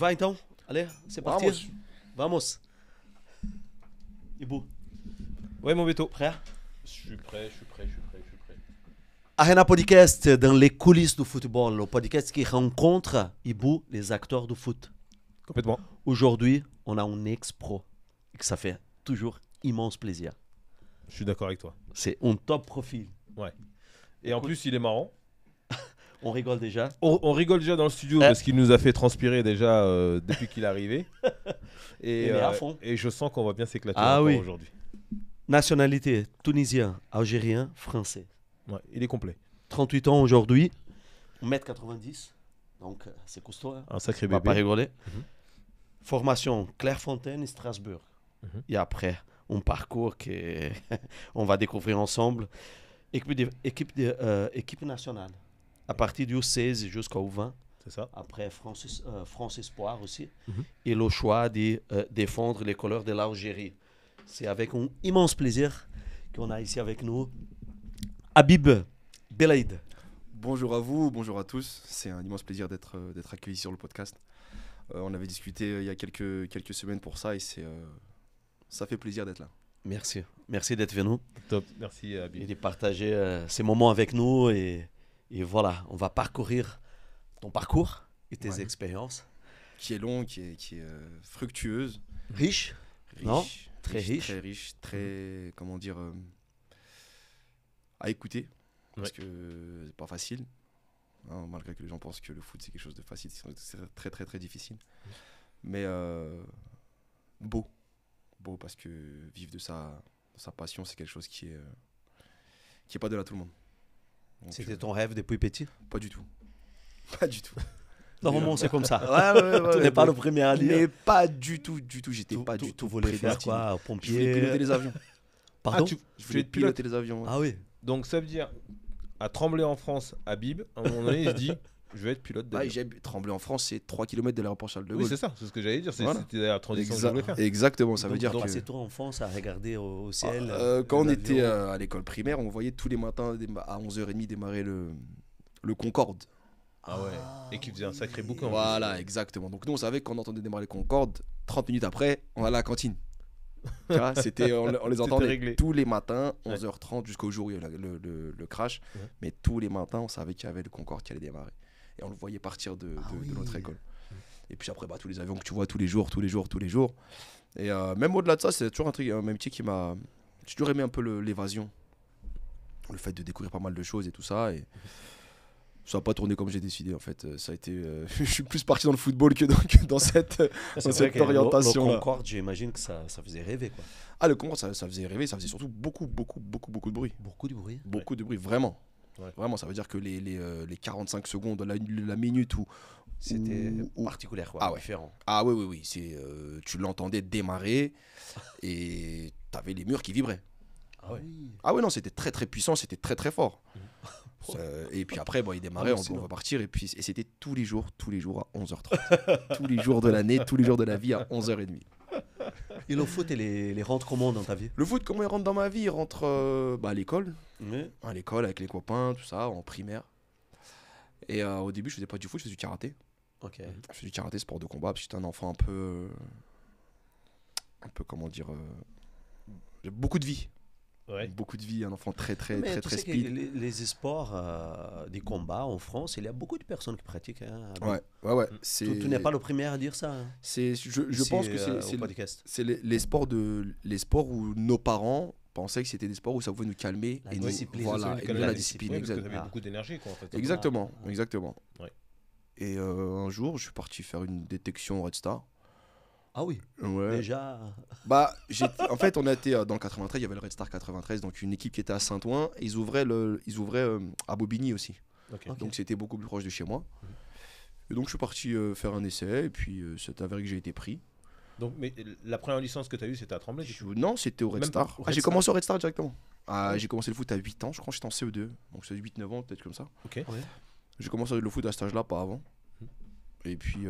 va então? Allez, c'est parti. Vamos. Vamos. Ouais, mon béto. Prêt Je suis prêt, je suis prêt, je suis prêt, je suis prêt. Arena Podcast, dans les coulisses du football, le podcast qui rencontre, Ibu, les acteurs du foot. Complètement. Aujourd'hui, on a un ex-pro, que ça fait toujours immense plaisir. Je suis d'accord avec toi. C'est un top profil. Ouais. Et en plus, il est marrant. On rigole déjà. On, rigole déjà dans le studio eh. parce qu'il nous a fait transpirer déjà euh, depuis qu'il est arrivé. Et, et, euh, et je sens qu'on va bien s'éclater ah aujourd'hui. Nationalité tunisien, algérien, français. Ouais, il est complet. 38 ans aujourd'hui, 1m90, donc euh, c'est costaud. Hein. Un sacré bébé. On pas rigoler. Mhm. Formation Clairefontaine et Strasbourg. Mhm. Et après, un parcours on va découvrir ensemble. équipe nationale à partir du 16 jusqu'au 20. C'est ça. Après France, euh, Espoir aussi. Mhm. Et le choix de euh, défendre les couleurs de l'Algérie. C'est avec un immense plaisir qu'on a ici avec nous Habib Belaïd. Bonjour à vous, bonjour à tous. C'est un immense plaisir d'être euh, d'être accueilli sur le podcast. on avait discuté il y a quelques, quelques semaines pour ça et c'est ça fait plaisir d'être là. Merci, merci d'être venu. Top, merci Habib. Et de partager ces moments avec nous et et voilà, on va parcourir ton parcours et tes expériences. Qui est long, qui est, qui est euh, fructueuse. Riche, non Très riche. Très riche, très, mhm. comment dire, euh, à écouter. Parce que c'est pas facile. Hein, malgré que les gens pensent que le foot c'est quelque chose de facile, c'est très très très difficile. Mhm. Mais euh, beau. Beau parce que vivre de sa, sa passion, c'est quelque chose qui est, qui est pas de la tout le monde. C'était ton rêve depuis petit Pas du tout. Pas du tout. Normalement, c'est comme ça. Ouais, ouais, ouais, tu n'es pas le premier à lire. Mais pas du tout, du tout. J'étais pas du tout. volé faire quoi Pompier Je voulais piloter les avions. Pardon ah, tu, Je voulais piloter les avions. Ah oui. Donc ça veut dire, à trembler en France, à Bib, à un moment donné, il se dit je vais être pilote de. Ah, j'ai tremblé en France, c'est 3 km de l'aéroport Charles de Gaulle. Oui, c'est ça, c'est ce que j'allais dire, c'est voilà. la transition que je faire. Exactement, ça veut dire donc, c'est toi en France à regarder au, ciel ah, euh, Quand euh, on était à l'école primaire, on voyait tous les matins à 11h30 démarrer le, le Concorde. Ah ouais, et qui faisait un sacré bouquin. Voilà, exactement. Donc nous, on savait qu'on entendait démarrer le Concorde, 30 minutes après, on allait à la cantine. c'était on, les entendait tous les matins 11h30 jusqu'au jour où il y a le, le, crash mais tous les matins on savait qu'il y avait le Concorde qui allait démarrer on le voyait partir de, ah notre école. Mm. Et puis après, bah, tous les avions que tu vois tous les jours, tous les jours, tous les jours. Et euh, même au-delà de ça, c'est toujours un truc, un métier qui m'a. J'ai toujours aimé un peu l'évasion. Le, fait de découvrir pas mal de choses et tout ça. Et ça n'a pas tourné comme j'ai décidé en fait. Ça a été, euh, je suis plus parti dans le football que dans, dans cette, orientation. Le, Concorde, j'imagine que ça, faisait rêver Ah, le Concorde, ça, faisait rêver, ça faisait surtout beaucoup, beaucoup, beaucoup, beaucoup de bruit. Beaucoup de bruit. Beaucoup de bruit, vraiment. Vraiment, ça veut dire que les, les, euh, les 45 secondes, la, la minute où. C'était particulier, ah ouais. différent. Ah oui, oui, oui. c'est euh, tu l'entendais démarrer et t'avais les murs qui vibraient. Ah oui Ah ouais, non, c'était très très puissant, c'était très très fort. Mm. et puis après, bon, il démarrait, on, on, va partir. Et puis et c'était tous les jours, tous les jours à 11h30. tous les jours de l'année, tous les jours de la vie à 11h30. Et le foot, il les, les rentre comment dans ta vie Le foot, comment il rentre dans ma vie Il rentre euh, bah, à l'école. À l'école, avec les copains, tout ça, en primaire. Et euh, au début, je faisais pas du foot, je faisais du karaté. Je faisais du karaté, sport de combat, parce j'étais un enfant un peu. Un peu, comment dire. Euh, j'ai beaucoup de vie beaucoup de vie, un enfant très très très très speed. Les, les, sports euh, des combats en France, il y a beaucoup de personnes qui pratiquent. Hein, ouais, ouais, ouais. Mm. Tu, n'es pas le premier à dire ça. Hein. C'est, je, pense que c'est, euh, c'est, les, sports de, les sports où nos parents pensaient que c'était des sports où ça pouvait nous calmer la et discipline, nous, voilà, et la, discipline. exactement. beaucoup d'énergie exactement, exactement. Ouais. Et euh, un jour, je suis parti faire une détection Red Star. Ah oui Déjà Bah, en fait, on était euh, dans le 93, il y avait le Red Star 93, donc une équipe qui était à Saint-Ouen. Ils ouvraient, le, ils ouvraient euh, à Bobigny aussi. Donc c'était beaucoup plus proche de chez moi. Mhm. Et donc je suis parti euh, faire un essai, et puis c'est avéré que j'ai été pris. Donc, mais la première licence que tu as eue, c'était à Tremblay Non, c'était au Red Star. Ah, j'ai commencé au Red Star directement. Ah, j'ai commencé le foot à 8 ans, je crois que j'étais en CE2. Donc c'est 8-9 ans, peut-être comme ça. Ok. J'ai commencé le foot à cet âge-là, pas avant. Mhm. Et puis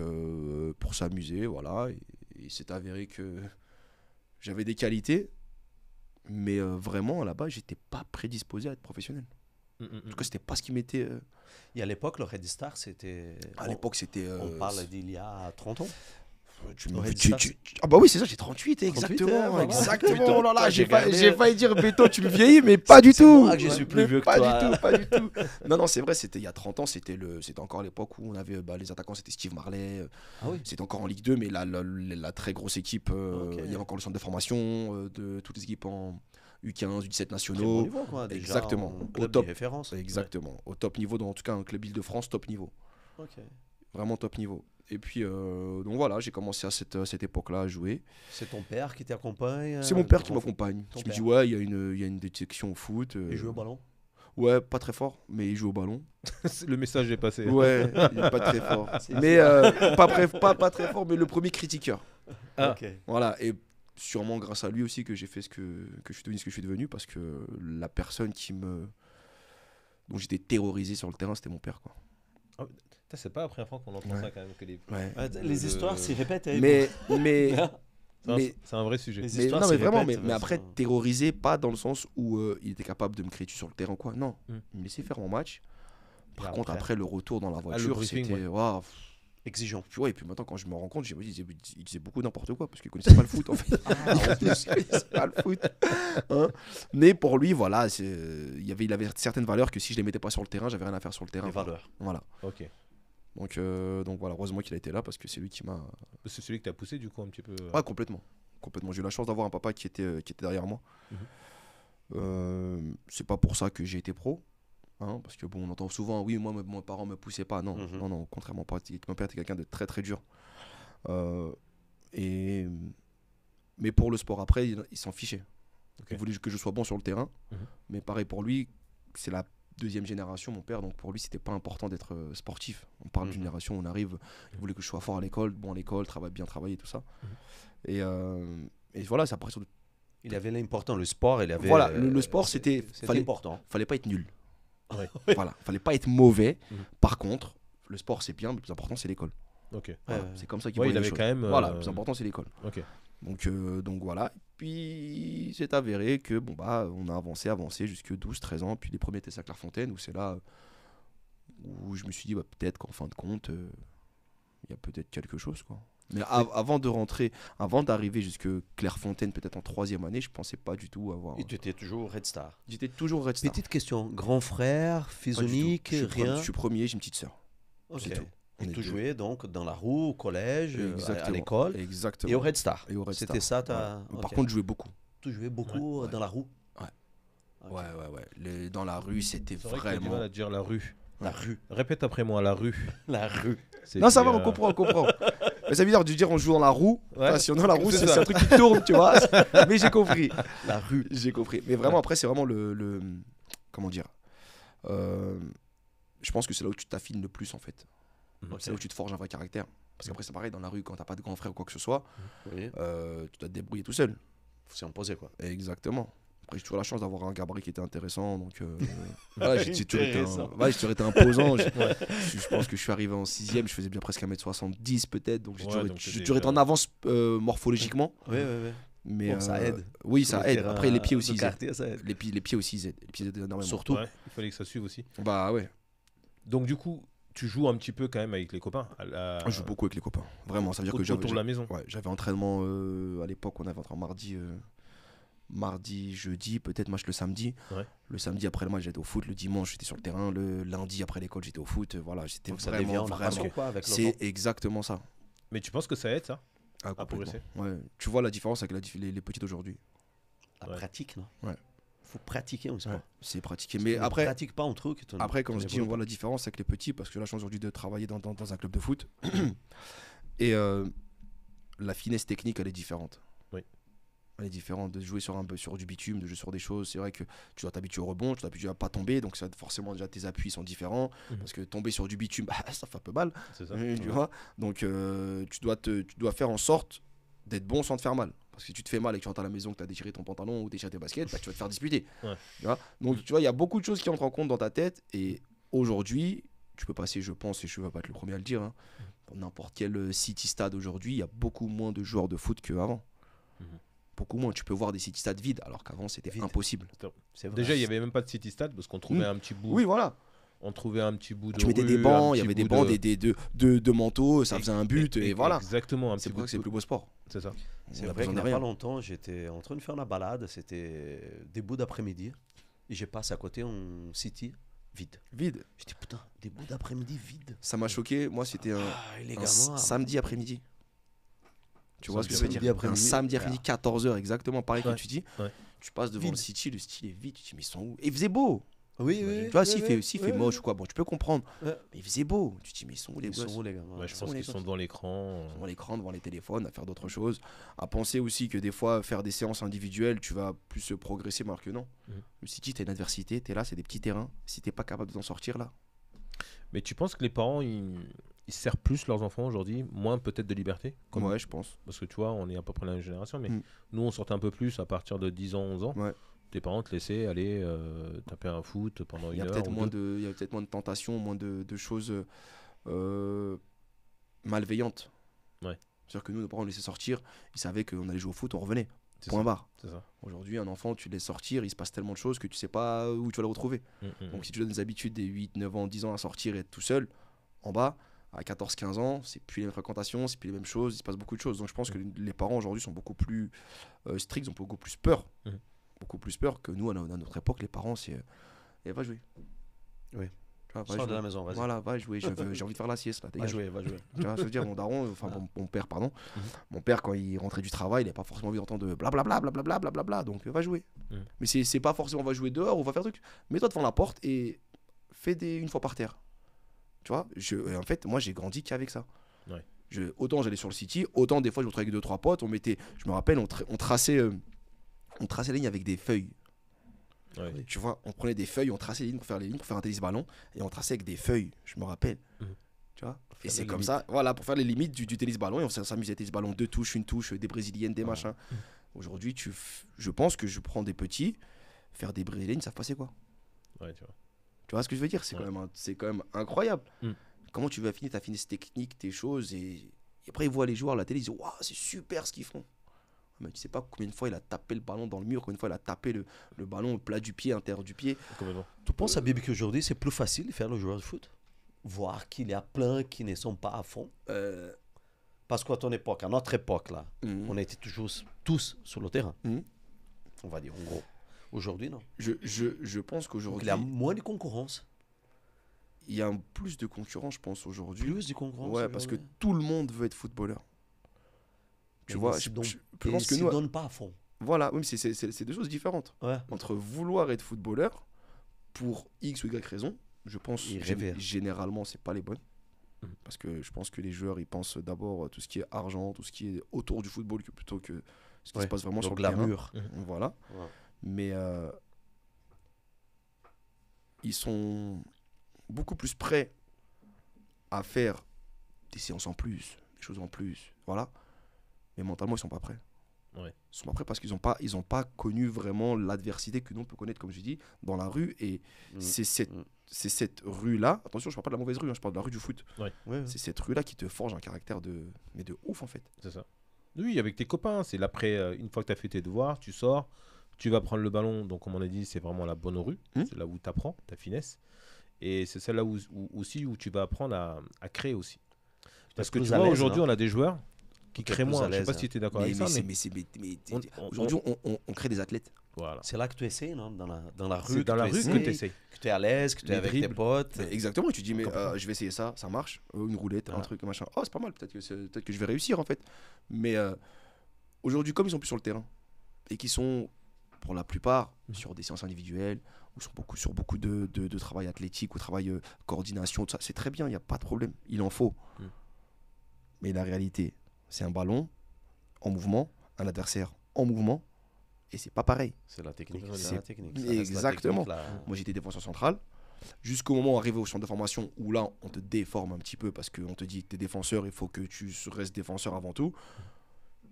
pour s'amuser, voilà il s'est avéré que j'avais des qualités, mais euh, vraiment, là-bas, j'étais pas prédisposé à être professionnel. Mm, mm, mm. En tout cas, c'était pas ce qui m'était. Il euh, Et à l'époque, le Red Star, c'était. À l'époque, c'était. On euh, parle d'il y a 30 ans ah, bah oui, c'est ça, j'ai 38, exactement. exactement. Oh j'ai failli, dire, Béton, tu me vieillis, mais pas du tout. je suis plus vieux que pas du tout. Non, non, c'est vrai, c'était il y a 30 ans, c'était le... encore l'époque où on avait bah, les attaquants, c'était Steve Marley. Euh, ah C'était encore en Ligue 2, mais la, la, très grosse équipe, euh, il y avait encore le centre de formation euh, de toutes les équipes en. U15, U17 nationaux. exactement. Au top. Exactement. Au top niveau, dans, en tout cas, un club ile de france top niveau. Vraiment top niveau. Et puis, euh, donc voilà, j'ai commencé à cette, euh, cette époque-là à jouer. C'est ton père qui t'accompagne euh, C'est mon père qui m'accompagne. Tu me dis, ouais, il y, a une, y a une détection au foot. Il joue au ballon Ouais, pas très fort, mais il joue au ballon. le message est passé. Ouais, il est pas très fort. Mais pas, pas, très fort, mais le premier critiqueur. Ah. ah. Voilà, et sûrement grâce à lui aussi que j'ai fait ce que, que je suis devenu ce que je suis devenu, parce que la personne qui me... dont j'étais terrorisé sur le terrain, c'était mon père. Quoi. Ah, c'est pas la première fois qu'on entend ça quand même. Que les, ah, les, histoires s'y répètent. Mais, mais, c'est un vrai sujet. Mais, non, mais vraiment, mais, euh, après, terroriser, pas dans le sens où euh, il était capable de me créer dessus sur le terrain, quoi. Non, il mm. me laissait faire mon match. Par contre, après. le retour dans la ah, voiture, c'était. exigeant. Puis et puis maintenant, quand je me rends compte, j'ai disais il disait beaucoup n'importe quoi parce qu'il connaissait pas le foot en fait. Ah, hein. Mais pour lui, voilà, il, avait, il avait certaines valeurs que si je les mettais pas sur le terrain, j'avais rien à faire sur le terrain. Les valeurs. Voilà. Ok. Donc, euh, donc voilà, heureusement qu'il a été là parce que c'est lui qui m'a. C'est celui qui t'a poussé du coup un petit peu. Euh. Ouais, complètement. complètement. J'ai eu la chance d'avoir un papa qui était, euh, qui était derrière moi. Mhm. c'est pas pour ça que j'ai été pro. Hein, parce que bon, on entend souvent, oui, moi, mes parents me poussaient pas. Non, mhm. non, non, contrairement pas. Mon père était quelqu'un de très très dur. et... Mais pour le sport après, il, s'en fichait. Il voulait que je sois bon sur le terrain. Mhm. Mais pareil pour lui, c'est la deuxième génération, mon père, donc pour lui, c'était pas important d'être euh, sportif. On parle d'une mhm. génération, on arrive, il voulait que je sois fort à l'école, bon à l'école, travaille bien, travailler, tout ça. Mhm. Euh, et, voilà, ça après Il avait l'important, le sport, il avait. Voilà, le, euh, sport, c'était. Fallait, important. Fallait pas être nul. Ah ouais. voilà, fallait pas être mauvais. Mhm. Par contre, le sport, c'est bien, mais le plus important, c'est l'école. Ok. c'est comme ça qu'il ouais, il avait quand même. Voilà, le plus important, c'est l'école. Ok. Donc, euh, donc voilà. Et puis c'est avéré que bon bah on a avancé, avancé jusque 12-13 ans, puis les premiers étaient à Clairefontaine où c'est là où je me suis dit bah, peut-être qu'en fin de compte euh, il y a peut-être quelque chose quoi. Mais avant de rentrer, avant d'arriver jusque Clairefontaine, peut-être en troisième année, je pensais pas du tout avoir. Et tu étais toujours Red Star. J'étais toujours Red Star. Petite question, grand frère, physionique, rien. je suis premier, j'ai une petite sœur. C'est tout et tu jouais donc dans la roue, au collège, euh, à l'école. Exactement. Et au Red Star. C'était ça ta. Par contre, je jouais beaucoup. Tu jouais beaucoup euh, dans la rue Ouais. Ouais, ouais, ouais. dans la rue, c'était vrai vraiment. Tu vas dire la rue. La rue. Répète après moi, la rue. la rue. Non, ça va, on euh, comprend, on comprend. Mais veut dire de dire on joue dans la roue. si on est dans la rue c'est un truc qui tourne, tu vois. Mais j'ai compris. La rue. J'ai compris. Mais vraiment, après, c'est vraiment le, le, Comment dire Je pense que c'est là où tu t'affines le plus, en fait c'est là où tu te forges un vrai caractère. Parce mhm. qu'après, c'est pareil, dans la rue, quand t'as pas de grand frère ou quoi que ce soit, euh, tu dois te débrouiller tout seul. Faut s'y imposer, quoi. Exactement. Après, j'ai toujours la chance d'avoir un gabarit qui était intéressant. Donc, euh, voilà, j'ai toujours été, imposant. je, pense que je suis arrivé en 6 je faisais bien presque 1m70 peut-être. Donc, j'ai toujours, été en euh, avance morphologiquement. Ouais, ouais, Mais ça aide. Oui, ça aide. Après, les pieds aussi, aident. Les, pieds, les pieds aussi, ils aident. Les pieds énormément. Surtout. il fallait que ça suive aussi. Bah ouais. Donc, du coup, tu joues un petit peu quand même avec les copains Je joue beaucoup avec les copains, vraiment. Ça veut dire que j'avais. la maison j'avais entraînement euh, à l'époque, on avait entraînement mardi, euh, mardi, jeudi, peut-être match le samedi. Le samedi après le match, j'étais au foot. Le dimanche, j'étais sur le terrain. Le lundi après l'école, j'étais au foot. Euh, voilà, j'étais vraiment. C'est exactement ça. Mais tu penses que ça aide ça ah, à progresser ouais. Tu vois la différence avec les, les petits d'aujourd'hui La pratique, non Ouais faut pratiquer, on C'est pratiquer. Mais après. pratique pas un truc. Après, quand je dis, on voit la différence avec les petits, parce que là, je suis aujourd'hui de travailler dans, un club de foot. Et euh, la finesse technique, elle est différente. Oui. Elle est différente de jouer sur, un, peu sur du bitume, de jouer sur des choses. C'est vrai que tu dois t'habituer au rebond, tu t'habitues à pas tomber, donc ça, forcément, déjà, tes appuis sont différents. Mhm. Parce que tomber sur du bitume, bah, ça fait un peu mal. Ça, donc, euh, tu, dois te, tu dois faire en sorte d'être bon sans te faire mal. Parce que si tu te fais mal et que tu rentres à la maison, que tu as déchiré ton pantalon ou déchiré tes baskets, bah, tu vas te faire disputer. Donc, tu vois, il y a beaucoup de choses qui entrent en compte dans ta tête. Et aujourd'hui, tu peux passer, je pense, et je ne vais pas être le premier à le dire, hein, dans n'importe quel euh, city stade aujourd'hui, il y a beaucoup moins de joueurs de foot qu'avant. Mhm. beaucoup moins. Tu peux voir des city stades vides, alors qu'avant c'était impossible. Déjà, il n'y avait même pas de city stade parce qu'on trouvait mm. un petit bout. Oui, voilà on trouvait un petit bout de. Ah, tu mettais des bancs, il y avait des bancs, de... des, deux de, manteaux, ça faisait un but, et, voilà. Exactement, c'est pour ça c'est le plus beau sport. C'est ça. C'est n'y a pas longtemps, j'étais en train de faire la balade, c'était des bouts d'après-midi, et j'ai passé à côté en City, vide. Vide J'étais putain, des bouts d'après-midi vide. Ça m'a choqué, moi c'était un, ah, samedi ah, après-midi. Tu vois ce que je veux dire après Un samedi après-midi, 14h exactement, pareil comme tu dis. Tu passes devant le City, le style est vide, tu te dis mais ils sont où Et il faisait beau oui, oui. Tu vois, s'il fait, fait moche ou quoi, bon, tu peux comprendre. Mais il faisait beau. Tu te dis, mais ils sont où les ils les gars Je pense qu'ils sont devant l'écran. Euh. Devant l'écran, devant les téléphones, à faire d'autres choses. À penser aussi que des fois, faire des séances individuelles, tu vas plus progresser, alors que non. mais si tu t'as une adversité, t'es là, c'est des petits terrains. Si t'es pas capable d'en sortir, là. Mais tu penses que les parents, ils ils servent plus leurs enfants aujourd'hui, moins peut-être de liberté Ouais, je pense. Parce que tu vois, on est à peu près la même génération, mais mm. nous, on sort un peu plus à partir de 10 ans, 11 ans. Ouais tes parents te laissaient aller euh, taper un foot pendant une heure. de, il y a peut-être moins de tentations, moins de, choses euh, malveillantes. C'est-à-dire que nous, nos parents, on laissait sortir, ils savaient qu'on allait jouer au foot, on revenait. Point ça. barre. Aujourd'hui, un enfant, tu le laisses sortir, il se passe tellement de choses que tu sais pas où tu vas le retrouver. Mm, mm, Donc, mm. si tu donnes des habitudes des 8, 9 ans, 10 ans à sortir et être tout seul, en bas, à 14, 15 ans, c'est plus les mêmes fréquentations, c'est plus les mêmes choses, il se passe beaucoup de choses. Donc, je pense que les parents aujourd'hui sont beaucoup plus euh, stricts, ils ont beaucoup plus peur beaucoup plus peur que nous, à notre époque, les parents, c'est et euh, eh, va jouer. Oui. de la maison, vas-y. Voilà, va jouer. J'ai envie de faire la sieste. Là, va jouer, va jouer. Tu vois, veux dire, mon mon, père, pardon, mhm. mon père, quand il rentrait du travail, il n'avait pas forcément envie d'entendre blablabla, blablabla, blablabla, donc euh, va jouer. Mhm. Mais c'est pas forcément on va jouer dehors on va faire truc. Mets-toi devant la porte et fais des, une fois par terre. Tu vois, je, en fait, moi, j'ai grandi qu'avec ça. Je, autant j'allais sur le City, autant des fois, je me avec deux, trois potes, on mettait, je me rappelle, on, traçait. Euh, on traçait les lignes avec des feuilles. Tu vois, on prenait des feuilles, on traçait les lignes pour faire les lignes, pour faire un tennis ballon, et on traçait avec des feuilles, je me rappelle. Mhm. Tu vois et c'est comme ça, voilà, pour faire les limites du, du tennis ballon, et on s'amusait, tennis ballon, deux touches, une touche, des brésiliennes, des ah. machins. Mhm. Aujourd'hui, tu, je pense que je prends des petits, faire des brésiliennes, ils savent pas quoi. tu vois. Tu ce que je veux dire C'est quand, même, c'est quand même incroyable. Mhm. Comment tu vas finir ta finesse technique, tes choses, et, et après ils voient les joueurs à la télé, ils disent Waouh, c'est super ce qu'ils font mais tu sais pas combien de fois il a tapé le ballon dans le mur, combien de fois il a tapé le, le ballon au plat du pied, intérieur du pied. Tu penses à Bibi qu'aujourd'hui c'est plus facile de faire le joueur de foot Voir qu'il y a plein qui ne sont pas à fond euh. Parce qu'à ton époque, à notre époque, là, mhm. on était toujours tous sur le terrain. Mhm. On va dire, en gros. Aujourd'hui, non. Je, je, je pense qu'aujourd'hui. Il y a moins de concurrence. Il y a plus de concurrence, je pense, aujourd'hui. Plus de concurrence Ouais, parce que tout le monde veut être footballeur. Tu vois, je, pense que nous. donne pas à fond. Voilà, oui, c'est deux choses différentes. Entre vouloir être footballeur pour X ou Y raison, je pense que généralement, c'est pas les bonnes. Mm. Parce que je pense que les joueurs, ils pensent d'abord euh, tout ce qui est argent, tout ce qui est autour du football, plutôt que ce qui se passe vraiment sur le Terrain. Mm-hmm. Mm, voilà. Mais euh, ils sont beaucoup plus prêts à faire des séances en plus, des choses en plus. Voilà mais mentalement, ils sont pas prêts. Ouais. sont pas prêts parce qu'ils n'ont pas, ils ont pas connu vraiment l'adversité que nous peut connaître, comme je dis, dans la rue. Et mm. mm. c'est cette, rue-là, attention, je parle pas de la mauvaise rue, hein, je parle de la rue du foot. c'est cette rue-là qui te forge un caractère de, mais de ouf en fait. C'est ça. Oui, avec tes copains, c'est l'après, euh, une fois que tu as fait tes devoirs, tu sors, tu vas prendre le ballon. Donc, comme on a dit, c'est vraiment la bonne rue, hmm. c'est là où tu apprends ta finesse. Et c'est celle-là aussi où tu vas apprendre à, à créer aussi. Parce que tu vois, aujourd'hui, hein. on a des joueurs qui crée moins. Je ne sais pas si tu es d'accord avec ça. Mais, aujourd'hui, on, crée des athlètes. Voilà. C'est là que tu essaies, non dans la, dans la rue. dans la rue que tu essaies. Que tu es à l'aise, que tu es avec tes potes. Exactement. Tu dis, mais euh, je vais essayer ça, ça marche. Euh, une roulette, un truc, machin. Oh, c'est pas mal. Peut-être que, peut que je vais réussir, en fait. Mais euh, aujourd'hui, comme ils sont plus sur le terrain et qu'ils sont pour la plupart mmh. sur des séances individuelles ou sur beaucoup, sur beaucoup de, de, travail athlétique ou travail coordination, tout ça. C'est très bien, il n'y a pas de problème, il en faut. Mmh. Mais la réalité, c'est un ballon en mouvement, un adversaire en mouvement, et c'est pas pareil. C'est la technique. C'est la technique. Exactement. Moi j'étais défenseur central. Jusqu'au moment arrivé au centre de formation où là on te déforme un petit peu parce qu'on te dit que tu es défenseur, il faut que tu restes défenseur avant tout.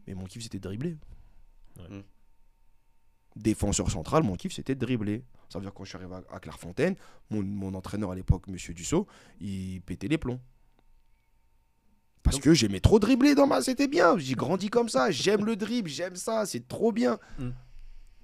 Mais mon kiff c'était dribbler. Mm. Défenseur central, mon kiff c'était dribbler. Ça veut dire que quand je suis arrivé à Clairefontaine, mon, entraîneur à l'époque, Monsieur Dussault, il pétait les plombs. Parce que j'aimais trop dribbler dans ma, c'était bien. J'ai grandi comme ça, j'aime le dribble, j'aime ça, c'est trop bien. Mm.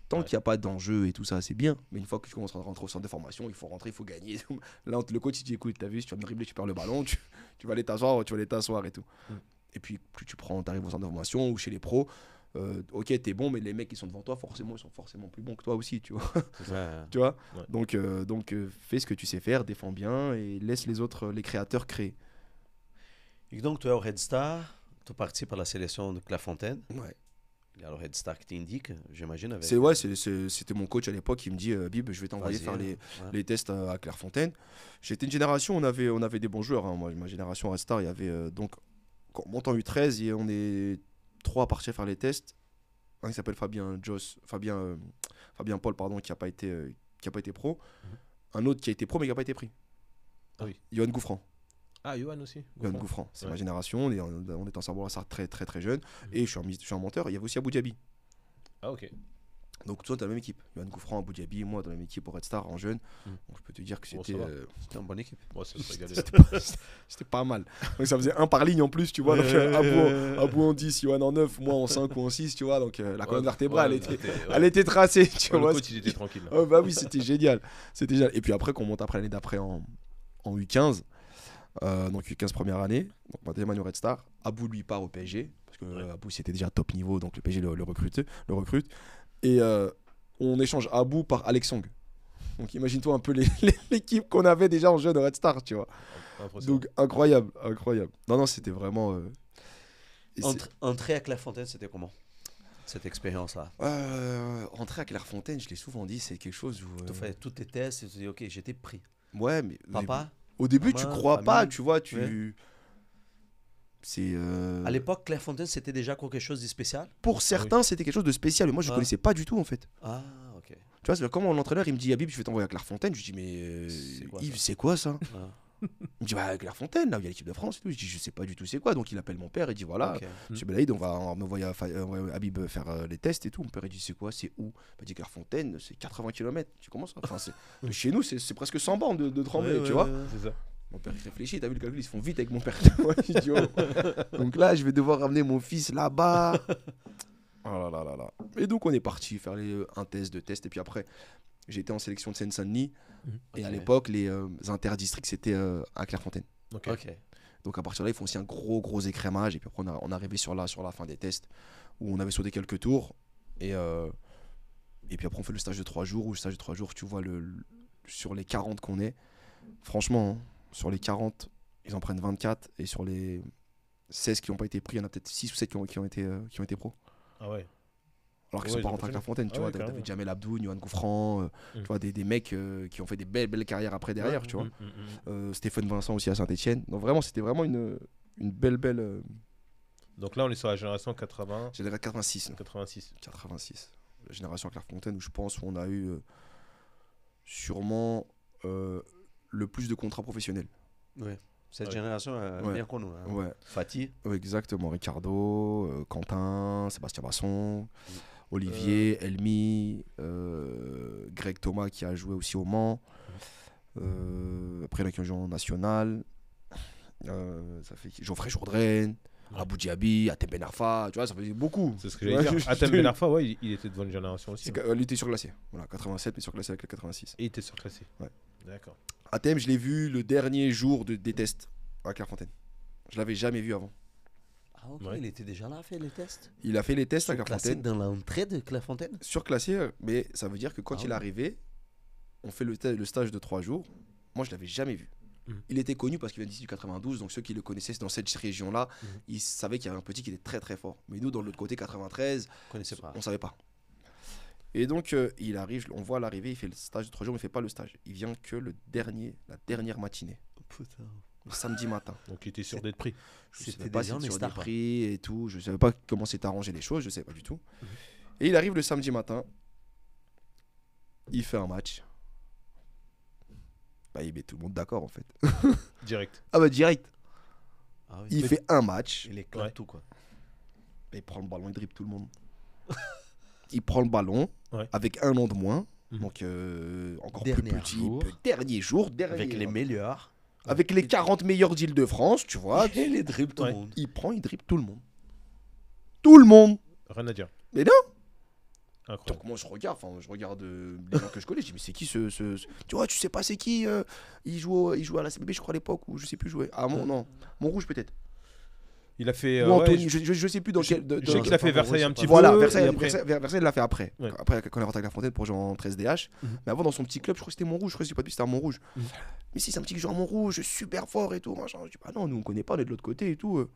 Tant qu'il n'y a pas d'enjeu et tout ça, c'est bien. Mais une fois que tu commences à rentrer au centre de formation, il faut rentrer, il faut gagner. Là, le coach il dit écoute, t'as vu, si tu vas me dribbler, tu perds le ballon, tu, vas aller t'asseoir, tu vas aller t'asseoir et tout. Mm. Et puis, plus tu prends, t'arrives au centre de formation ou chez les pros, euh, ok t'es bon mais les mecs qui sont devant toi forcément ils sont forcément plus bons que toi aussi tu vois tu vois donc euh, donc euh, fais ce que tu sais faire défends bien et laisse les autres les créateurs créer donc, tu es au Red Star, tu parti par la sélection de Clairefontaine. Ouais. Il y a le Red Star qui t'indique, j'imagine. C'est, ouais, c'était mon coach à l'époque qui me dit euh, Bib, je vais t'envoyer faire les, tests euh, à Clairefontaine. J'étais une génération, on avait, on avait des bons joueurs. Hein. Moi, ma génération Red Star, il y avait euh, donc, quand on U13, et on est trois à partir faire les tests. Un qui s'appelle Fabien Joss, Fabien, Fabien Paul, pardon, qui n'a pas, été qui a pas été pro. Mhm. Un autre qui a été pro mais qui n'a pas été pris. Ah oui. Johan Gouffran. Ah, Johan aussi. Yuan Gouffran c'est ma génération. On est, on est en ça très très très jeune. Mhm. Et je suis, en, je suis menteur. Il y avait aussi Abu Dhabi. Ah, ok. Donc toi, dans la même équipe. Yohan à Abu Dhabi, moi, dans la même équipe au Red Star en jeune. Donc, mhm. je peux te dire que euh, c'était une bonne équipe. c'était pas, mal. Donc ça faisait un par ligne en plus, tu vois. donc, en 10, Yohan en 9, moi en 5 ou en 6, tu vois. Donc euh, la colonne vertébrale, elle, était, tracée, tu vois. Le coach, était tranquille. Oh, bah oui, c'était génial. C'était génial. Et puis après, qu'on monte après l'année d'après en, en U15. Euh, donc 15 premières années donc au Red Star. Abou lui part au PSG, parce que Abou c'était déjà top niveau, donc le PSG le, recrute, le recrute. Et euh, on échange Abou par Alex Song Donc imagine-toi un peu l'équipe qu'on avait déjà en jeu de Red Star, tu vois. Donc incroyable, incroyable. Non, non, c'était vraiment... Euh... Entrer à Clairefontaine, c'était comment cette expérience-là euh, Entrer à Clairefontaine, je l'ai souvent dit, c'est quelque chose où... Tu euh, fais tous tes tests et tu te dis, ok, j'étais pris. Ouais, mais... Papa au début, tu crois pas, tu vois, tu. C'est. Euh, à l'époque, Clairefontaine, c'était déjà quelque chose de spécial Pour certains, c'était quelque chose de spécial. Mais moi, je ne ah. connaissais pas du tout, en fait. Ah, ok. Tu vois, c'est comme mon entraîneur, il me dit Habib, je vais t'envoyer à Clairefontaine. Je dis, mais. Euh, Yves, c'est quoi ça ah. Il me dit, bah, la fontaine, là où il y a l'équipe de France et tout. Je dis, je sais pas du tout c'est quoi. Donc il appelle mon père et dit, voilà, okay. Hmm. Belaïd, bah, on va envoyer Habib faire euh, les tests et tout. Mon père, il dit, c'est quoi, c'est où Il m'a dit, Clairefontaine, c'est 80 km. Tu commences Chez nous, c'est presque 100 bornes de, de tu vois. mon père il réfléchit, t'as vu le calcul, ils se font vite avec mon père. donc là, je vais devoir ramener mon fils là-bas. Oh là là là là. Et donc on est parti faire les, euh, un test, de test et puis après, J'étais en sélection de Seine-Saint-Denis. Mhm. Et à l'époque, les inter euh, interdistricts, c'était euh, à Clairefontaine. Donc à partir de là, ils font aussi un gros, gros écrémage. Et puis après, on, a, on sur la, sur la fin des tests où on avait sauté quelques tours. Et, euh, et puis après, on fait le stage de trois jours. Où le stage de 3 jours, tu vois, le, sur les 40 qu'on est, franchement, hein, sur les 40, ils en prennent 24. Et sur les 16 qui n'ont pas été pris, il y en a peut-être 6 ou 7 qui ont, été, qui été pros. Ah ouais alors qu'ils ne sont pas rentrés à Clairefontaine. Tu ah vois, Jamel Abdou, Johan Gouffran, euh, mm. tu vois, des, mecs euh, qui ont fait des belles, belles carrières après derrière, tu vois. Mm, mm, euh, Stéphane Vincent aussi à Saint-Etienne. Donc vraiment, c'était vraiment une, une belle, belle. Donc là, on est sur la génération 80. Génération 86. 86. 86. La génération à Clairefontaine où je pense qu'on a eu sûrement le plus de contrats professionnels. Oui, Cette génération est hein. Fatih. exactement. Ricardo, Quentin, Sébastien Basson. Olivier, euh. Elmi, euh, Greg Thomas qui a joué aussi au Mans. Euh, après, il y en national. ça fait Geoffrey Jourdain. Abu Dhabi, Atem Ben Arfa, tu vois, ça fait beaucoup. C'est ce que j'allais dire. Atem Ben Arfa, ouais, il, était de bonne génération aussi. Hein. Il était surclassé. Voilà, 87, mais surclassé avec le 86. Et il était surclassé. Ouais. D'accord. Atem, je l'ai vu le dernier jour de, des tests à Clairefontaine. Je l'avais jamais vu avant. Ah, ok, il était déjà là à faire les tests Il a fait les tests sur à Clairefontaine. dans l'entrée de Clairefontaine Surclassé, euh, mais ça veut dire que quand ah il est arrivé, on fait le, stage de trois jours. Moi, je l'avais jamais vu. Hmm. Il était connu parce qu'il vient d'ici du 92, donc ceux qui le connaissaient dans cette région-là, hmm. ils savaient qu'il y avait un petit qui était très très fort. Mais nous, dans l'autre côté, 93, on pas. on savait pas. Et donc, euh, il arrive, on voit l'arrivée, il fait le stage de trois jours, mais il fait pas le stage. Il vient que le dernier, la dernière matinée. Oh, putain samedi matin. Donc il était sûr d'être prix Je ne savais pas pris et tout. Je savais pas comment c'était arrangé les choses. Je ne pas du tout. Et il arrive le samedi matin. Il fait un match. Bah, il met tout le monde d'accord en fait. direct. Ah bah direct. Ah il fait un match. Il éclate tout quoi. il prend le ballon, il dribble tout le monde. il prend le ballon avec un an de moins. Mhm. Donc euh, encore plus petit. Jour. dernier jour. avec les meilleurs avec les 40 meilleurs deals de France, tu vois. Il dribble tout le monde. Il prend, il dribble tout le monde. Tout le monde. Rien à dire. Mais non Donc moi je regarde, enfin je regarde Des euh, gens que je connais, je dis mais c'est qui ce, Tu vois, tu sais pas c'est qui euh, il, joue il joue à la CBB je crois à l'époque Où je sais plus jouer. Ah mon non, mon rouge peut-être. Il a fait. Euh, je, sais plus dans quel. De, je qu'il a fait Versailles un petit peu. Voilà, Versailles, après... Versailles, l'a fait après. Après, quand il a rentré la Fontaine pour jouer en 13 DH. Mhm. Mais avant, dans son petit club, je crois que c'était Montrouge. Je crois sais pas de c'était à Montrouge. Mhm. Mais si c'est un petit joueur à Montrouge, super fort et tout. Machin. Je dis, bah non, nous on connaît pas, on est de l'autre côté et tout. Euh.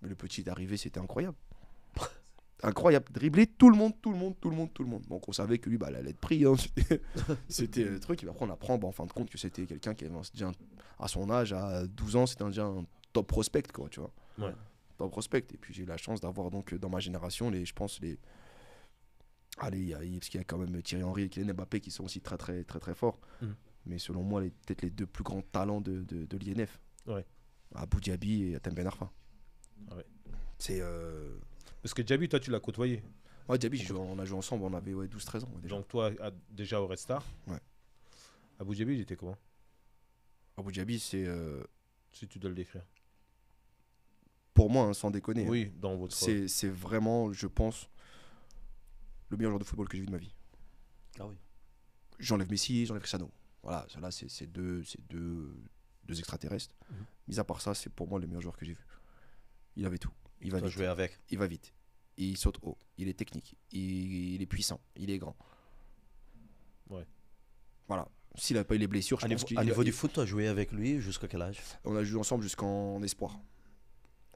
Mais le petit arrivé, c'était incroyable. incroyable. Dribbler tout le monde, tout le monde, tout le monde, tout le monde. Donc on savait que lui, bah, il allait être pris. Hein. c'était le truc. qui après, on apprend bah, en fin de compte que c'était quelqu'un qui avait à son âge, à 12 ans, c'était déjà un top prospect, quoi, tu vois. Ouais. Prospect. Et puis j'ai eu la chance d'avoir donc dans ma génération, les, je pense, les. Allez, y a, y, parce a quand même Thierry Henry et Kylian Mbappé qui sont aussi très très très très forts. Mm. Mais selon moi, peut-être les deux plus grands talents de, l'INF. Ouais. À Abu Dhabi et à Ben Arfa. Ah c'est. Euh, parce que Djabi, toi, tu l'as côtoyé. Ouais, Djabi, on, a joué ensemble, on avait ouais, 12-13 ans. Déjà. Donc toi, déjà au Red Star Ouais. Abu Dhabi, il était comment Abu Dhabi, c'est. Euh, si tu dois le décrire pour moi, hein, sans déconner. Hein. Oui, dans C'est vraiment, je pense, le meilleur joueur de football que j'ai vu de ma vie. Ah j'enlève Messi, j'enlève Cristiano. Voilà, c'est deux, deux, deux extraterrestres. Mhm. Mis à part ça, c'est pour moi le meilleur joueur que j'ai vu. Il avait tout. Il va jouer avec. Il va vite. Il saute haut. Il est technique. Il, est puissant. Il est grand. Ouais. Voilà. S'il n'a pas eu les blessures, je à pense niveau, À niveau du foot, tu as joué avec lui jusqu'à quel âge On a joué ensemble jusqu'en espoir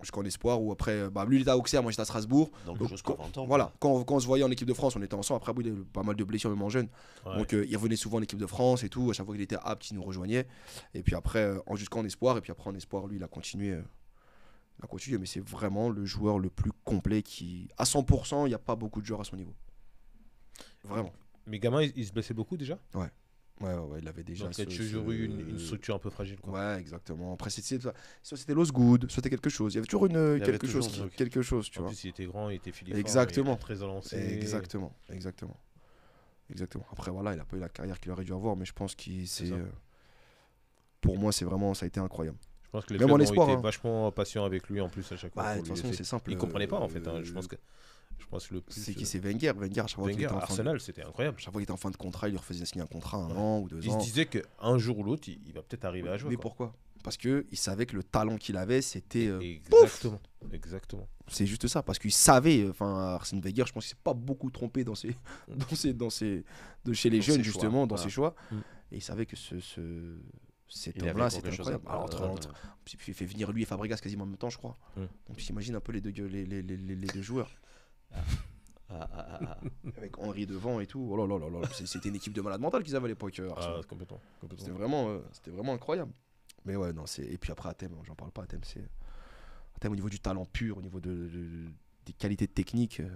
jusqu'en espoir ou après euh, bah, lui il était à Auxerre moi j'étais à Strasbourg donc, donc 20 voilà quand, on se voyait en équipe de France on était ensemble après il pas mal de blessures même en jeune donc euh, il revenait souvent en équipe de France et tout à chaque fois qu'il était apte il nous rejoignait et puis après euh, en jusqu'en espoir et puis après en espoir lui il a continué a continué mais c'est vraiment le joueur le plus complet qui à 100% il n'y a pas beaucoup de joueurs à son niveau vraiment mais gamin il, il se blessait beaucoup déjà ouais Ouais, ouais, il avait déjà. Donc, il y a toujours eu une, structure un peu fragile. Quoi. Ouais, exactement. Après, c'était, soit c'était Los Good, soit c'était quelque chose. Il y avait toujours une, quelque, chose quelque chose, tu vois. Plus, il était grand, il était filiforme. Exactement. Il était très Exactement, exactement. Exactement. Après, voilà, il n'a pas eu la carrière qu'il aurait dû avoir, mais je pense qu'il c'est. Euh, pour moi, c'est vraiment, ça a été incroyable. Je pense que les gens ont été hein. vachement patients avec lui en plus à chaque fois. Bah, de toute façon, c'est simple. Il comprenait pas en euh, fait. Hein. Je pense que je pense que le C'est qui euh, C'est Wenger. Wenger, chaque Arsenal, c'était incroyable. Chaque fois qu'il était en fin de contrat, il lui refaisait signer un contrat un an ou deux ans. Il se disait qu'un jour ou l'autre, il, va peut-être arriver à jouer. Mais pourquoi Parce qu'il savait que le talent qu'il avait, c'était. Euh, exactement. C'est juste ça, parce qu'il savait. Enfin, Arsène Wenger, je pense qu'il s'est pas beaucoup trompé dans ses, dans ses, dans ses, de chez les jeunes justement, dans ses choix. Mm. Et il savait que ce, ce cet homme-là, c'est incroyable. Alors, entre, euh, il fait venir lui et Fabregas quasiment en même temps, je crois. on mm. Donc, un peu les deux, les, les, les deux joueurs. Ah, ah, ah, Avec Henri devant et tout. Oh là là là là. C'était une équipe de malades mentales qu'ils avaient à l'époque. Euh, ah, c'était vraiment, euh, vraiment incroyable. Mais ouais, non, c'est. Et puis après, Athènes, j'en parle pas. Athènes, c'est. thème au niveau du talent pur, au niveau de, des qualités techniques. Euh,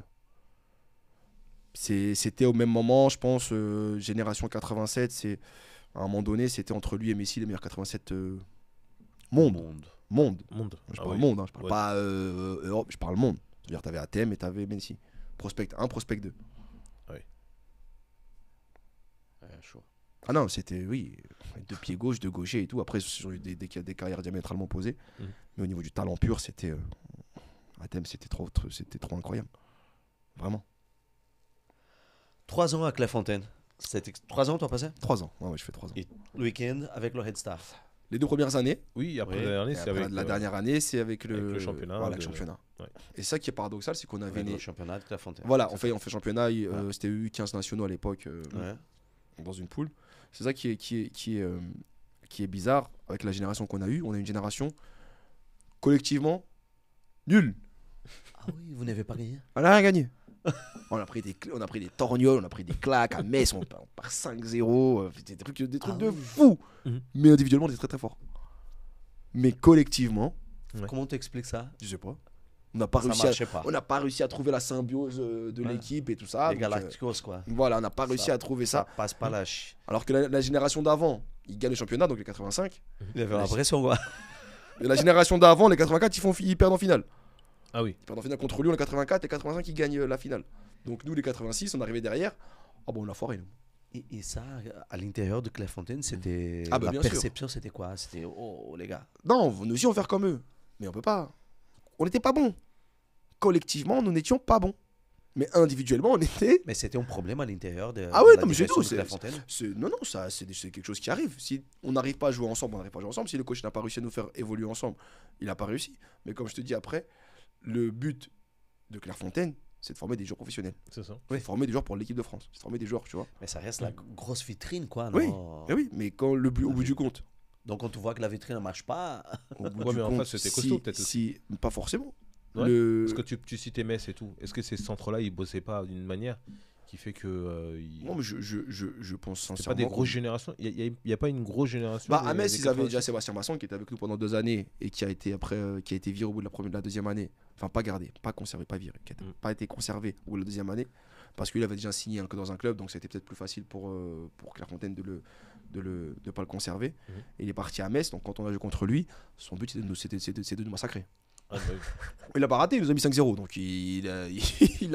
c'était au même moment, je pense, génération 87. C'est à un moment donné, c'était entre lui et Messi les meilleurs 87 monde, monde. Monde. Monde. Je parle monde, hein, je parle pas je parle monde. C'est-à-dire, avais ATM et tu avais Messi. Prospect 1, prospect 2. Oui. Ah non, c'était, oui, deux pieds gauche, de gauchers et tout. Après, sur des, des, des carrières diamétralement posées. Mmh. Mais au niveau du talent pur, c'était. Euh, c'était trop, c'était trop incroyable. Vraiment. Trois ans à Clairefontaine. trois ans, toi, passé Trois ans, ouais, je fais trois ans. le week-end avec le Head Staff les deux premières années. Oui, après, La, dernière, la dernière année, c'est avec, le, le championnat. Et ça qui est paradoxal, c'est qu'on avait le championnat de la Fontaine. Voilà, on fait, on fait championnat, euh, c'était eu 15 nationaux à l'époque euh, dans une poule. C'est ça qui est, qui est, qui est, euh, qui est bizarre avec la génération qu'on a eue. On a une génération collectivement nulle. Ah oui, vous n'avez pas gagné. On n'a rien gagné. on, a pris des, on a pris des torgnoles, on a pris des claques. À Metz, on, part 5-0. Euh, des trucs, des trucs ah de fou. Mhm. Mais individuellement, on très très fort. Mais collectivement. comment Comment t'expliques ça Je sais pas. On n'a pas, ça réussi à, pas. On n'a pas réussi à trouver la symbiose euh, de l'équipe et tout ça. Les euh, Galacticos, quoi. Voilà, on n'a pas réussi à trouver ça. passe pas lâche. Alors que la, génération d'avant, ils gagnent le championnat, donc les 85. Il avait l'impression, quoi. Et la génération d'avant, les 84, ils, font, ils perdent en finale. Ah oui. en finale contre Lyon en 84 et 85, qui gagnent euh, la finale. Donc nous, les 86, on arrivait derrière. Ah bon, on a foiré, nous. Et, ça, à l'intérieur de Clairefontaine, c'était. Ah bah, la perception, c'était quoi C'était oh, les gars. Non, nous aussi, on faire comme eux. Mais on peut pas. On n'était pas bons. Collectivement, nous n'étions pas bons. Mais individuellement, on était. Mais c'était un problème à l'intérieur de. Ah ouais, non, mais j'ai tout. Non, non, ça, c'est quelque chose qui arrive. Si on n'arrive pas à jouer ensemble, on n'arrive pas à jouer ensemble. Si le coach n'a pas réussi à nous faire évoluer ensemble, il n'a pas réussi. Mais comme je te dis après, le but de Clairefontaine, c'est de former des joueurs professionnels. C'est ça. former des joueurs pour l'équipe de France. former des joueurs, tu vois. Mais ça reste la grosse vitrine, quoi. oui, eh oui, mais quand le but, au bout du compte. Donc quand on voit que la vitrine ne marche pas. Au bout du mais compte, en fait, c'était costaud, peut-être. pas forcément. Parce que tu, tu citais Metz et tout. Est-ce que ces centres-là, ils bossaient pas d'une manière qui fait que. Euh, je, pense sincèrement. pas des grosses générations. Il n'y a, pas une grosse génération. Bah, à Metz, ils avaient déjà Sébastien Masson qui était avec nous pendant deux années et qui a été, après, euh, qui a été viré au bout de la, première, de la deuxième année. Enfin, pas gardé, pas conservé, pas viré. Qui n'a mm. pas été conservé au bout de la deuxième année parce qu'il avait déjà signé que dans un club, donc c'était peut-être plus facile pour, euh, pour Clairefontaine de le. De ne pas le conserver. Mm. Il est parti à Metz, donc quand on a joué contre lui, son but c'était de nous massacrer. Ah, bah il a pas raté, il nous a mis 5-0. Donc il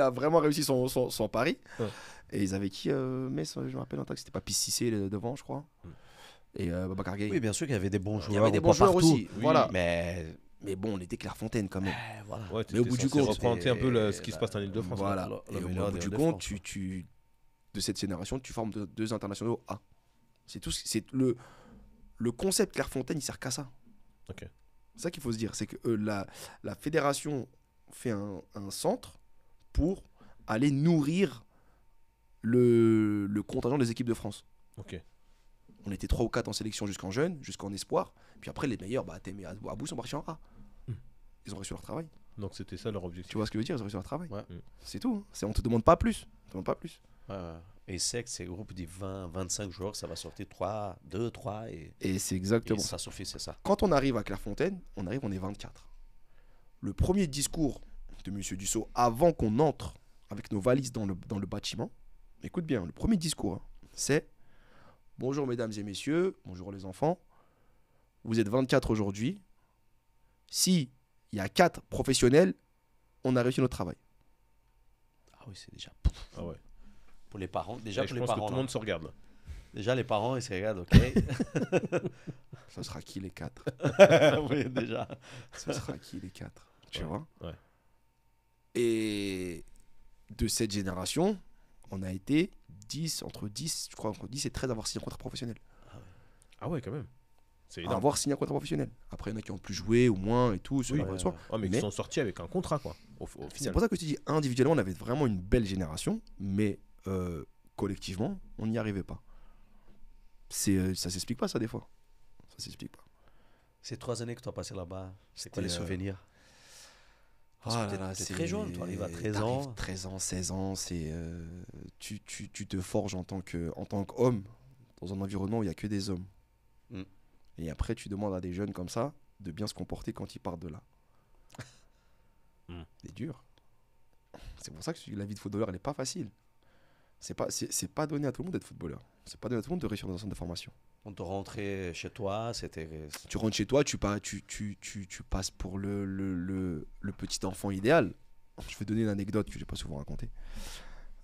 a, vraiment réussi son, pari. Et ils avaient qui euh, Metz, je me rappelle, en c'était pas Pississé euh, devant, je crois. Mm. Et euh, Oui, bien sûr qu'il y avait des bons joueurs. Il y avait des bons joueurs aussi. voilà. Mais. Mais bon, on était Clairefontaine quand même. Eh, voilà. mais au bout du compte. Tu représenter un peu ce qui se passe en lîle bah, de france Voilà. Hein. et au, bout du compte, hein. tu, de cette génération, tu formes deux, internationaux A. C'est tout. le, le concept Clairefontaine, il sert qu'à ça. Ok. C'est ça qu'il faut se dire, c'est que euh, la, la, fédération fait un, centre pour aller nourrir le, le contingent des équipes de France. Ok. On était 3 ou 4 en sélection jusqu'en jeune, jusqu'en espoir. Puis après, les meilleurs, bah, mais à bout sont partis en A. Hmm. Ils ont reçu leur travail. Donc c'était ça leur objectif. Tu vois ce que je veux dire Ils ont reçu leur travail. Hmm. C'est tout. Hein. c'est On te demande pas plus. On te demande pas plus. Ouais, ouais. Et que c'est groupe de 20, 25 joueurs, ça va sortir 3, 2, 3. Et, et c'est exactement ça. suffit, c'est ça. Quand on arrive à Clairefontaine, on arrive, on est 24. Le premier discours de monsieur Dussault, avant qu'on entre avec nos valises dans le, dans le bâtiment, écoute bien, le premier discours, hein, c'est Bonjour mesdames et messieurs, bonjour les enfants, vous êtes 24 aujourd'hui. Si il y a 4 professionnels, on a réussi notre travail. Ah oui, c'est déjà. Ah ouais pour les parents. Déjà, je pense Que tout le monde se regarde. Déjà, les parents, ils se regardent, ok. Ça sera qui les quatre Oui, déjà. Ça sera qui les quatre Tu vois ouais. Et de cette génération, on a été 10, entre 10, je crois, 10 et 13 à avoir signé un contrat professionnel. Ah ouais, ah quand même. C'est à avoir signé un contrat professionnel. Après, il y en a qui ont plus joué ou moins et tout. Oh, mais, ils sont sortis avec un contrat, quoi. c'est pour ça que je te dis, individuellement, on avait vraiment une belle génération, mais euh, collectivement, on n'y arrivait pas. C'est, euh, ça s'explique pas, ça, des fois. Ça s'explique pas. Ces trois années que tu as passées là-bas, c'est quoi les euh, souvenirs ah c'est très jeune, tu arrives à 13 ans. 13 ans, 16 ans, c'est, tu, tu, te forges en tant, que, en tant qu'homme dans un environnement où il n'y a que des hommes. Mm. Et après, tu demandes à des jeunes comme ça de bien se comporter quand ils partent de là. Mm. C'est dur. C'est pour ça que la vie de footballeur, elle n'est pas facile c'est pas, c'est, pas donné à tout le monde d'être footballeur. C'est pas donné à tout le monde de réussir dans un centre de formation. On te rentrait chez toi, c'était. Tu rentres chez toi, tu, pas, tu, tu, tu, tu, passes pour le, le, le, petit enfant idéal. Je vais donner une anecdote que j'ai pas souvent racontée.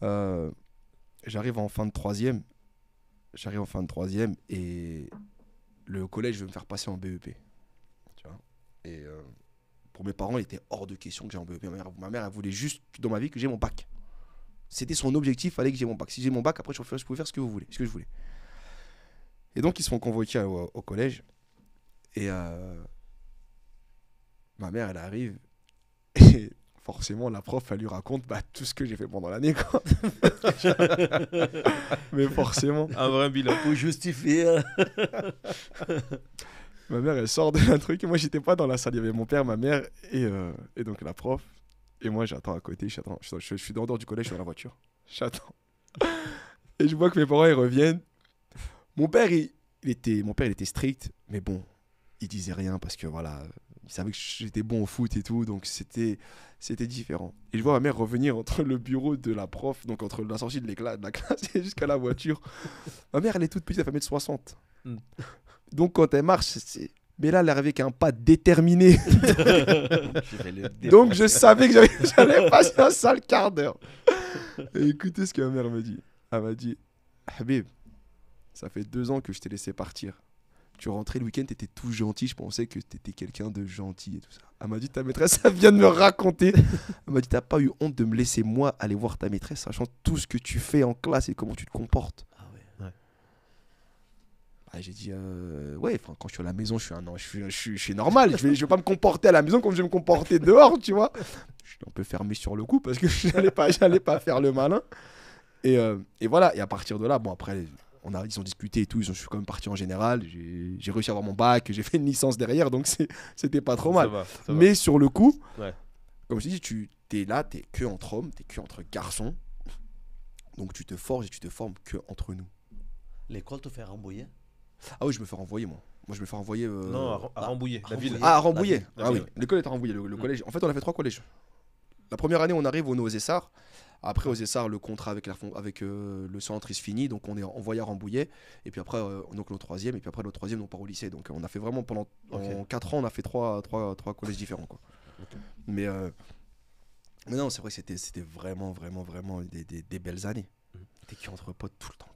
Euh, j'arrive en fin de troisième. J'arrive en fin de troisième et le collège veut me faire passer en BEP. Tu vois Et euh, pour mes parents, il était hors de question que j'ai en BEP. Ma mère, ma elle voulait juste dans ma vie que j'ai mon bac. C'était son objectif, fallait que j'ai mon bac. Si j'ai mon bac, après je pouvais, faire ce que vous voulez, ce que je voulais. Et donc ils sont font au, collège. Et euh, ma mère, elle arrive. Et forcément, la prof, elle lui raconte bah, tout ce que j'ai fait pendant l'année. Mais forcément. Un vrai bilan. Faut justifier. ma mère, elle sort de un truc. Moi, j'étais pas dans la salle. Il y avait mon père, ma mère et euh, donc la prof. Et moi, j'attends à côté, j'attends. Je, suis dehors du collège, je suis dans la voiture. J'attends. Et je vois que mes parents, ils reviennent. Mon père, il, était, mon père, il était strict, mais bon, il disait rien parce que voilà, il savait que j'étais bon au foot et tout, donc c'était, c'était différent. Et je vois ma mère revenir entre le bureau de la prof, donc entre la sortie de, de la classe et jusqu'à la voiture. ma mère, elle est toute petite, elle fait 1m60. Hmm. Donc quand elle marche, c'est mais là, elle est avec un pas déterminé. Donc, je savais que j'allais passer un sale quart d'heure. écoutez ce que ma mère m'a dit. Elle m'a dit Habib, ça fait deux ans que je t'ai laissé partir. Tu rentrais le week-end, t'étais tout gentil. Je pensais que t'étais quelqu'un de gentil et tout ça. Elle m'a dit Ta maîtresse, ça vient de me raconter. Elle m'a dit T'as pas eu honte de me laisser moi aller voir ta maîtresse, sachant tout ce que tu fais en classe et comment tu te comportes. Ah, j'ai dit, euh, ouais, quand je suis à la maison, je suis, un, je suis, je suis, normal. Je ne vais, je vais pas me comporter à la maison comme je vais me comporter dehors, tu vois. Je suis un peu fermé sur le coup parce que je n'allais pas, pas faire le malin. Et, euh, et, voilà, et à partir de là, bon, après, on a, ils ont discuté et tout, je suis quand même parti en général. J'ai réussi à avoir mon bac, j'ai fait une licence derrière, donc c'était pas trop mal. Mais sur le coup, comme je dis, tu es là, tu es que entre hommes, tu es que entre garçons. Donc tu te forges et tu te formes que entre nous. L'école te fait rembouiller ah oui, je me fais renvoyer, moi. Moi, je me fais renvoyer. Euh, non, à, Rambouillet, Ah, à Rambouillet. ah oui, l'école est à Rambouillet, le, mm. collège. En fait, on a fait trois collèges. La première année, on arrive, au est Après, aux Essarts, le contrat avec, la avec euh, le centre, il se Donc, on est envoyé à Rambouillet. Et puis après, on euh, donc le troisième. Et puis après, le troisième, on part au lycée. Donc, on a fait vraiment pendant quatre ans, on a fait trois, trois, trois collèges différents. Mais, mais non, c'est vrai que c'était, vraiment, vraiment, vraiment des, des belles années. Mm. T'es qui entre potes tout le temps.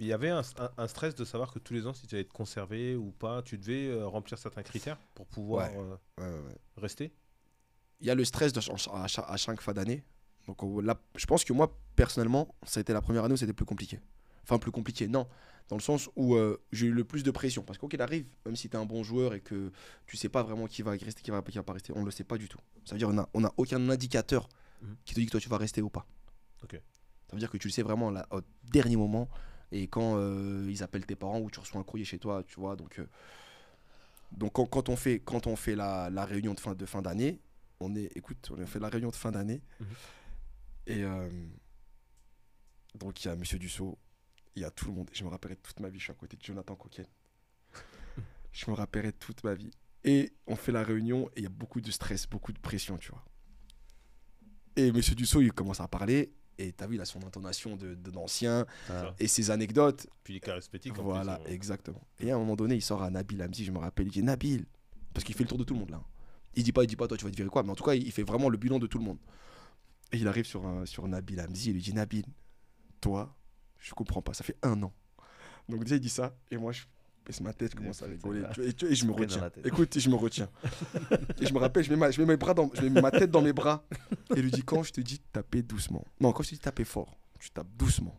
Il y avait un, stress de savoir que tous les ans, si tu allais être conservé ou pas, tu devais euh, remplir certains critères pour pouvoir euh, rester Il y a le stress de, à, chaque, à fin d'année. Donc là, je pense que moi, personnellement, ça a été la première année où c'était plus compliqué. Enfin, plus compliqué, non. Dans le sens où euh, j'ai eu le plus de pression. Parce qu'il arrive, même si tu es un bon joueur et que tu sais pas vraiment qui va rester, qui va, va pas rester, on ne le sait pas du tout. Ça veut dire qu'on n'a on a aucun indicateur mhm. qui te dit que toi tu vas rester ou pas. Ça veut dire que tu le sais vraiment au dernier moment et quand euh, ils appellent tes parents ou tu reçois un courrier chez toi, tu vois. Donc, euh, donc quand, on fait, quand on fait la, réunion de fin de fin d'année, on est, écoute, on fait la réunion de fin d'année mhm. et euh, donc il y a Monsieur Dussault, il y a tout le monde. Je me rappellerai toute ma vie, je suis à côté de Jonathan Coquen. je me rappellerai toute ma vie. Et on fait la réunion et il y a beaucoup de stress, beaucoup de pression, tu vois. Et Monsieur Dussault, il commence à parler et t'as vu, il a son intonation d'ancien de, d'ancien et ses anecdotes. Puis les est charismatique. voilà, euh, exactement. Et à un moment donné, il sort à Nabil Hamzi, je me rappelle, il dit Nabil, parce qu'il fait le tour de tout le monde là. Il dit pas, il dit pas, toi tu vas te virer quoi, mais en tout cas, il fait vraiment le bilan de tout le monde. Et il arrive sur, sur Nabil Hamzi, il lui dit Nabil, toi, je comprends pas, ça fait un an. Donc déjà, il dit ça, et moi, je, baisse ma tête, je commence à et, je me retiens. Écoute, je me retiens. et je me rappelle, je mets, ma, bras je mets ma tête dans mes bras. Et lui dis, quand je te dis taper doucement. Non, quand je te dis taper fort, tu tapes doucement.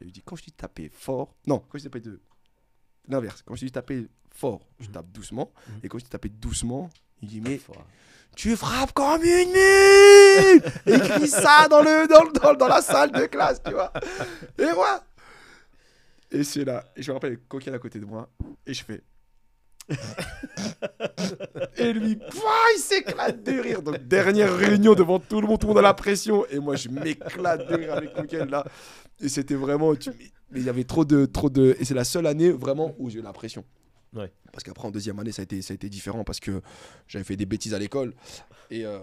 Et lui dit, quand je te dis taper fort. Non, quand je te dis de. L'inverse. Quand je te dis taper fort, je mm-hmm. tape doucement. Mm-hmm. Et quand je te dis taper doucement, il dit, mais. Tu frappes comme une mule Écris ça dans, le, dans, dans la salle de classe, tu vois. Et moi, et c'est là. Et je me rappelle, Coquel à côté de moi. Et je fais. et lui, il s'éclate de rire. Donc, dernière réunion devant tout le monde, tout le monde a la pression. Et moi, je m'éclate de rire avec Coquel là. Et c'était vraiment. Mais il y avait trop de, trop de. Et c'est la seule année vraiment où j'ai eu la pression. Ouais. Parce qu'après, en deuxième année, ça a été, ça a été différent parce que j'avais fait des bêtises à l'école. Et. Euh,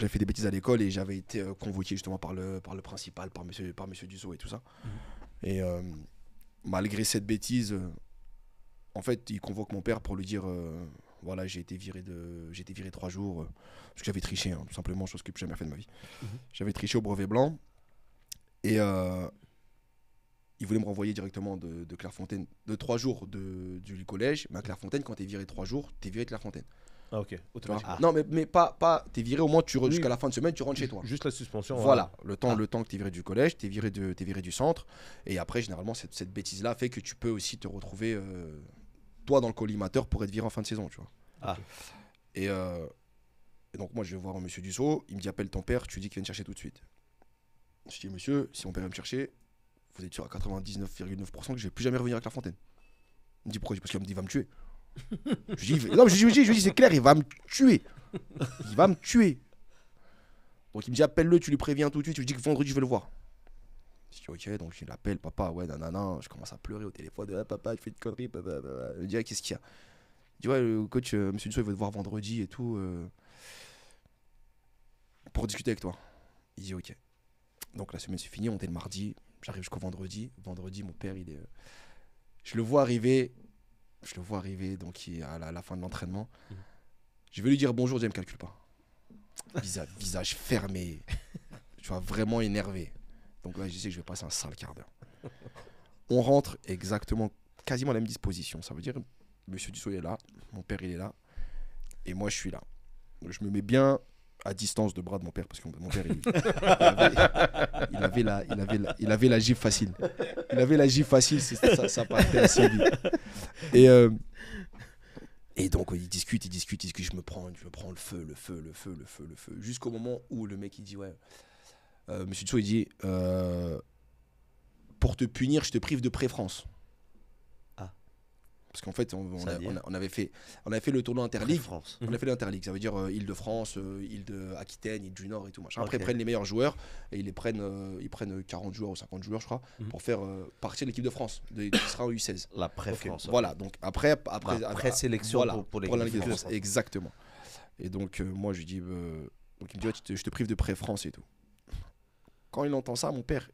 j'avais fait des bêtises à l'école et j'avais été euh, convoqué justement par le, par le principal, par monsieur, par monsieur Dussault et tout ça. Mhm. Et euh, malgré cette bêtise, euh, en fait, il convoque mon père pour lui dire euh, voilà, j'ai été viré de, j'ai été viré trois jours parce que j'avais triché, hein, tout simplement, chose que j'ai jamais fait de ma vie. Mhm. J'avais triché au brevet blanc et il voulait me renvoyer directement de, Clairefontaine, de trois jours du collège. Mais à Clairefontaine, quand t'es viré trois jours, t'es viré de Clairefontaine. Ah, ok. Non, mais, mais pas, pas t'es viré au moins tu jusqu'à la fin de semaine, tu rentres chez toi. Juste la suspension. Hein. Voilà, le temps, ah. le temps que t'es viré du collège, t'es viré, de, t'es viré du centre. Et après, généralement, cette, cette bêtise-là fait que tu peux aussi te retrouver, euh, toi, dans le collimateur pour être viré en fin de saison, tu vois. Ah. Euh, et, donc, moi, je vais voir monsieur Dussault, il me dit appelle ton père, tu dis qu'il vient me chercher tout de suite. Je dis, monsieur, si mon père vient me chercher, vous êtes sûr à 99,9% que je vais plus jamais revenir avec la fontaine. Il me dit pourquoi Parce qu'il me dit va me tuer je lui non, je, dis, je c'est clair, il va me tuer. Il va me tuer. Donc il me dit, appelle-le, tu lui préviens tout de suite. Je lui dis que vendredi, je vais le voir. Je dis, ok, donc il appelle, papa, ouais, nanana. Je commence à pleurer au téléphone, ah, papa, tu fais des conneries. papa. papa. Je dis, ah, qu'est-ce qu'il y a Il dit, ouais, le coach, euh, monsieur Dussault, il veut te voir vendredi et tout. Euh, pour discuter avec toi. Il dit, ok. Donc la semaine c'est fini, on était le mardi, j'arrive jusqu'au vendredi. Vendredi, mon père, il est. Euh, je le vois arriver, je le vois arriver donc à la, à la fin de l'entraînement. Mhm. Je vais lui dire bonjour, je ne me calcule pas. visage fermé. tu vois, vraiment énervé. Donc là, je sais que je vais passer un sale quart d'heure. On rentre exactement, quasiment à la même disposition. Ça veut dire, Monsieur Dussault est là, mon père il est là, et moi je suis là. Je me mets bien à distance de bras de mon père, parce que mon père, il, avait, la, il, avait il avait la gifle facile. Il avait la gifle facile, ça, ça partait Et, euh, et donc, il discute, il discute, il discute, Je me prends, je me prends le feu, le feu, le feu, le feu, le feu. Jusqu'au moment où le mec, il dit Ouais, euh, monsieur Tso, il dit euh, Pour te punir, je te prive de préférence ». Parce qu'en fait, on, avait fait, on avait fait le tournoi Interligue. France. On a mhm. fait l'Interligue. Ça veut dire euh, Île-de-France, euh, Île-de-Aquitaine, Île du Nord et tout. Après, ils prennent les meilleurs joueurs et ils, les prennent, euh, ils prennent 40 joueurs ou 50 joueurs, je crois, mhm. pour faire partie de l'équipe de France, de, sera en U16. La préférence. Voilà, donc après. après après pour, les. l'équipe Exactement. Et donc, moi, je lui dis. Ah, je te prive de pré-France et tout. Quand il entend ça, mon père,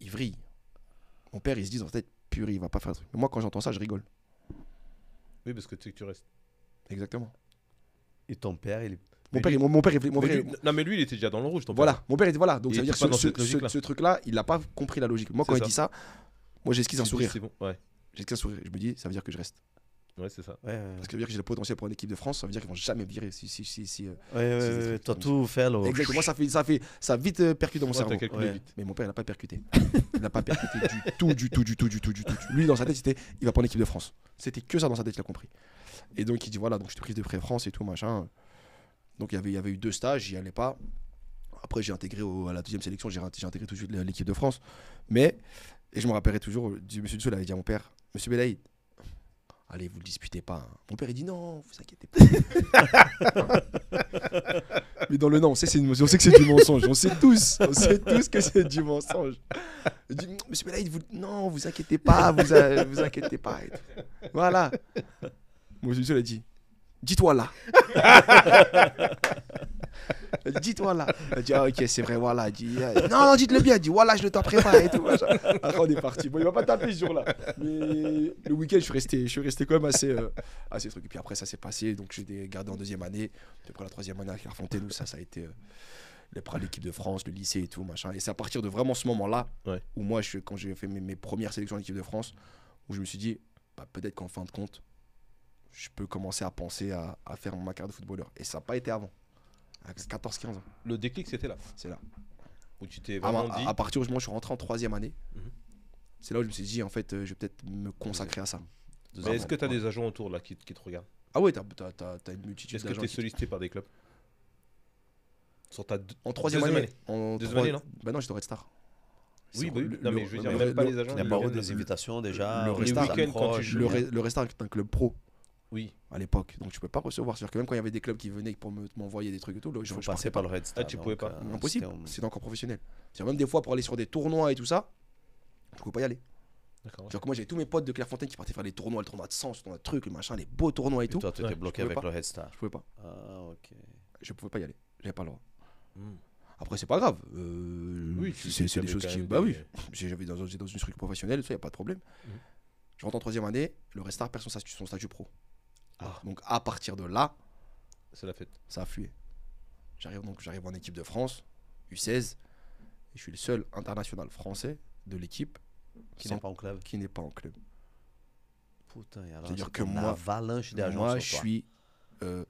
il vrille. Mon père, il se dit en sa tête, purée, il va pas faire un moi, quand j'entends ça, je rigole parce que tu tu restes. Exactement. Et ton père, il Mon père, mon, mon, père, mon père... Lui... non mais lui il était déjà dans le rouge. voilà, mon père était voilà. Donc ça veut dire que ce, truc-là, il n'a pas compris la logique. Moi quand il dit ça, moi j'esquisse un sourire. Bon. Ouais. J'esquisse un sourire. Je me dis, ça veut dire que je reste. Ouais, c'est ça. Parce que veut dire que j'ai le potentiel pour une équipe de France, ça veut dire qu'ils vont jamais virer. Si, si, si, si, euh, ouais, ouais, tout faire... Là. Exactement, ça fait, ça fait ça vite euh, percuté dans mon cerveau. Mais mon père, il n'a pas percuté. Il n'a pas percuté du tout, du tout, du tout, du tout, du tout. Lui, dans sa tête, c'était il va prendre l'équipe de France. C'était que ça dans sa tête, il a compris. Et donc, il dit voilà, donc je te prise de pré-France et tout, machin. Donc, il y avait, il y avait eu deux stages, j'y allais pas. Après, j'ai intégré à la deuxième sélection, j'ai intégré tout de suite l'équipe de France. Mais, et je me rappellerai toujours, Monsieur Dussou avait dit à mon père Monsieur Belaïd, Allez, vous ne disputez pas. Hein. Mon père, il dit non, vous inquiétez pas. Mais dans le non, on sait, une... on sait que c'est du mensonge. On sait tous, on sait tous que c'est du mensonge. Il dit, monsieur Belaïd, vous... non, vous inquiétez pas, vous, euh, inquiétez pas. Voilà. Monsieur, il a dit, dis-toi là. dites dit, là. Elle dit, ah, ok, c'est vrai, voilà. Elle dit, non, non, dites-le bien. Elle dit, voilà, je le t'en prépare et tout. Après, on est parti. Bon, il va pas taper ce jour-là. Mais le week-end, je suis resté, je suis resté quand même assez, euh, assez truc. Et puis après, ça s'est passé. Donc, j'ai gardé en deuxième année. Puis après, la troisième année à Clairefontaine, nous ça, ça a été. Euh, l'équipe de France, le lycée et tout, machin. Et c'est à partir de vraiment ce moment-là, où moi, je, quand j'ai fait mes, premières sélections en équipe de France, où je me suis dit, bah, peut-être qu'en fin de compte, je peux commencer à penser à, à faire ma carrière de footballeur. Et ça n'a pas été avant. 14-15 ah, ans. Le déclic, c'était là C'est là. Où tu t'es ah, vraiment dit... à, partir du moment où je suis rentré en troisième année, mhm. c'est là où je me suis dit, en fait, euh, je vais peut-être me consacrer à ça. est-ce que tu as des agents autour là qui, te regardent Ah ouais, t'as as, une multitude Est-ce que tu es sollicité par des clubs En troisième année, année. En deuxième année, non Bah non, j'étais au Red Star. Oui, non, mais je veux dire, même pas les agents. Il y a pas des invitations déjà. Le, Red Star un club pro. Oui. À l'époque. Donc je peux pas recevoir. C'est-à-dire que même quand il y avait des clubs qui venaient pour m'envoyer des trucs et tout, là, je, je passais par le Red Star. Ah, tu pouvais pas. Euh, impossible. C'est encore professionnel. cest même des fois pour aller sur des tournois et tout ça, je pouvais pas y aller. D'accord. moi j'avais tous mes potes de Clairefontaine qui partaient faire des tournois, le tournoi de sens, le tournoi de le machin, les beaux tournois et, tout. Toi, tu étais bloqué avec le Red Star. Je pouvais pas. Ah, ok. Je pouvais pas y aller. J'avais pas le droit. Hmm. Après, c'est pas grave. Euh, oui, c'est des choses qui. Bah oui, j'avais dans, dans une structure professionnelle, il n'y a pas de problème. Hmm. Je rentre en troisième année, le perd son, statut pro. Ah. Donc à partir de là, c'est la Ça a fui. J'arrive donc j'arrive en équipe de France, U16. Et je suis le seul international français de l'équipe qui n'est pas en club. Qui n'est pas en club. Putain, C'est-à-dire que moi, avalanche moi je suis euh,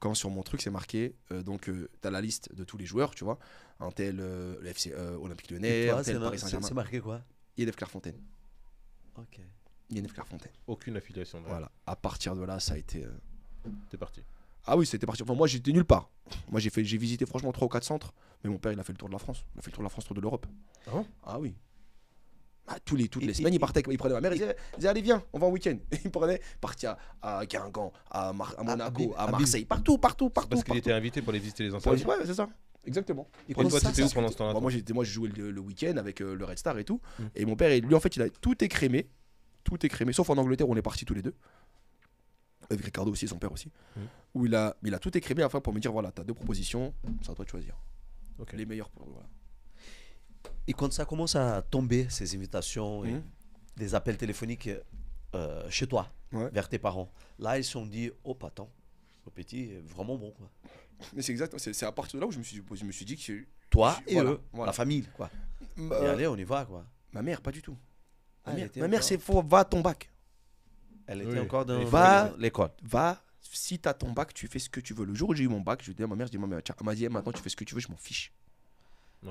quand sur mon truc c'est marqué euh, donc euh, tu as la liste de tous les joueurs, tu vois, un tel Olympique Lyonnais, un tel Paris Saint-Germain. C'est marqué quoi Clair Clairefontaine. OK. Yannick Clairefontaine. Aucune affiliation. Voilà. À partir de là, ça a été. Euh, T'es parti. Ah oui, c'était parti. Enfin, moi, j'étais nulle part. Moi, j'ai fait, j'ai visité franchement trois ou quatre centres. Mais mon père, il a fait le tour de la France. Il a fait le tour de la France, tour de l'Europe. Ah, ah oui. Ah, tous les, toutes les semaines, il partait, il prenait ma mère, il disait, allez viens, on va en week-end. Il prenait, partait à, à Guingamp, à, ah, Monaco, à, Marseille, partout, partout, partout. Parce qu'il était invité pour aller visiter les anciens. Ouais, c'est ça. Exactement. Et toi, t'étais où pendant ce temps-là bah, Moi, j'étais, moi, je jouais le, week-end avec euh, le Red Star et tout. Mm. Et mon père, lui, en fait, il a tout écrémé. Tout est sauf en Angleterre où on est parti tous les deux. Avec Ricardo aussi, son père aussi. Mm. Où il a, il a tout écrémé afin pour me dire voilà, t'as deux propositions, c'est à toi de choisir. Okay. Les meilleurs. pour. Et quand ça commence à tomber, ces invitations, et mm. des appels téléphoniques euh, chez toi, vers tes parents, là, ils se sont dit oh, bah, attends, le petit est vraiment bon. Quoi. Mais c'est exact, c'est à partir de là où je me suis, je me suis dit que. Toi et eux, la famille, quoi. Euh, allez, on y va, quoi. Ma mère, pas du tout ma mère, c'est faux, va à ton bac. Elle était encore dans va, l'école. Va, si t'as ton bac, tu fais ce que tu veux. Le jour où j'ai eu mon bac, je dis à ma mère, je dis ma mère, tiens, elle m'a dit, eh, maintenant tu fais ce que tu veux, je m'en fiche.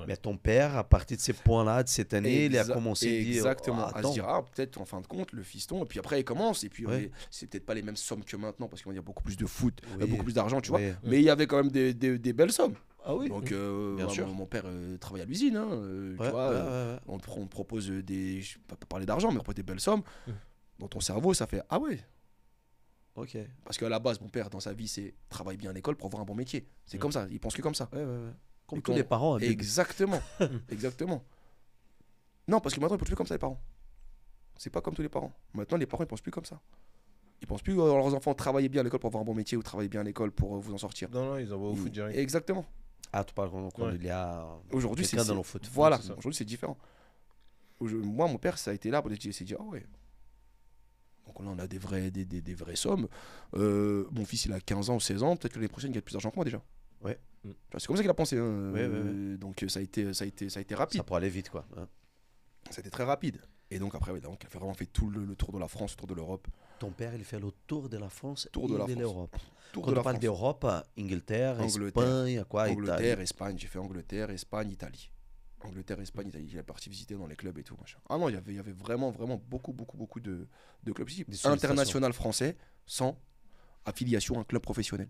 Mais ton père, à partir de ces points-là, de cette année, il a commencé à, dire, se dire peut-être en fin de compte, le fiston. Et puis après, il commence. Et puis, euh, c'est peut-être pas les mêmes sommes que maintenant, parce qu'il y a beaucoup plus de foot, beaucoup plus d'argent, tu vois. Mais il y avait quand même des belles sommes. Ah oui. Donc, euh, Bien bah, sûr. Mon, père euh, travaille à l'usine. tu vois, on, propose des. Je vais pas parler d'argent, mais on des belles sommes. Dans ton cerveau, ça fait Ah ouais. Ok. Parce qu'à la base, mon père, dans sa vie, c'est travaille bien à l'école pour avoir un bon métier. C'est comme ça. Il pense que comme ça. Comme tous les parents. Exactement. exactement. Non, parce que maintenant, ils pensent plus comme ça, les parents. C'est pas comme tous les parents. Maintenant, les parents, ils pensent plus comme ça. Ils pensent plus à oh, leurs enfants travaillent bien à l'école pour avoir un bon métier ou travailler bien à l'école pour euh, vous en sortir. Non, non, ils envoient au foot direct. Exactement. Ah, tu parles quand il y a aujourd'hui c'est dans Voilà, aujourd'hui c'est différent. Moi, mon père, ça a été là pour dire, c'est dire, ah ouais. Donc là, on a des vraies, des, des, sommes. Euh, mon fils, il a 15 ans ou 16 ans, peut-être que les prochaines, il a plus d'argent que moi déjà. Ouais. Mm. C'est comme ça qu'il a pensé. Hein. Ouais, ouais, donc euh, ça a été, ça a été, ça a été rapide. Ça pour aller vite, quoi. Hein. Ça a été très rapide. Et donc après, donc, il a vraiment fait tout le, le tour de la France, le tour de l'Europe ton père, il fait le tour de la France et de, l'Europe. Tour de parle d'Europe, Angleterre, Espagne, quoi j'ai fait Angleterre, Espagne, Italie. Angleterre, Espagne, Italie, il est parti visiter dans les clubs et tout. Ah non, il y avait, vraiment, vraiment beaucoup, beaucoup, beaucoup de, de clubs. International français, sans affiliation un club professionnel.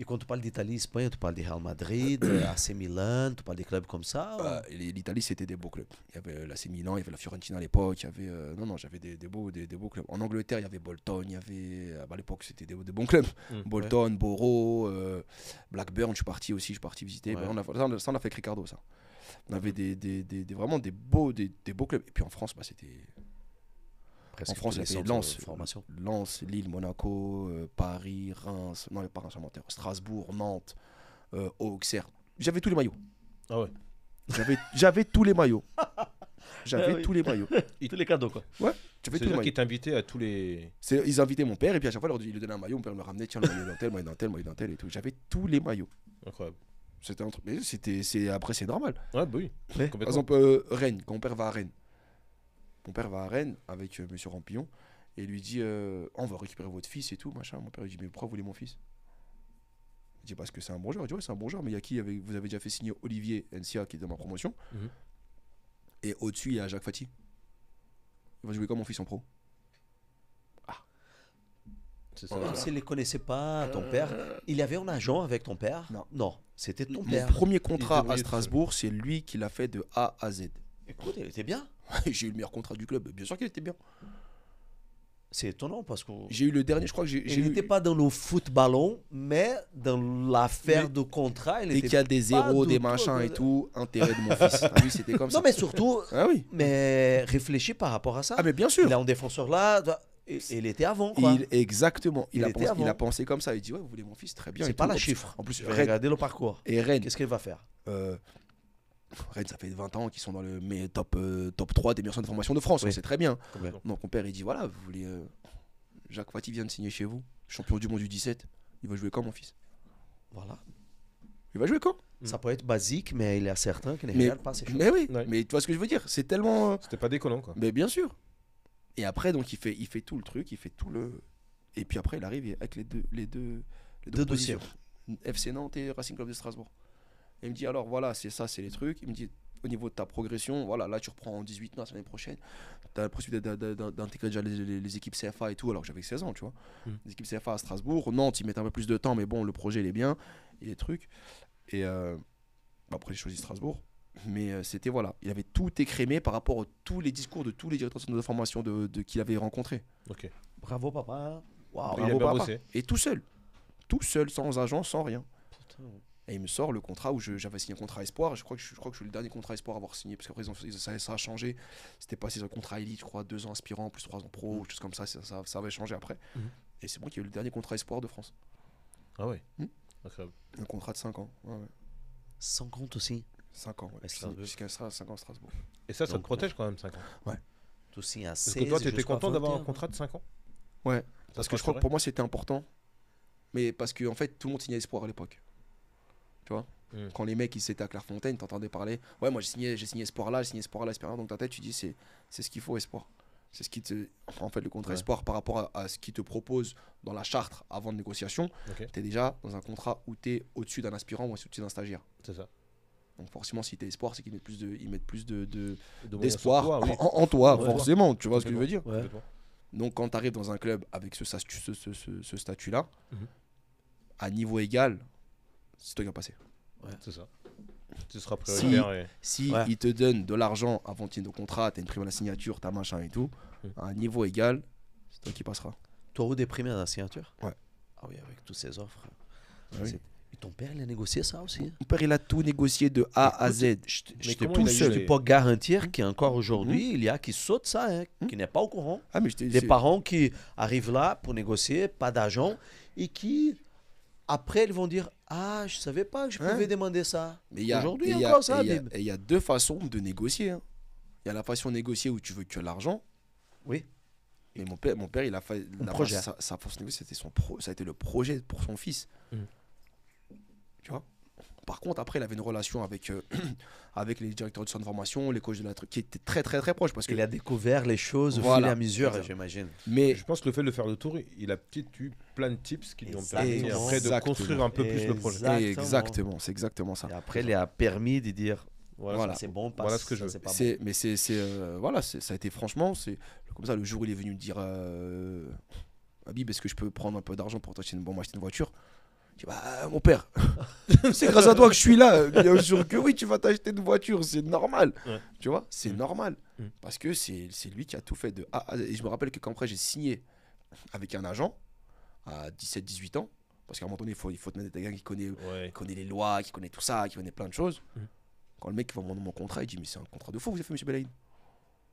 Et quand tu parles d'Italie, Espagne, tu parles de Real Madrid, euh, AC Milan, tu parles des clubs comme ça bah, L'Italie, c'était des beaux clubs. Il y avait euh, l'AC Milan, il y avait la Fiorentina à l'époque, il y avait. Euh, non, non, j'avais des, beaux, des, beaux clubs. En Angleterre, il y avait Bolton, il y avait. Bah, à l'époque, c'était des, bons clubs. Mm, Bolton, ouais. Blackburn, je suis parti aussi, je suis parti visiter. Bah, a, ça, on a fait avec Ricardo, ça. On mm. avait des, vraiment des beaux, des, beaux clubs. Et puis en France, bah, c'était en France, les euh, Lens, Lille, Monaco, euh, Paris, Reims, non, pas Reims, Strasbourg, Nantes, euh, Auxerre. J'avais tous les maillots. Ah ouais J'avais tous les maillots. J'avais tous les maillots. Ah tous les cadeaux, quoi. Ouais, j'avais tous les maillots. qui t'invitaient à tous les. Ils invitaient mon père, et puis à chaque fois, il lui donnaient un maillot, mon père me ramenait, tiens, le maillot dentel, le maillot dentel, tel, maillot dentel et tout. J'avais tous les maillots. Incroyable. C'était un Mais c'était, après, c'est normal. Ouais, bah oui. Par exemple, Rennes, quand mon père va à Rennes, mon père va à Rennes avec euh, monsieur Rampillon et lui dit euh, on va récupérer votre fils et tout machin mon père lui dit mais pourquoi vous voulez mon fils il dit parce que c'est un bon joueur il dit ouais c'est un bon joueur mais il y a qui vous avez déjà fait signer Olivier NCA qui est dans ma promotion mhm. et au-dessus il y a Jacques Fati il va jouer comme mon fils en pro ah c'est oh ça les connaissait pas ton père il y avait un agent avec ton père non non c'était ton père mon premier contrat à Strasbourg c'est lui qui l'a fait de A à Z écoute il était bien j'ai eu le meilleur contrat du club. Bien sûr qu'il était bien. C'est étonnant parce que. J'ai eu le dernier, je crois que j'ai. Il n'était pas dans le footballon, mais dans l'affaire de contrat. Il Dès qu'il y a des zéros, des machins et tout, intérêt de mon fils. Ah, oui, c'était comme ça. Non, mais surtout, ah, oui. mais réfléchis par rapport à ça. Ah, mais bien sûr. Il a un défenseur là. il était avant. Quoi. exactement. Il, a pensé, il, a pensé, comme ça. Il dit Ouais, vous voulez mon fils Très bien. C'est pas la chiffre. En plus, regardez le parcours. Et Rennes. Qu'est-ce qu'il va faire euh, Rennes, ça fait 20 ans qu'ils sont dans le top, euh, top 3 des meilleurs centres de formation de France, c'est très bien. Donc mon père, il dit voilà, vous voulez. Euh, Jacques Fati vient de signer chez vous, champion du monde du 17. Il va jouer quand, mon fils Voilà. Il va jouer quand Ça peut être basique, mais il est certain qu'il n'est pas assez Mais oui, mais tu vois ce que je veux dire C'est tellement. Euh, C'était pas déconnant, quoi. Mais bien sûr. Et après, donc, il fait, il fait tout le truc, il fait tout le. Et puis après, il arrive avec les deux, les deux, deux, deux dossiers. FC Nantes et Racing Club de Strasbourg il me dit alors voilà, c'est ça, c'est les trucs. Il me dit au niveau de ta progression, voilà, là tu reprends en 18 ans semaine prochaine. Tu as la possibilité d'intégrer déjà les, équipes CFA et tout, alors que j'avais 16 ans, tu vois. Hmm. Les équipes CFA à Strasbourg, Nantes, ils mettent un peu plus de temps, mais bon, le projet il est bien, et les trucs. Et euh, après, j'ai choisi Strasbourg. Mais euh, c'était voilà, il avait tout écrémé par rapport à tous les discours de tous les directeurs de formation de, qu'il avait rencontrés. Ok. Bravo papa. Wow, bravo, papa. Et tout seul. Tout seul, sans agent, sans rien. Putain. Et il me sort le contrat où j'avais signé un contrat espoir. je crois, que je, crois que je suis le dernier contrat espoir à avoir signé. Parce qu'après, ça, ça, a changé. C'était pas si un contrat élite, je crois, deux ans aspirant, plus trois ans pro, mm. ou choses comme ça, ça. Ça, ça, avait changé après. Mm. Et c'est moi qui ai eu le dernier contrat espoir de France. Ah ouais mm. Un contrat de 5 ans. Ouais, ouais. Sans compte aussi 5 ans, ouais. Jusqu'à 5 ans Strasbourg. Et ça, ça te protège quand même 5 ans Ouais. Aussi à 16, Parce que toi, tu étais content d'avoir un contrat de 5 ans Ouais. Parce que je crois que pour moi, c'était important. Mais parce que, en fait, tout le monde signait espoir à l'époque. Hmm. Quand les mecs ils étaient à Clairefontaine, t'entendais parler. Ouais, moi j'ai signé, j'ai signé espoir là, j'ai signé espoir là, espoir Donc ta tête, tu dis c'est, c'est ce qu'il faut, espoir. C'est ce qui te. en fait, le contrat espoir par rapport à, ce qui te propose dans la charte avant de négociation, tu t'es déjà dans un contrat où t'es au-dessus d'un aspirant ou au-dessus d'un stagiaire. C'est ça. Donc forcément, si t'es espoir, c'est qu'ils mettent plus de, ils mettent plus de, d'espoir en, toi, forcément. Tu vois ce que je veux dire Donc quand tu arrives dans un club avec ce, ce, statut-là, mhm. à niveau égal, c'est toi qui vas passer. C'est ça. Tu seras prioritaire. Si, si ils te donnent de l'argent avant de y ton contrat, as une prime à la signature, ta machin et tout, hmm. à un niveau égal, c'est toi qui passeras. Toi, où des à la signature Ouais. Ah oui, avec toutes ces offres. Ah et ton père, il a négocié ça aussi Mon père, il a tout négocié de A à Z. Je, tout seul. Je ne peux pas garantir encore aujourd'hui, hmm. il y a qui saute ça, hein, hmm. qui n'est pas au courant. Ah, des parents qui arrivent là pour négocier, pas d'argent, et qui après, ils vont dire Ah, je savais pas que je hein? pouvais demander ça. Mais il y a, il y, a deux façons de négocier. Hein. Il y a la façon de négocier où tu veux que l'argent. Oui. Mais mon père, mon père, il a fait Sa, force c'était son ça a été le projet pour son fils. Mm. Tu vois par contre, après, il avait une relation avec, euh, avec les directeurs de son de formation, les coachs de la truc, qui était très, très, très proche, Parce qu'il a découvert les choses au fil et à mesure, j'imagine. Mais je pense que le fait de le faire le tour, il a peut-être eu plein de tips qui lui ont permis de construire un peu plus le projet. Exactement, c'est exactement ça. après, il a permis de dire voilà, c'est bon voilà ce que je veux. Pas mais c'est euh, voilà ça a été franchement c'est comme ça le jour où il est venu me dire Abib, euh, Habib est-ce que je peux prendre un peu d'argent pour t'acheter acheter une voiture bah, mon père, c'est grâce à toi que je suis là. Bien sûr que oui, tu vas t'acheter une voiture, c'est normal. Tu vois, c'est mm. normal. Mm. Parce que c'est lui qui a tout fait de Et je me rappelle que quand après j'ai signé avec un agent à 17-18 ans, parce qu'à un moment donné, il faut, il faut des quelqu'un qui connaît, qui connaît les lois, qui connaît tout ça, qui connaît plein de choses. Mm. Quand le mec va me demander mon contrat, il dit, mais c'est un contrat de fou, vous avez fait, monsieur Belaïd.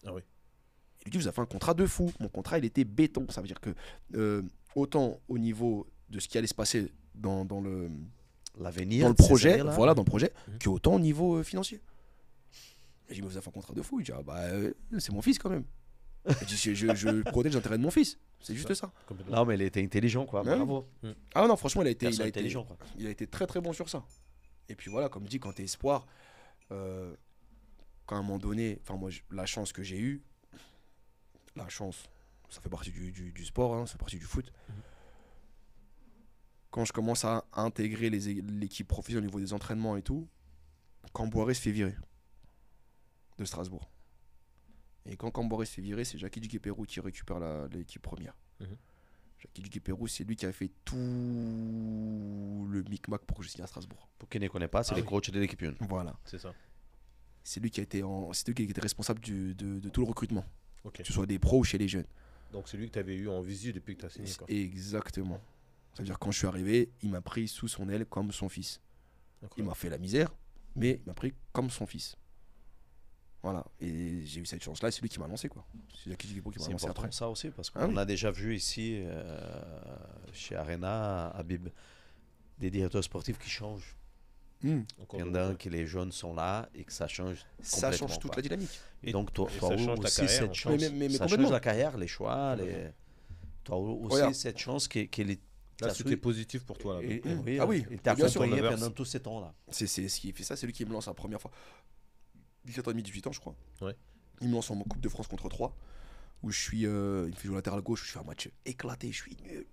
Ah oui. Il lui dit, vous avez fait un contrat de fou. Mon contrat, il était béton. Ça veut dire que, euh, autant au niveau de ce qui allait se passer dans, le l'avenir dans le projet voilà dans le projet mhm. autant au niveau euh, financier j'ai dit un contrat de fou il dit ah, bah euh, c'est mon fils quand même je, je, protège l'intérêt de mon fils c'est juste ça, non mais il était intelligent quoi bravo mhm. ah non franchement il a été il a été, intelligent, il a été très très bon sur ça et puis voilà comme dit quand t'es espoir euh, quand à un moment donné enfin moi la chance que j'ai eue la chance ça fait partie du, du, sport hein, ça fait partie du foot mhm quand je commence à intégrer l'équipe professionnelle au niveau des entraînements et tout, Camboré se fait virer de Strasbourg. Et quand Camboré se fait virer, c'est Jackie Duguay-Pérou qui récupère l'équipe première. Mmh. Jackie Duguay-Pérou, c'est lui qui a fait tout le micmac pour que je signe à Strasbourg. Pour qui ne connaît pas, c'est ah les coachs de l'équipe 1. Voilà. C'est ça. C'est lui qui a été c'est qui était responsable de, tout le recrutement. Que ce soit des pros ou chez les jeunes. Donc c'est lui que tu avais eu en visite depuis que tu as signé. Quoi. Exactement cest à dire quand je suis arrivé, il m'a pris sous son aile comme son fils. Il m'a fait la misère, mais il m'a pris comme son fils. Voilà. Et j'ai eu cette chance-là, c'est lui qui m'a lancé. quoi. C'est m'a lancé après. ça aussi, parce qu'on ah a déjà vu ici, euh, chez Arena, Habib, des directeurs sportifs qui changent. Mmh. Pendant que les jeunes sont là et que ça change. Ça change toute la dynamique. Et donc, toi, aussi, cette chance. ça change la carrière, les choix. Les... Toi aussi, cette chance qu'elle est Là, c'était positif pour toi. ah oui, il t'a pendant tous ces temps-là. C'est ce qui fait ça, c'est lui qui me lance la première fois. 17 ans 18 ans, je crois. Il me lance en Coupe de France contre 3, où je suis. Euh, il me fait jouer latéral gauche, je fais un match éclaté, je suis nul.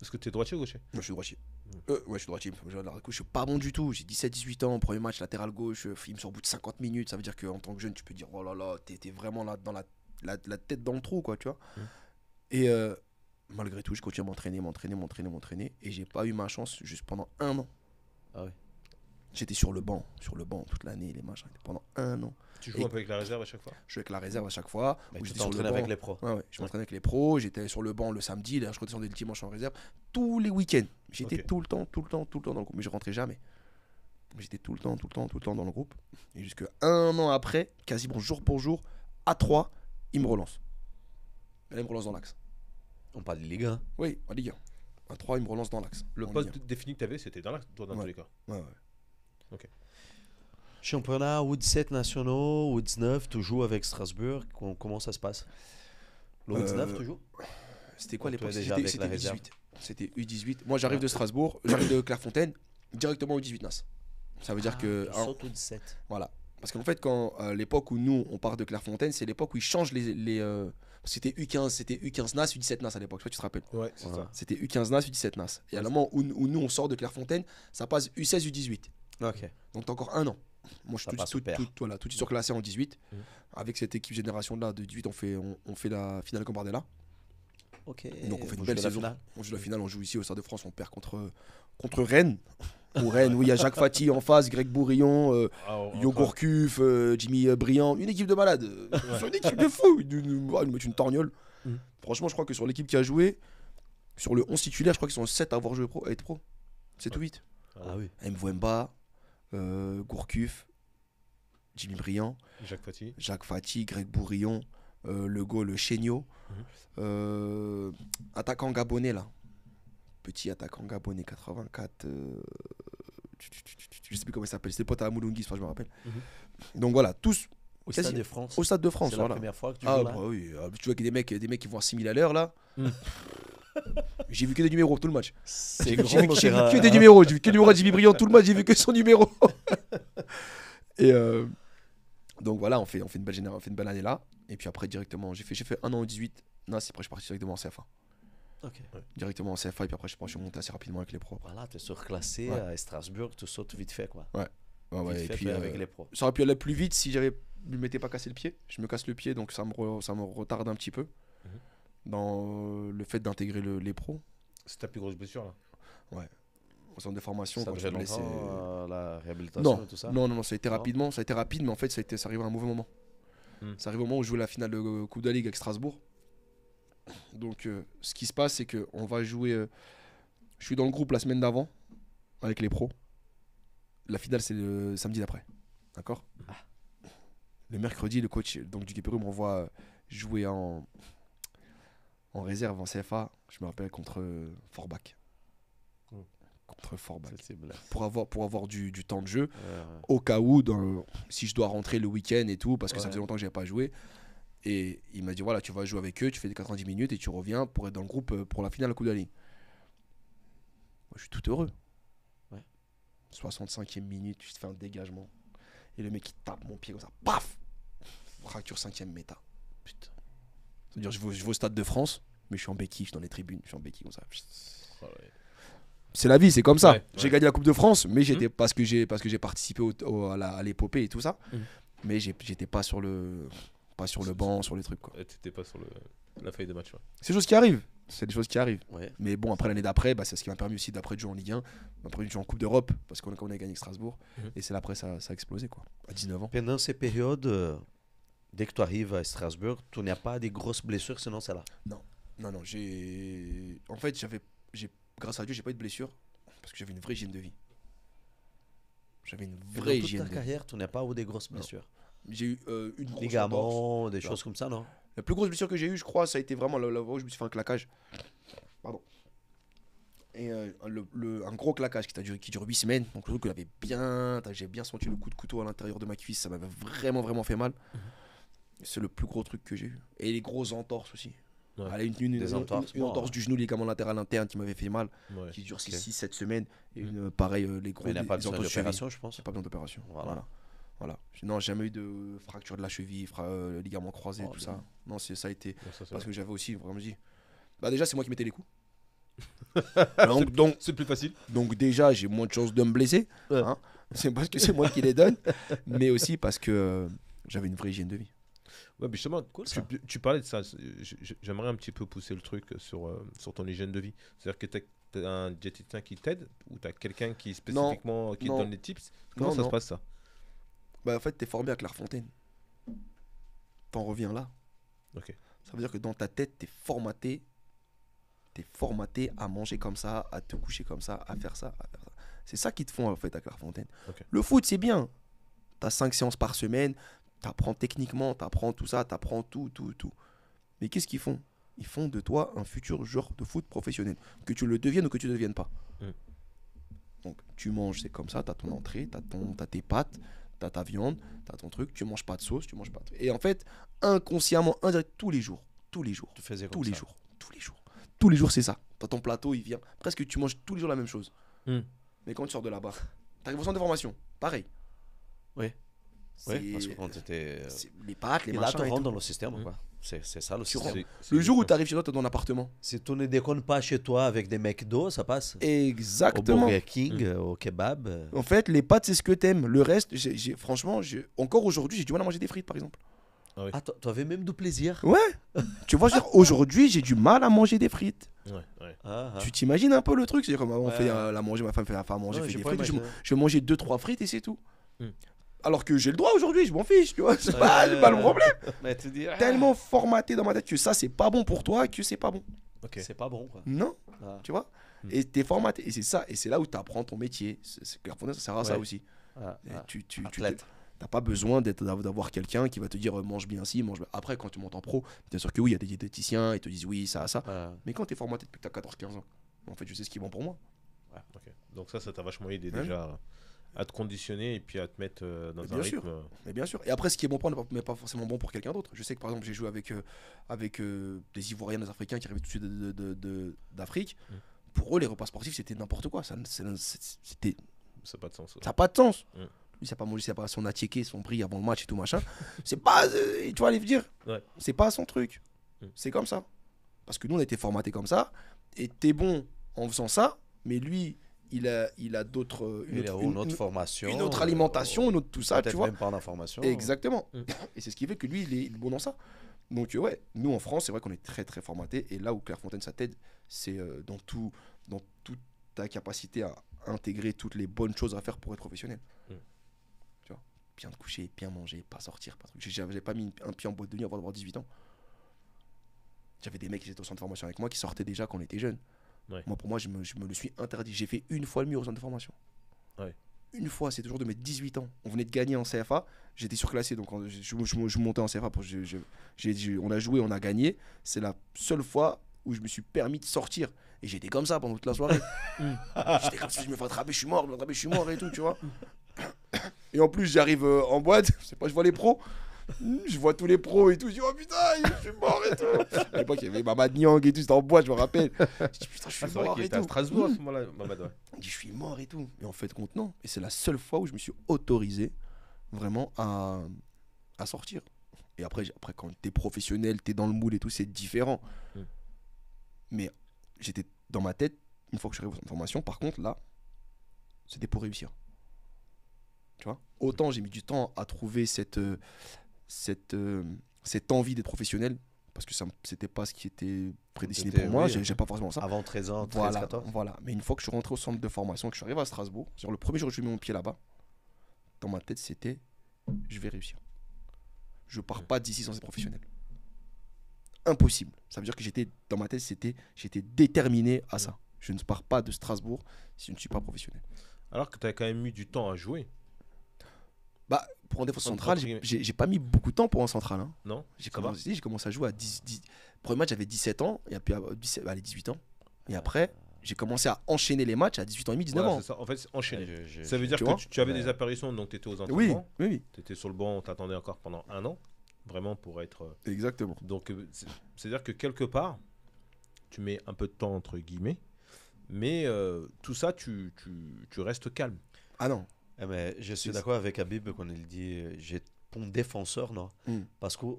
Est-ce que tu es droitier ou gaucher Moi, je suis droitier. Hmm. Euh, ouais, je suis droitier. Je suis pas bon du tout. J'ai 17-18 ans, premier match latéral gauche, film euh, sur au bout de 50 minutes. Ça veut dire qu'en tant que jeune, tu peux dire oh là là, t'es vraiment là dans la, la, tête dans le trou, quoi, tu vois. Hmm. Et malgré tout, je continue à m'entraîner, m'entraîner, m'entraîner, m'entraîner. Et j'ai pas eu ma chance juste pendant un an. Ah ouais. J'étais sur le banc, sur le banc toute l'année, les matchs, pendant un an. Tu joues un peu avec la réserve à chaque fois Je jouais avec la réserve à chaque fois. Bah, tu avec les pros. Ouais, je m'entraînais avec les pros, j'étais sur le banc le samedi, là, je redescendais le dimanche en réserve. Tous les week-ends, j'étais tout le temps, tout le temps, tout le temps dans le groupe, mais je rentrais jamais. J'étais tout le temps, tout le temps, tout le temps dans le groupe. Et jusque un an après, quasiment jour pour jour, à 3, il me relance. Là, il me relance dans l'axe. On parle de Ligue 1. Oui, en Ligue 1. À 3, il me relance dans l'axe. Le poste défini que tu avais, c'était dans l'axe, dans tous les cas. Ouais, ouais. Ok. Championnat ou 17 nationaux, ou 19, toujours avec Strasbourg. Comment, ça se passe Le euh, 19, toujours C'était quoi les postes C'était U18. C'était U18. Moi, j'arrive de Strasbourg, j'arrive de Clairefontaine, directement U18 NAS. Ça veut dire ah, que. Ils saute 17. Voilà. Parce qu'en fait, quand euh, l'époque où nous, on part de Clairefontaine, c'est l'époque où ils changent les. Euh, c'était U15, c'était U15 NAS, U17 NAS à l'époque, tu te rappelles Ouais, c'est ça. C'était U15 NAS, U17 NAS. Et à un moment où, nous, on sort de Clairefontaine, ça passe U16, U18. Ok. Donc t'as encore un an. Moi, je suis tout, de suite surclassé en 18. Mmh. Avec cette équipe génération-là de 18, on fait, on, fait la finale Combardella. Donc on fait une belle saison. On joue la finale, on joue ici au Stade de France, on perd contre, contre Rennes. Pour Rennes, oui, il y a Jacques Fati en face, Greg Bourillon, euh, ah, Yo Gourcuff, euh, Jimmy euh, Briand. Une équipe de malades. une équipe de fou. Ils nous mettent une torgnole. Mm. Franchement, je crois que sur l'équipe qui a joué, sur le 11 titulaire, je crois qu'ils sont 7 à avoir joué pro, être pro. C'est tout 8. Ah, ah oui. Mvouemba, Gourcuff, Jimmy Briand, Jacques Fati, Greg Bourillon, le goal, le mm-hmm. attaquant gabonais là petit attaquant gabonais 84. Euh, je sais plus comment il s'appelle, c'est le pote à Moulungis, je me rappelle. Mhm. Donc voilà, tous. Au Stade de France. Au Stade de France, C'est la première fois que tu ah, vois. Bah, oui, ah, tu vois qu'il y a des mecs, des mecs qui vont à 6000 à l'heure là. Mm. J'ai vu que des numéros tout le match. J'ai vu, que des numéros. J'ai vu que le numéro de Brillant tout le match. J'ai vu que son numéro. et euh, donc voilà, on fait, on, fait une belle on fait une belle année là. Et puis après, directement, j'ai fait, fait un an au 18. Non, c'est après, je suis parti directement en CFA. Directement en CFA, et puis après, je pense je suis monté assez rapidement avec les pros. Voilà, tu es surclassé à Strasbourg, tu sautes vite fait, quoi. Ouais. ouais, et puis, euh, avec les pros. Ça aurait pu aller plus vite si j'avais ne m'étais pas cassé le pied. Je me casse le pied, donc ça me, ça me retarde un petit peu mhm. dans euh, le fait d'intégrer les pros. C'est ta plus grosse blessure, là Ouais. Au centre de formation, ça quand euh, la réhabilitation non. ça Non, non, non, ça a été rapidement, ça a été rapide, mais en fait, ça, a été, ça arrive à un mauvais moment. Hmm. Ça arrive au moment où je jouais la finale de Coupe de la Ligue avec Strasbourg. Donc, euh, ce qui se passe, c'est qu'on va jouer. Euh, je suis dans le groupe la semaine d'avant avec les pros. La finale, c'est le samedi d'après. D'accord ah. Le mercredi, le coach donc, du début m'envoie jouer en, en réserve, en CFA. Je me rappelle contre euh, oh. Contre fort Pour avoir, pour avoir du, temps de jeu. Au cas où, si je dois rentrer le week-end et tout, parce que ça faisait longtemps que j'ai pas joué, et il m'a dit voilà, tu vas jouer avec eux, tu fais des 90 minutes et tu reviens pour être dans le groupe euh, pour la finale de la Coupe de la Ligue. Moi, je suis tout heureux. Ouais. 65e minute, je te fais un dégagement. Et le mec, il tape mon pied comme ça. Paf Fracture 5e méta. Putain. C'est-à-dire, je, vais au Stade de France, mais je suis en béquille, je suis dans les tribunes, je suis en béquille comme ça. Oh, c'est la vie, c'est comme ça. j'ai gagné la Coupe de France, mais j'étais hum. parce que j'ai parce que j'ai participé au, à l'épopée et tout ça. Hum. Mais j'étais pas sur le sur le banc, sur les trucs. Quoi. T'étais pas sur le, la feuille de match. C'est des choses qui arrivent. C'est des choses qui arrivent. Mais bon, après l'année d'après, bah, c'est ce qui m'a permis aussi d'après de jouer en Ligue 1, d'après de jouer en Coupe d'Europe, parce qu'on a, gagné Strasbourg. Mhm. Et c'est là après ça, ça a explosé, quoi, à 19 ans. Pendant ces périodes, euh, dès que tu arrives à Strasbourg, tu n'as pas des grosses blessures, sinon celle là Non, non, non. J'ai... En fait, J'ai... grâce à Dieu, j'ai pas eu de blessures. parce que j'avais une vraie hygiène de vie. J'avais une vraie hygiène. Dans toute ta carrière, tu n'as pas eu des grosses blessures j'ai eu euh, une grosse Ligaments, des choses comme ça, non La plus grosse blessure que j'ai eu je crois, ça a été vraiment la où oh, je me suis fait un claquage. Pardon. Et euh, le, un gros claquage qui, a duré, qui dure 8 semaines. Donc le truc, j'avais bien, j'ai bien senti le coup de couteau à l'intérieur de ma cuisse. Ça m'avait vraiment, vraiment fait mal. Mhm. C'est le plus gros truc que j'ai eu. Et les grosses entorses aussi. Ouais. une, une, entorses, entorse du genou, ligament latéral interne qui m'avait fait mal, qui dure 6-7 semaines. Et mhm. une, pareil, euh, les gros. il n'y pas, pas besoin d'opération, je pense. Pas besoin d'opération. voilà. Voilà. Non, jamais eu de fracture de la cheville, fra... Euh, ligament croisé, oh, tout bah ça. Non, c'est ça a été. parce que j'avais aussi vraiment dit. Bah déjà, c'est moi qui mettais les coups. donc c'est plus facile. Donc déjà, j'ai moins de chances de me blesser. Hein. c'est parce que c'est moi qui les donne, mais aussi parce que euh, j'avais une vraie hygiène de vie. Ouais, justement, tu, parlais de ça. J'aimerais un petit peu pousser le truc sur, euh, sur ton hygiène de vie. C'est-à-dire que tu as un diététicien qui t'aide ou tu as quelqu'un qui spécifiquement qui te donne des tips. Comment ça se passe ça bah, en fait, t'es formé à Clairefontaine. T'en reviens là. Ça veut dire que dans ta tête, t'es formaté. T'es formaté à manger comme ça, à te coucher comme ça, à faire ça, C'est ça qu'ils te font en fait à Clairefontaine. Le foot, c'est bien. T'as 5 séances par semaine, t'apprends techniquement, t'apprends tout ça, t'apprends tout, tout, tout. Mais qu'est-ce qu'ils font Ils font de toi un futur joueur de foot professionnel. Que tu le deviennes ou que tu ne deviennes pas. Mm. Donc tu manges, c'est comme ça, t'as ton entrée, t'as, ton, as tes pâtes, T'as ta viande, t'as ton truc, tu manges pas de sauce, tu manges pas de... Et en fait, inconsciemment, tous les jours, tous les jours, tous les jours, tous les jours, tous les jours, c'est ça. T'as ton plateau, il vient. Presque tu manges tous les jours la même chose. Hmm. Mais quand tu sors de là-bas, tu au centre de formation, pareil. Oui. Oui, parce que quand euh, Les pâtes, les et Là, tu dans le système, hmm. quoi. C'est ça le Le jour où tu arrives chez toi, tu dans l'appartement. Si tu ne déconnes pas chez toi avec des mecs d'eau ça passe Exactement. Au Burger King, euh, au kebab. Euh. En fait, les pâtes, c'est ce que aimes. Le reste, j'ai franchement, encore aujourd'hui, j'ai du mal à manger des frites, par exemple. Ah, ah tu avais même du plaisir. Ouais. tu vois, aujourd'hui, j'ai du mal à manger des frites. Ah, ah. Tu t'imagines un peu le truc C'est comme avant, on fait euh, la manger, ma femme fait la femme manger, Je, mangeais deux, trois frites et c'est tout. Hmm. Alors que j'ai le droit aujourd'hui, je m'en fiche, tu vois, c'est pas, le problème. Tellement ah. formaté dans ma tête que ça, c'est pas bon pour toi, que c'est pas bon. Ok. C'est pas bon, quoi. Non, ah. tu vois. Hmm. Et t'es formaté, et c'est ça, et c'est là où tu apprends ton métier. C'est ça sert à ça aussi. Ah, tu, tu, tu t'as pas besoin d'avoir quelqu'un qui va te dire euh, mange bien si mange bien. Après, quand tu montes en pro, bien sûr que oui, il y a des diététiciens, ils te disent oui, ça, ça. Mais quand tu formaté depuis que tu 14-15 ans, en fait, tu sais ce qui est bon pour moi. Donc ça, ça t'a vachement aidé déjà à te conditionner et puis à te mettre euh, dans un rythme. Mais bien sûr. Et après, ce qui est bon pour moi n'est pas forcément bon pour quelqu'un d'autre. Je sais que par exemple, j'ai joué avec, euh, avec euh, des Ivoiriens, des Africains qui arrivaient tout de suite d'Afrique. Mm. Pour eux, les repas sportifs, c'était n'importe quoi. Ça c'était n'a pas de sens. Ça n'a pas de sens. Mm. Lui, ça n'a pas mangé, ça pas son attiqué, son prix avant le match et tout machin. c'est pas. tu vois, aller dire. C'est pas son truc. Mm. C'est comme ça. Parce que nous, on était formatés comme ça. Et t'es bon en faisant ça, mais lui, il a, il a d'autres. Euh, une, autre, formation. Une autre euh, alimentation, une autre tout ça, tu vois. même pas d'information. Exactement. Mm. Et c'est ce qui fait que lui, il est, bon dans ça. Donc, euh, ouais, nous en France, c'est vrai qu'on est très très formaté. Et là où Fontaine ça t'aide, c'est dans, tout, dans toute ta capacité à intégrer toutes les bonnes choses à faire pour être professionnel. Mm. Tu vois, bien te coucher, bien manger, pas sortir. Pas... n'avais pas mis un pied en boîte de nuit avant d'avoir 18 ans. J'avais des mecs qui étaient au centre de formation avec moi qui sortaient déjà quand on était jeunes. Moi, pour moi, je me, le suis interdit. J'ai fait une fois le mur au centre de formation. Une fois, c'est toujours de mes 18 ans. On venait de gagner en CFA. J'étais surclassé, donc je, montais en CFA. on a joué, on a gagné. C'est la seule fois où je me suis permis de sortir. Et j'étais comme ça pendant toute la soirée. Mm. j'étais comme si je me fais attraper, je suis mort, je me fais attraper, je suis mort et tout, tu vois. Et en plus, j'arrive euh, en boîte, je sais pas, je vois les pros. Hmm, je vois tous les pros et tout. Je dis, oh putain, je suis mort et tout. À l'époque, il y avait Mamad Niang et tout, c'était en bois, je me rappelle. Je dis, putain, je suis ah, mort. et tout. à Strasbourg à ce hmm. moment-là, Mamad. Ouais. Je suis mort et tout. mais en fait, compte, non. Et c'est la seule fois où je me suis autorisé vraiment à, à sortir. Et après, après quand t'es professionnel, t'es dans le moule et tout, c'est différent. Hmm. Mais j'étais dans ma tête, une fois que je suis arrivé aux par contre, là, c'était pour réussir. Tu vois Autant j'ai mis du temps à trouver cette, euh, cette, euh, cette envie d'être professionnel parce que ça c'était pas ce qui était prédestiné pour moi, je j'ai pas forcément ça. Avant 13 ans, 13, voilà, Voilà, mais une fois que je suis rentré au centre de formation, que je suis arrivé à Strasbourg, sur le premier jour où je mets mon pied là-bas, dans ma tête c'était je vais réussir. Je pars pas d'ici sans être professionnel. Impossible. Ça veut dire que j'étais dans ma tête c'était j'étais déterminé à ça. Je ne pars pas de Strasbourg si je ne suis pas professionnel. Alors que tu as quand même eu du temps à jouer. Bah, pour un défenseur central, j'ai pas mis beaucoup de temps pour un central. Hein. Non J'ai commencé, commencé à jouer à 10. premier match, j'avais 17 ans, et puis à 17, 18 ans. Et après, j'ai commencé à enchaîner les matchs à 18 ans et demi, 19 ans. Ça. En fait, enchaîner. ça veut dire que tu, tu avais des apparitions, donc tu étais aux entraînements. Oui, oui. oui. Tu étais sur le banc, on t'attendait encore pendant un an, vraiment pour être. Euh, Exactement. Donc, euh, c'est-à-dire que quelque part, tu mets un peu de temps, entre guillemets, mais euh, tout ça, tu, tu, tu restes calme. Ah non mais eh ben, je suis d'accord avec Habib quand il dit euh, j'ai un défenseur, non mm. Parce qu'on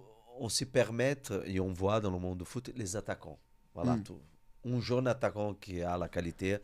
s'y permet, et on voit dans le monde du foot, les attaquants. Voilà, mm. tout un jeune attaquant qui a la qualité,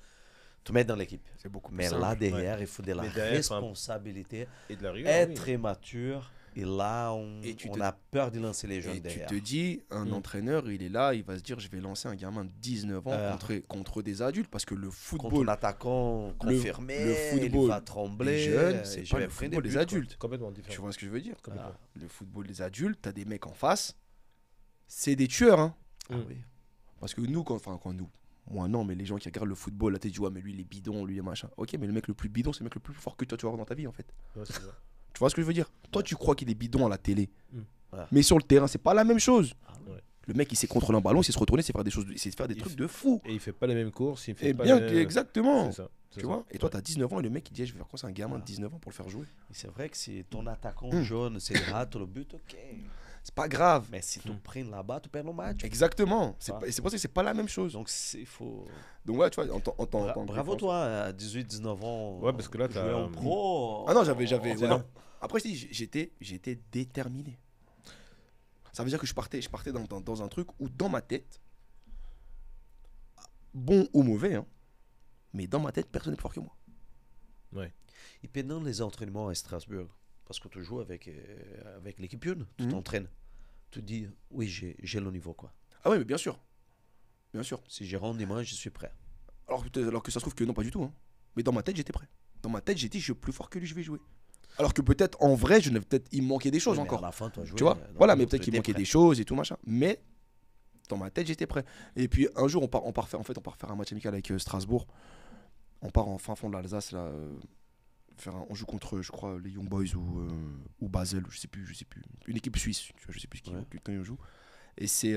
tu mets dans l'équipe. C'est beaucoup Mais là, derrière, il faut de la responsabilité. Et de être mature immature et là, on, et a peur de lancer les jeunes et Tu te dis, un hmm. entraîneur, il est là, il va se dire, je vais lancer un gamin de 19 ans euh. contre, contre, des adultes parce que le football. Contre un attaquant confirmé, le, football, il va trembler. Les jeunes, c'est pas le football des, adultes. Complètement différent. Tu vois ce que je veux dire ah. Le football des adultes, t'as des mecs en face, c'est des tueurs. Hein. Ah hmm. Parce que nous, quand, enfin, quand nous, moi non, mais les gens qui regardent le football, là, tu dis, ouais, mais lui, il est bidon, lui, il est machin. Ok, mais le mec le plus bidon, c'est le mec le plus fort que toi, tu vas avoir dans ta vie, en fait. Ouais, tu vois ce que je veux dire Toi, tu crois qu'il est bidon à la télé. Hmm. Mais sur le terrain, c'est pas la même chose. Ah, le mec, il sait contrôler un ballon, il sait se retourner, il faire des choses, c'est faire des trucs de fou. Et il fait pas les mêmes courses, il fait et eh bien exactement. tu vois Et toi, tu as 19 ans et le mec, il dit eh, Je vais faire quoi C'est un gamin de 19 ah. ans pour le faire jouer. C'est vrai que c'est ton hmm. attaquant hmm. jaune, c'est le but, ok. C'est pas grave. Mais si tu prends là-bas, tu perds le match. Exactement. C'est ah. pour ça que c'est pas la même chose. Donc, c'est faut. Donc, ouais, tu vois, en, bravo, toi, à 18-19 ans. Ouais, parce que là, tu as. en pro. Ah non, j'avais. Après, j'étais, j'étais déterminé. Ça veut dire que je partais, je partais dans, un truc où, dans ma tête, bon ou mauvais, hein, mais dans ma tête, personne n'est plus fort que moi. Ouais. Et pendant les entraînements à Strasbourg, parce que tu joues avec, euh, avec l'équipe une, tu mhm. t'entraînes, tu te dis, oui, j'ai le niveau, quoi. Ah oui, mais bien sûr. Bien sûr. Si j'ai rendez-moi, je suis prêt. Alors, alors que ça se trouve que non, pas du tout. Hein. Mais dans ma tête, j'étais prêt. Dans ma tête, j'ai dit, je suis plus fort que lui, je vais jouer. Alors que peut-être en vrai, je ne peut-être il manquait des choses encore. la fin, toi, tu vois, euh, voilà, mais peut-être qu'il manquait des choses et tout machin. Mais dans ma tête, j'étais prêt. Et puis un jour, on part, faire, en fait, on part faire un match amical avec euh, Strasbourg. On part en fin fond de l'Alsace là. Euh, on joue contre, je crois, les Young Boys ou, ou Basel, je sais plus, je sais plus. Une équipe suisse, Je ne je sais plus qui, joue. quand ils jouent. Et c'est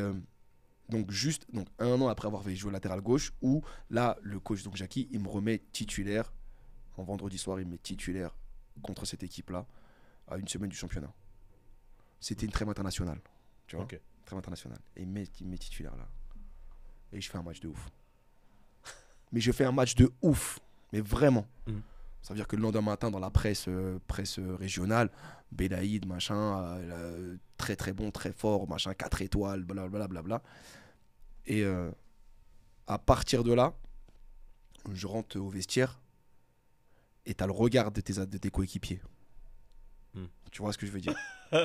donc juste donc un an après avoir fait jouer latéral gauche, où là le coach donc Jackie, il me remet titulaire. En vendredi soir, il me met titulaire contre cette équipe-là à une semaine du championnat. C'était une trêve internationale. Tu vois internationale. Et mes, titulaires là. Et je fais un match de ouf. Mais je fais un match de ouf. Mais vraiment. Mhm. Ça veut dire que le lendemain matin, dans la presse, euh, presse euh, régionale, bélaïde machin, euh, très très bon, très fort, machin, 4 étoiles, blablabla. Bla, bla, bla. Et à partir de là, je rentre au vestiaire et t'as le regard de tes, coéquipiers. Hmm. Tu vois ce que je veux dire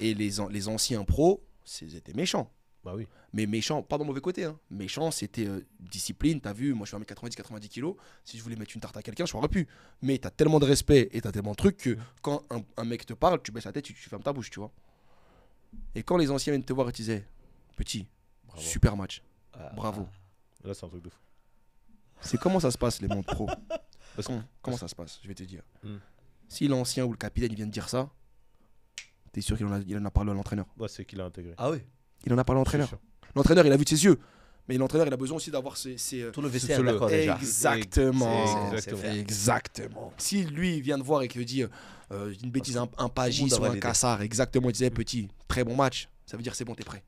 Et les, les anciens pros, c'était méchant. Bah oui. Mais méchant, pas dans le mauvais côté. Hein. Méchant, c'était euh, discipline. T'as vu, moi je suis à 90-90 kilos. Si je voulais mettre une tarte à quelqu'un, je n'aurais pu. Mais t'as tellement de respect et t'as tellement de trucs que hmm. quand un, mec te parle, tu baisses la tête, tu, tu, fermes ta bouche, tu vois. Et quand les anciens viennent te voir et disaient, petit, super match, ah. bravo. Là, c'est un truc de fou. C'est comment ça se passe les mondes pro comment ça se passe Je vais te dire. Hmm. Si l'ancien ou le capitaine vient de dire ça, t'es sûr qu'il en, a parlé à l'entraîneur C'est qu'il a intégré. Ah oui Il en a parlé à l'entraîneur. L'entraîneur, il a vu de ses yeux. Mais l'entraîneur, il a besoin aussi d'avoir ses, ses, euh, le d'accord, déjà. Exactement. Exactement. Si lui, vient de voir et qu'il dit euh, une bêtise, un, un Pagis ou un Cassard, exactement, il disait, petit, très bon match, ça veut dire c'est bon, t'es prêt.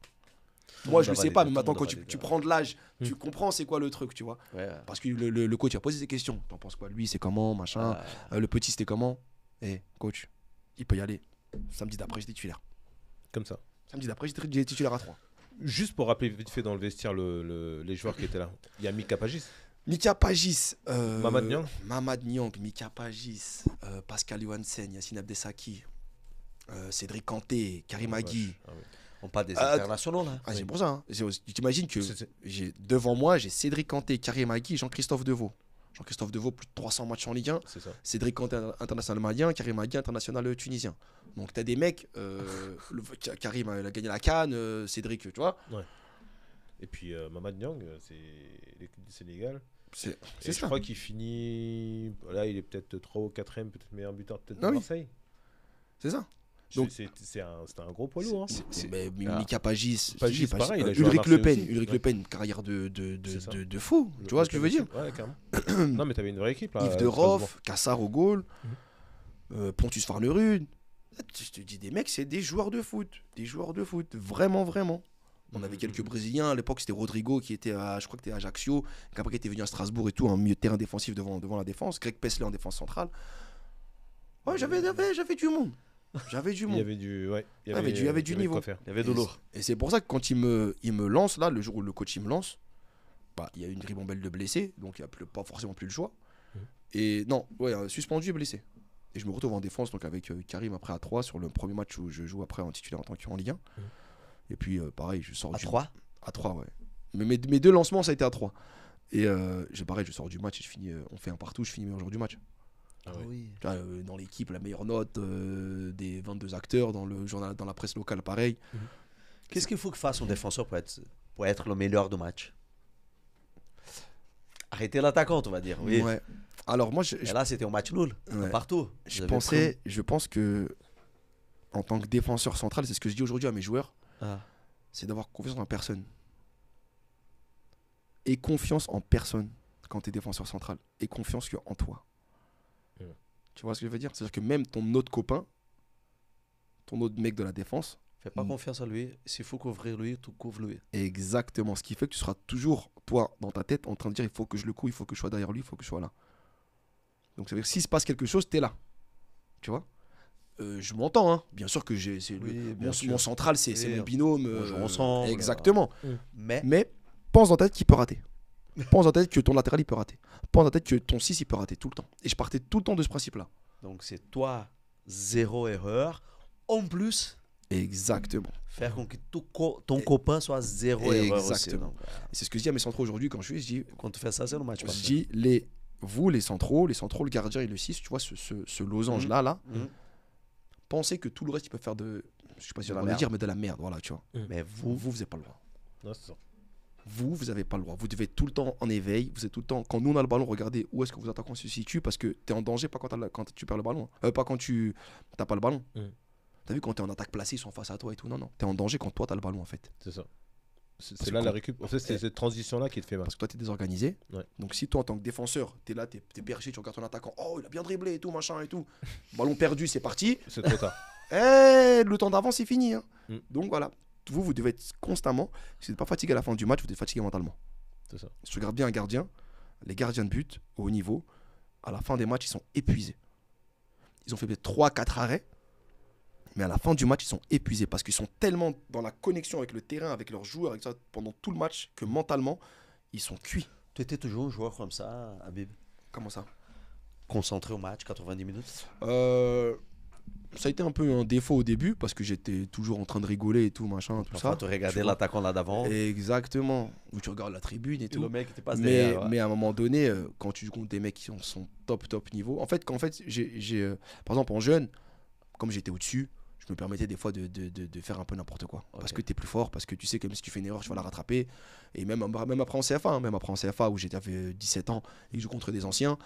Moi, je ne sais pas, mais maintenant, quand tu, prends de l'âge, tu hmm. comprends c'est quoi le truc, tu vois. Parce que le, coach a posé des questions. T'en penses quoi Lui, c'est comment Machin. Euh, le petit, c'était comment Eh, coach, il peut y aller. Samedi d'après, j'étais titulaire. Comme ça. Samedi d'après, j'étais titulaire à 3. Juste pour rappeler vite fait dans le vestiaire les joueurs qui étaient là, il y a Mika Pagis. Mika Pagis, euh, Mamad Nyang, Mamad Nyang, Mika Pagis, euh, Pascal Johansen, Yassine Abdesaki, euh, Cédric Kanté, Karim oh, Agui, on parle des ah, internationaux, là. Ah, c'est pour ça. Hein. Tu t'imagines que devant moi, j'ai Cédric Kanté, Karim Agui, Jean-Christophe Deveau. Jean-Christophe Deveau, plus de 300 matchs en Ligue 1. Cédric Kanté, international malien, Karim Agui, international euh, tunisien. Donc, t'as des mecs. Euh, Karim, euh, a gagné la Cannes, Cédric, tu vois. Ouais. Et puis, euh, Mamad Nyang, c'est l'équipe du Sénégal. C'est ça. Je crois qu'il finit. Là, il est peut-être 3 ou 4ème, peut-être meilleur buteur peut-être ah de Marseille. C'est ça. Donc c'est un, un, gros poids lourd. Hein. Mais Mika Pagis, Ulrich Le Pen, Le Pen, carrière de, de, de, de, tu vois ce que je veux dire Ouais, non, mais t'avais une vraie équipe là. Yves de Roff, Kassar au goal, mhm. euh, Pontus Farnerud. Je te dis, des mecs, c'est des joueurs de foot. Des joueurs de foot, vraiment, vraiment. On avait quelques mhm. Brésiliens. À l'époque, c'était Rodrigo qui était à, je crois que Ajaccio, qui après était venu à Strasbourg et tout, un milieu de terrain défensif devant, devant la défense. Greg Pesley en défense centrale. Ouais, j'avais, j'avais, du monde. J'avais du monde. Il y avait du, niveau. Il y avait de l'eau. Et c'est pour ça que quand il me, il me lance, là, le jour où le coach il me lance, bah, il y a une ribambelle de blessés, donc il n'y a plus, pas forcément plus le choix. Et non, ouais, suspendu et blessé. Et je me retrouve en défense donc avec euh, Karim après à 3 sur le premier match où je joue après en titulaire en tant qu'en Ligue 1. Et puis euh, pareil, je sors à du... 3 À 3, ouais. Mais mes, deux lancements, ça a été à 3. Et euh, pareil, je sors du match et finis, on fait un partout, je finis au jour du match. Ah ah euh, dans l'équipe, la meilleure note euh, des 22 acteurs, dans, le journal, dans la presse locale, pareil. Mhm. Qu'est-ce qu'il faut que fasse un défenseur pour être, pour être le meilleur du match Arrêter l'attaquant, on va dire. Oui. Alors moi, je, là, c'était au match nul, partout. Je pensais, je pense que en tant que défenseur central, c'est ce que je dis aujourd'hui à mes joueurs, ah. c'est d'avoir confiance en personne. Et confiance en personne quand tu es défenseur central. Et confiance en toi. Tu vois ce que je veux dire C'est-à-dire que même ton autre copain, ton autre mec de la défense. Fais pas mm. confiance à lui. S'il faut couvrir lui, tu couvres lui. Exactement. Ce qui fait que tu seras toujours, toi, dans ta tête, en train de dire il faut que je le couvre, il faut que je sois derrière lui, il faut que je sois là. Donc ça veut dire que s'il se passe quelque chose, tu es là. Tu vois euh, je m'entends, hein. bien sûr que j'ai mon, central, c'est mon binôme. je ressens euh, Exactement. Euh, mm. Mais, mais pense dans ta tête qu'il peut rater. Pense en tête que ton latéral il peut rater. Pense en tête que ton 6 il peut rater tout le temps. Et je partais tout le temps de ce principe-là. Donc c'est toi, zéro erreur. En plus, Exactement. Faire comme que ton copain soit zéro erreur. Exactement. Euh, c'est ce que je dis à mes centraux aujourd'hui quand je suis. quand tu fais ça, c'est le match. Je dis, les, vous, les centraux, les centraux, le gardien et le 6, tu vois, ce, losange-là, là, mhm. Mhm. pensez que tout le reste, il peut faire de. Je sais pas si on va dire, mais de la merde, voilà, tu vois. Mais vous, vous, vous faisiez pas le droit. Vous, vous n'avez pas le droit. Vous devez être tout le temps en éveil. Vous êtes tout le temps. Quand nous, on a le ballon, regardez où est-ce que vos attaquants se situent parce que tu es en danger, pas quand, quand tu perds le ballon. Hein. Euh, pas quand tu n'as pas le ballon. tu mm. T'as vu quand t'es en attaque placée, ils sont face à toi et tout. Non, non, t'es en danger quand toi t'as le ballon en fait. C'est ça. C'est là la récup. En eh. fait, c'est cette transition-là qui te fait mal. Parce que toi, t'es désorganisé. Donc, si toi, en tant que défenseur, t'es là, t'es es perché, tu regardes ton attaquant. Oh, il a bien dribblé et tout, machin et tout. Ballon perdu, c'est parti. C'est trop tard. Eh, le temps d'avance c'est fini. Hein. Mm. Donc, voilà vous, vous devez être constamment, si vous n'êtes pas fatigué à la fin du match, vous êtes fatigué mentalement. C'est ça. Si je regarde bien un gardien, les gardiens de but au haut niveau, à la fin des matchs, ils sont épuisés. Ils ont fait peut-être 3-4 arrêts, mais à la fin du match, ils sont épuisés parce qu'ils sont tellement dans la connexion avec le terrain, avec leurs joueurs, avec pendant tout le match, que mentalement, ils sont cuits. Tu étais toujours un joueur comme ça, Abib Comment ça Concentré au match, 90 minutes euh, ça a été un peu un défaut au début parce que j'étais toujours en train de rigoler et tout machin tout ça. Tu regardais l'attaquant là d'avant. Exactement. Où tu regardes la tribune et, tout. Le mec mais, à un moment donné, euh, quand tu comptes des mecs qui sont, top top niveau, en fait fait j'ai euh, par exemple en jeune, comme j'étais au dessus, je me permettais des fois de, faire un peu n'importe quoi. Parce que tu es plus fort, parce que tu sais que si tu fais une erreur, tu vas la rattraper. Et même, même après en CFA, hein, même après en CFA où j'avais 17 ans et que je contre des anciens,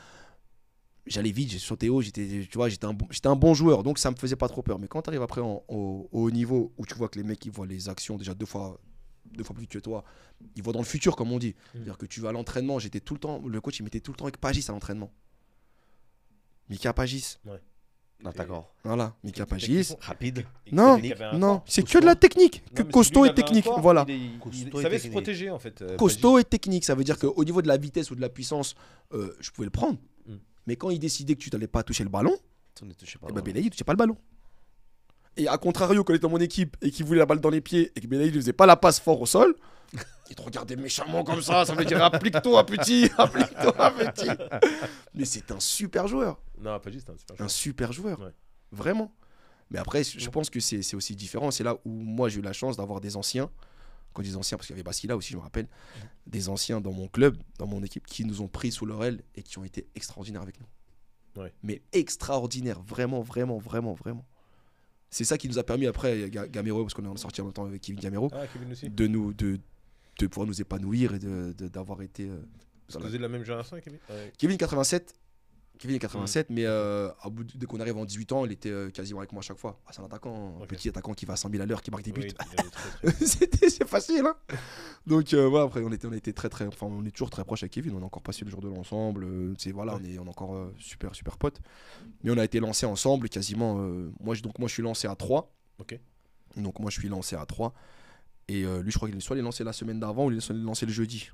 j'allais vite, j'ai sauté haut, j'étais, tu vois, j'étais un, bon, j'étais un bon joueur, donc ça me faisait pas trop peur. Mais quand tu arrives après au, niveau où tu vois que les mecs ils voient les actions déjà deux fois, deux fois plus que toi, ils voient dans le futur comme on dit. Mm. cest dire que tu vas à l'entraînement, j'étais tout le temps, le coach il mettait tout le temps avec Pagis à l'entraînement. Mika Pagis. Ouais. d'accord. Voilà, Mika Pagis. Rapide. Non, c'est que de la technique. Que costaud et technique. voilà. Il, protéger en fait. Euh, costaud et technique, ça veut dire qu'au niveau de la vitesse ou de la puissance, euh, je pouvais le prendre. Mais quand il décidait que tu n'allais pas toucher le ballon, eh ben, tu ne pas, ben touchait pas le ballon. Et à contrario, quand il était dans mon équipe et qu'il voulait la balle dans les pieds et que Benaï ne faisait pas la passe fort au sol, il te regardait méchamment comme ça. Ça veut dire applique-toi, petit, applique-toi, petit. Mais c'est un super joueur. Non, pas juste hein, un super joueur. Un super joueur. Vraiment. Mais après, je pense que c'est aussi différent. C'est là où moi, j'ai eu la chance d'avoir des anciens quand des anciens, parce qu'il y avait Bassila aussi, je me rappelle, des anciens dans mon club, dans mon équipe, qui nous ont pris sous leur aile et qui ont été extraordinaires avec nous. Mais extraordinaires, vraiment, vraiment, vraiment, vraiment. C'est ça qui nous a permis après, Gamero, parce qu'on est en sorti en même temps avec Kevin Gamero, ah, de, nous, de, de pouvoir nous épanouir et d'avoir de, été. Euh, vous êtes de la même génération, Kevin Kevin 87, Kevin est 87, mais à euh, bout dès qu'on arrive en 18 ans, il était euh, quasiment avec moi à chaque fois. Ah, c'est un attaquant, un hein. petit attaquant qui va à 100 000 à l'heure, qui marque des buts. c'est facile. Hein. Donc, euh, après, on était, on était très, très. Enfin, on est toujours très proche avec Kevin. On a encore passé le jour de l'ensemble. voilà, on, est, on encore super, super potes. Mais on a été lancé ensemble quasiment. moi, donc, moi, je suis lancé à 3. Ok. Donc, moi, je suis lancé à 3. Et lui, je crois qu'il est soit lancé la semaine d'avant ou il est lancé le jeudi.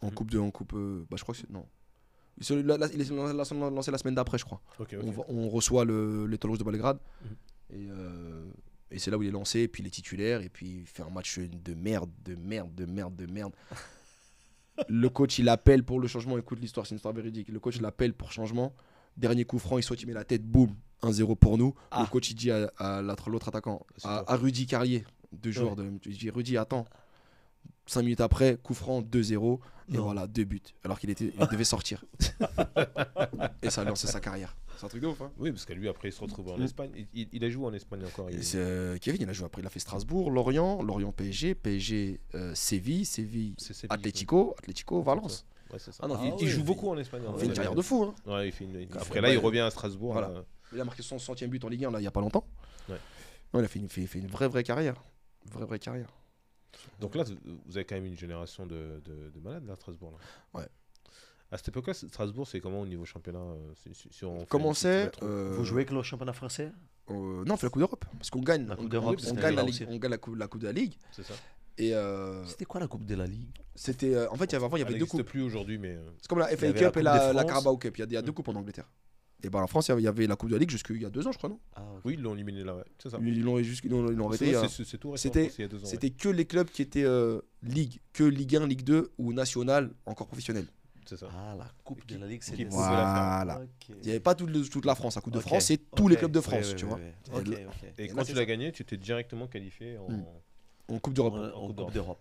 En mm. coupe de. En coupe, bah, je crois que c'est. Non il est lancé la semaine d'après, je crois. On, reçoit le, rouge de Belgrade. Mhm. Euh, et, c'est là où il est lancé. Et puis il est titulaire. Et puis il fait un match de merde, de merde, de merde, de merde. le coach, il appelle pour le changement. Écoute l'histoire, c'est une histoire véridique. Le coach, l'appelle pour changement. Dernier coup franc, il saute, met la tête, boum, 1-0 pour nous. Le ah. coach, il dit à, l'autre attaquant, à, Rudy Carrier, deux joueurs, de, il dit Rudy, attends, 5 minutes après, coup franc 2-0. Et voilà, deux buts. Alors qu'il était, devait sortir. et ça a lancé sa carrière. C'est un truc de ouf. Hein oui, parce que lui, après, il se retrouve en mm. Espagne. Il, a joué en Espagne encore. Euh, Kevin, il a joué après. Il a fait Strasbourg, Lorient, Lorient PSG, PSG euh, Séville, Séville, Atlético, Atlético, Valence. Ah non, ah il, joue beaucoup en Espagne. Hein. Il fait une carrière de fou. Hein. Après, là, il revient à Strasbourg. Euh. Il a marqué son centième but en Ligue 1 il n'y a pas longtemps. Ouais. il a fait une, fait une vraie, vraie carrière. Vraie, vraie carrière. Donc là, vous avez quand même une génération de, de, malades, à Strasbourg. Ouais. À cette époque-là, Strasbourg, c'est comment au niveau championnat euh, on euh, Vous jouez avec le championnat français euh, Non, on fait la Coupe d'Europe. Parce qu'on gagne. La coupe on, on gagne la Coupe, de la Ligue. C'est ça. Et C'était quoi la Coupe de la Ligue C'était en fait il y avait avant il y avait deux coupes. plus aujourd'hui mais. C'est comme la FA Cup et la, Carabao Cup. Il y a, il y a deux coupes en Angleterre. Et bah en France, il y avait la Coupe de la Ligue il y a deux ans, je crois, non ah, Oui, ils l'ont éliminé là, c'est ça. Ils l'ont arrêté. C'était C'était que les clubs qui étaient euh, Ligue, que Ligue 1, Ligue 2 ou National, encore professionnel. C'est ça. Ah, la Coupe de la Ligue, c'est Voilà. Il n'y avait pas toute, la France. La Coupe de France, c'est tous les clubs de France, tu vois. Et, quand tu l'as gagné, tu t'es directement qualifié en. Hmm. En Coupe d'Europe. En, Coupe d'Europe.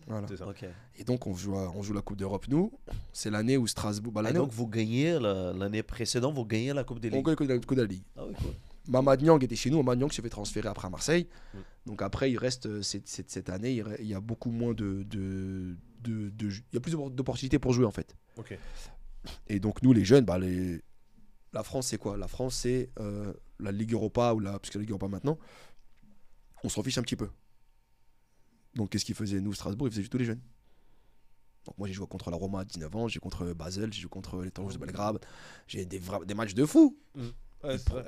Et donc, on joue, on joue la Coupe d'Europe, nous. C'est l'année où Strasbourg. Bah, ah, et donc, vous gagnez l'année précédente, vous gagnez la Coupe des Ligues. On gagne la Coupe de la Ligue. Ah Mamad Nyang était chez nous. Mamad Nyang se fait transférer après à Marseille. Donc, après, il reste euh, cette, année, il y a beaucoup moins de. de, il y a plus d'opportunités pour jouer, en fait. Okay. Et donc, nous, les jeunes, bah, la France, c'est quoi La France, c'est euh, la Ligue Europa, ou la... puisque la Ligue Europa maintenant, on s'en fiche un petit peu. Donc qu'est-ce qu'ils faisaient Nous, Strasbourg, ils faisaient juste tous les jeunes. moi j'ai joué contre la Roma à 19 ans, j'ai joué contre Basel, j'ai joué contre les de Belgrade, j'ai des, des matchs de fou. Mmh.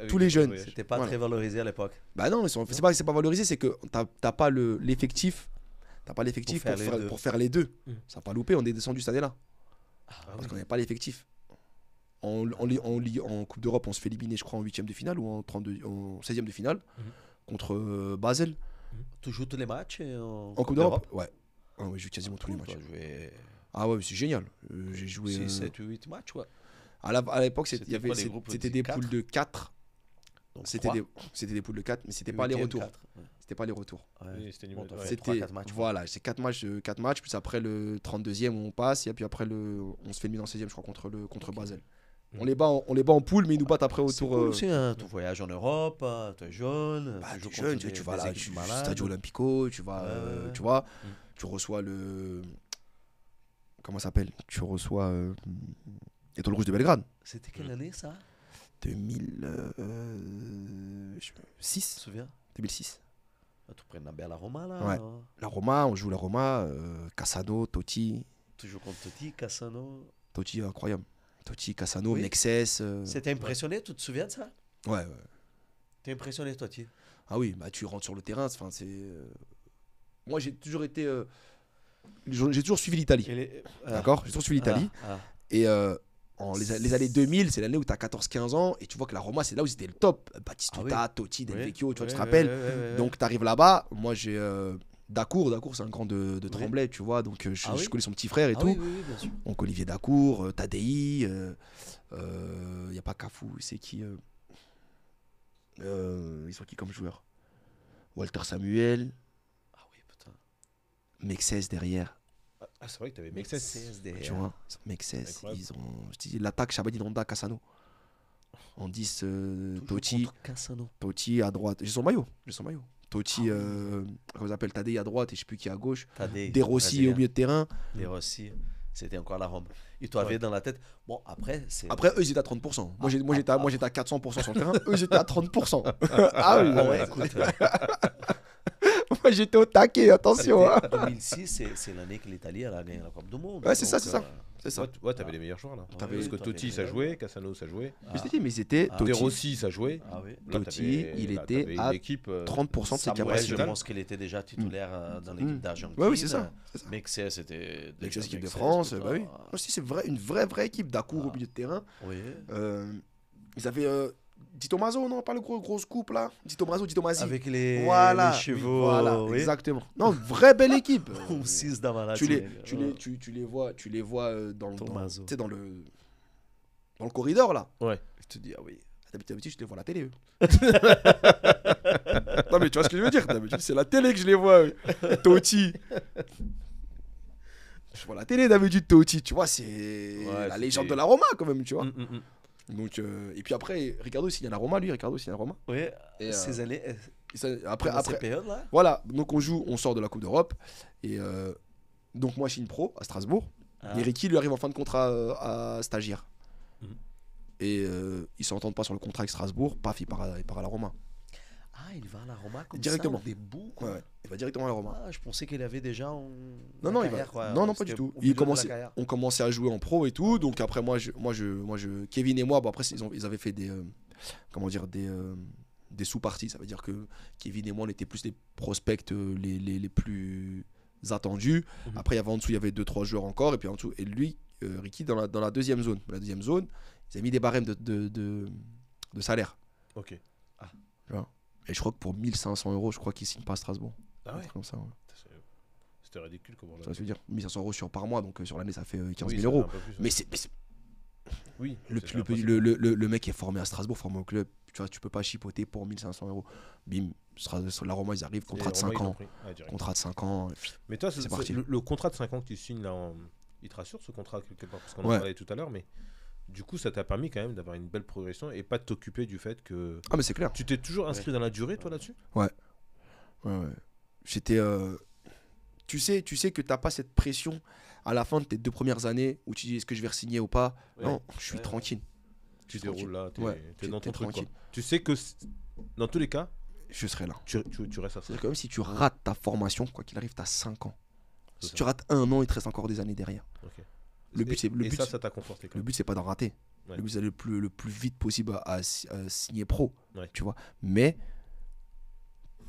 tous les jeunes. C'était pas très valorisé à l'époque. Bah non, c'est pas, pas valorisé, c'est que t'as pas l'effectif pas l'effectif pour, faire, les deux. Mmh. Ça n'a pas loupé, on est descendu cette année-là. Ah, parce qu'on n'avait pas l'effectif. En, en, Coupe d'Europe, on se fait éliminer, je crois, en 8 de finale ou en, 16e de finale mmh. contre euh, Basel. Tu joues tous les matchs euh, en, Coupe d'Europe Ouais. Ah ouais, je joue quasiment tous les ah, matchs. Bah, ah ouais, c'est génial. Euh, j'ai joué. 7 euh, ou 8 matchs, ouais. À l'époque, c'était des poules de 4. C'était des, des, poules de 4, mais c'était pas, pas les retours. C'était pas les retours. C'était Voilà, c'est 4 matchs, 4 matchs, puis après le 32e, on passe, et puis après, le, on se fait le dans 16e, je crois, contre, le, contre Basel. Mm. On les, bat en, on les bat en poule, mais ils nous battent après au tour. Cool, aussi, hein, ton voyage en Europe, ah, bah, tu es jeune. tu es jeune, tu, vas là, tu, Stadio Olympico, tu vas. tu vois, mm. tu reçois le. Comment ça s'appelle Tu reçois. Euh, le Rouge de Belgrade. C'était quelle mm. année ça 2006. Euh, je me souviens 2006. Ah, tu la Roma là hein. La Roma, on joue la Roma, euh, Cassano, Totti. Toujours contre Totti, Cassano. Totti, incroyable. Totti, Cassano, oui. Euh, c'était impressionné, tu te souviens de ça Ouais, ouais. T'es impressionné, Totti Ah oui, bah tu rentres sur le terrain. Enfin, c'est. Euh, moi, j'ai toujours été. J'ai toujours suivi l'Italie. D'accord J'ai toujours suivi l'Italie. Et. Euh, ah, ah, ah. en les, années 2000, c'est l'année où tu as 14-15 ans et tu vois que la Roma, c'est là où c'était le top. Batistuta, Totti, Del Vecchio, tu, vois, tu te rappelles. Donc tu arrives là-bas. Moi, j'ai Dacour, Dacour c'est un grand de, de Tremblay, tu vois, donc euh, je, ah connais son petit frère et ah tout. Donc Olivier Dacour, euh, Tadei, il euh, n'y a pas Cafou, c'est qui Ils sont qui comme joueur Walter Samuel. Ah oui, putain. Mexès derrière. Ah, ah c'est vrai que tu avais Mexès. derrière. Tu vois, Mexès, ils ont. Je dis, l'attaque Shabani Ronda Cassano. En 10, euh, Cassano. à droite. J'ai son maillot. J'ai son maillot. Totti, ah euh, comment s'appelle Tadei à droite et je sais plus qui à gauche. Tadei, Des Rossi au milieu de terrain. Hein. Des Rossi, c'était encore la Rome. Ils tu avais dans la tête. Bon, après, c'est. Après, eux, ils étaient à 30%. Moi, moi j'étais à, à 400% sur le terrain. eux, ils étaient à 30%. ah oui, ah ouais, écoute. moi, j'étais au taquet, attention. 2006, hein. c'est l'année que l'Italie a gagné la Coupe du Monde. Ouais, c'est ça, c'est ça. Euh, c'est ça. Ouais, t'avais ah. les meilleurs joueurs là. Parce que Totti, ça jouait, Cassano, ça jouait. Ah. mais ils étaient. De ah. Rossi, ça jouait. Totti, il était à 30% euh, de ses capacités. Je pense qu'il était déjà titulaire euh, dans mm. l'équipe mm. d'Argentine. Oui, c'est ça. Mexès, c'était. Mexès, équipe de France. Bah oui. Aussi, c'est une vraie, vraie équipe d'accours au milieu de terrain. Euh, ils avaient Di Tomaso, non Pas le gros, grosse coupe là Di Tomaso, Di Tomasi. Avec les, chevaux. voilà, exactement. Non, vraie belle équipe. Six tu les, tu, les, tu, les vois, tu les vois euh, dans, dans, le, dans le corridor là. Ouais. Je te dis, ah oui. D'habitude, je les vois à la télé. non, mais tu vois ce que je veux dire C'est la télé que je les vois. Eux. Totti. Je vois la télé d'habitude, Totti. Tu vois, c'est la légende de la Roma quand même, tu vois. Mm, mm, mm. Donc, euh, et puis après, Ricardo, il y a la Roma, lui, Ricardo, il y a la Roma. Oui, euh, euh, ces années. Après, après. Période, là. Voilà, donc on joue, on sort de la Coupe d'Europe. Et donc, moi, je suis une pro à Strasbourg. Et ah. Ricky lui arrive en fin de contrat à, stagir Stagiaire. Mhm. Et ils s'entendent pas sur le contrat avec Strasbourg, paf, il part à, il part à la Roma il va à la Roma directement. Il va directement à la Roma. Ah, je pensais qu'il avait déjà. Non, non, il va... non, non, pas du tout. Il On commençait à jouer en pro et tout. Donc après, moi, je, moi, je, Kevin et moi, après, ils, ils avaient fait des. Euh, comment dire Des. Euh, des sous-parties, ça veut dire que Kevin et moi on était plus les prospects euh, les, plus attendus. Mhm. Après, avant y en dessous, il y avait deux trois joueurs encore, et puis en tout et lui, Ricky, dans la, dans la deuxième zone. la deuxième zone, ils avaient mis des barèmes de, de, salaire. Ok. Ah. Et je crois que pour 1500 euros, je crois qu'il signe pas à Strasbourg. Ah ouais. C'était ridicule comment Ça veut dire 1500 euros sur par mois, donc euh, sur l'année ça fait 15 euh, 000 euros. mais c'est oui, le, mec est formé à Strasbourg, formé au club. Tu vois, tu peux pas chipoter pour 1500 euros. Bim, la Roma, ils arrivent, contrat de 5 ans. Ah, contrat de 5 ans. Mais toi, c'est le, contrat de 5 ans que tu signes, là, il te rassure ce contrat quelque part Parce qu'on en parlait tout à l'heure, mais du coup, ça t'a permis quand même d'avoir une belle progression et pas de t'occuper du fait que. Ah, mais c'est clair. Tu t'es toujours inscrit dans la durée, toi, là-dessus Ouais. J'étais. Euh, tu, sais, tu sais que t'as pas cette pression à la fin de tes deux premières années où tu dis est-ce que je vais signer ou pas. Non, je suis tranquille. Tu déroules là, t'es es dans ton truc. Tranquille. Tu sais que dans tous les cas, je serai là. Tu, tu, tu restes cest à même si tu rates ta formation, quoi qu'il arrive, t'as 5 ans. Si tu rates un an, il te reste encore des années derrière. Ok. Le but, c'est le c'est pas d'en rater. Le but, c'est le plus, le plus vite possible à, signer pro. Tu vois. Mais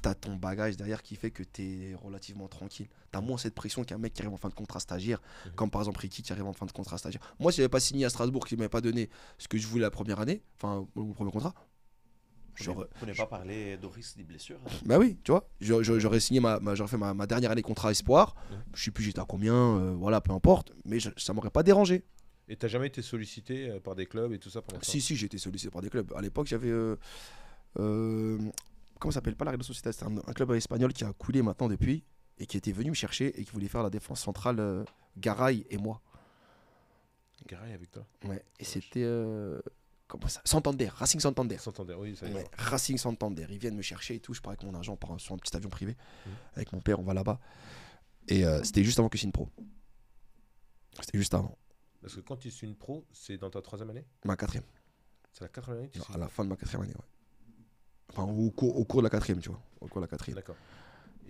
t'as ton bagage derrière qui fait que t'es relativement tranquille. T'as moins cette pression qu'un mec qui arrive en fin de contrat stagiaire, mhm. comme par exemple Ricky qui arrive en fin de contrat stagiaire. Moi, si j'avais pas signé à Strasbourg, qui m'avait pas donné ce que je voulais la première année, enfin mon premier contrat, J'aurais, on n'est pas parlé risque des blessures. Hein bah oui, tu vois, j'aurais signé ma, fait ma, ma, dernière année contrat espoir. Je Je sais plus j'étais à combien, euh, voilà, peu importe, mais ça ça m'aurait pas dérangé. Et t'as jamais été sollicité euh, par des clubs et tout ça pendant Si si, j'ai été sollicité par des clubs. À l'époque, j'avais euh, euh ça s'appelle pas la Real Sociedad, c'était un, un, club espagnol qui a coulé maintenant depuis et qui était venu me chercher et qui voulait faire la défense centrale Garay et moi. Garay avec toi. Ouais, et c'était comment Santander, Racing Santander. Santander, oui, ça Racing Santander, ils viennent me chercher et tout. Je pars avec mon argent, sur un petit avion privé mmh. avec mon père, on va là-bas. Et euh, c'était juste avant que je une pro. C'était juste avant. Parce que quand tu une pro, c'est dans ta troisième année Ma quatrième. C'est la quatrième année non, À la fin de ma quatrième année, ouais. Enfin, au cours, au cours de la quatrième, tu vois. Au cours de la quatrième. D'accord.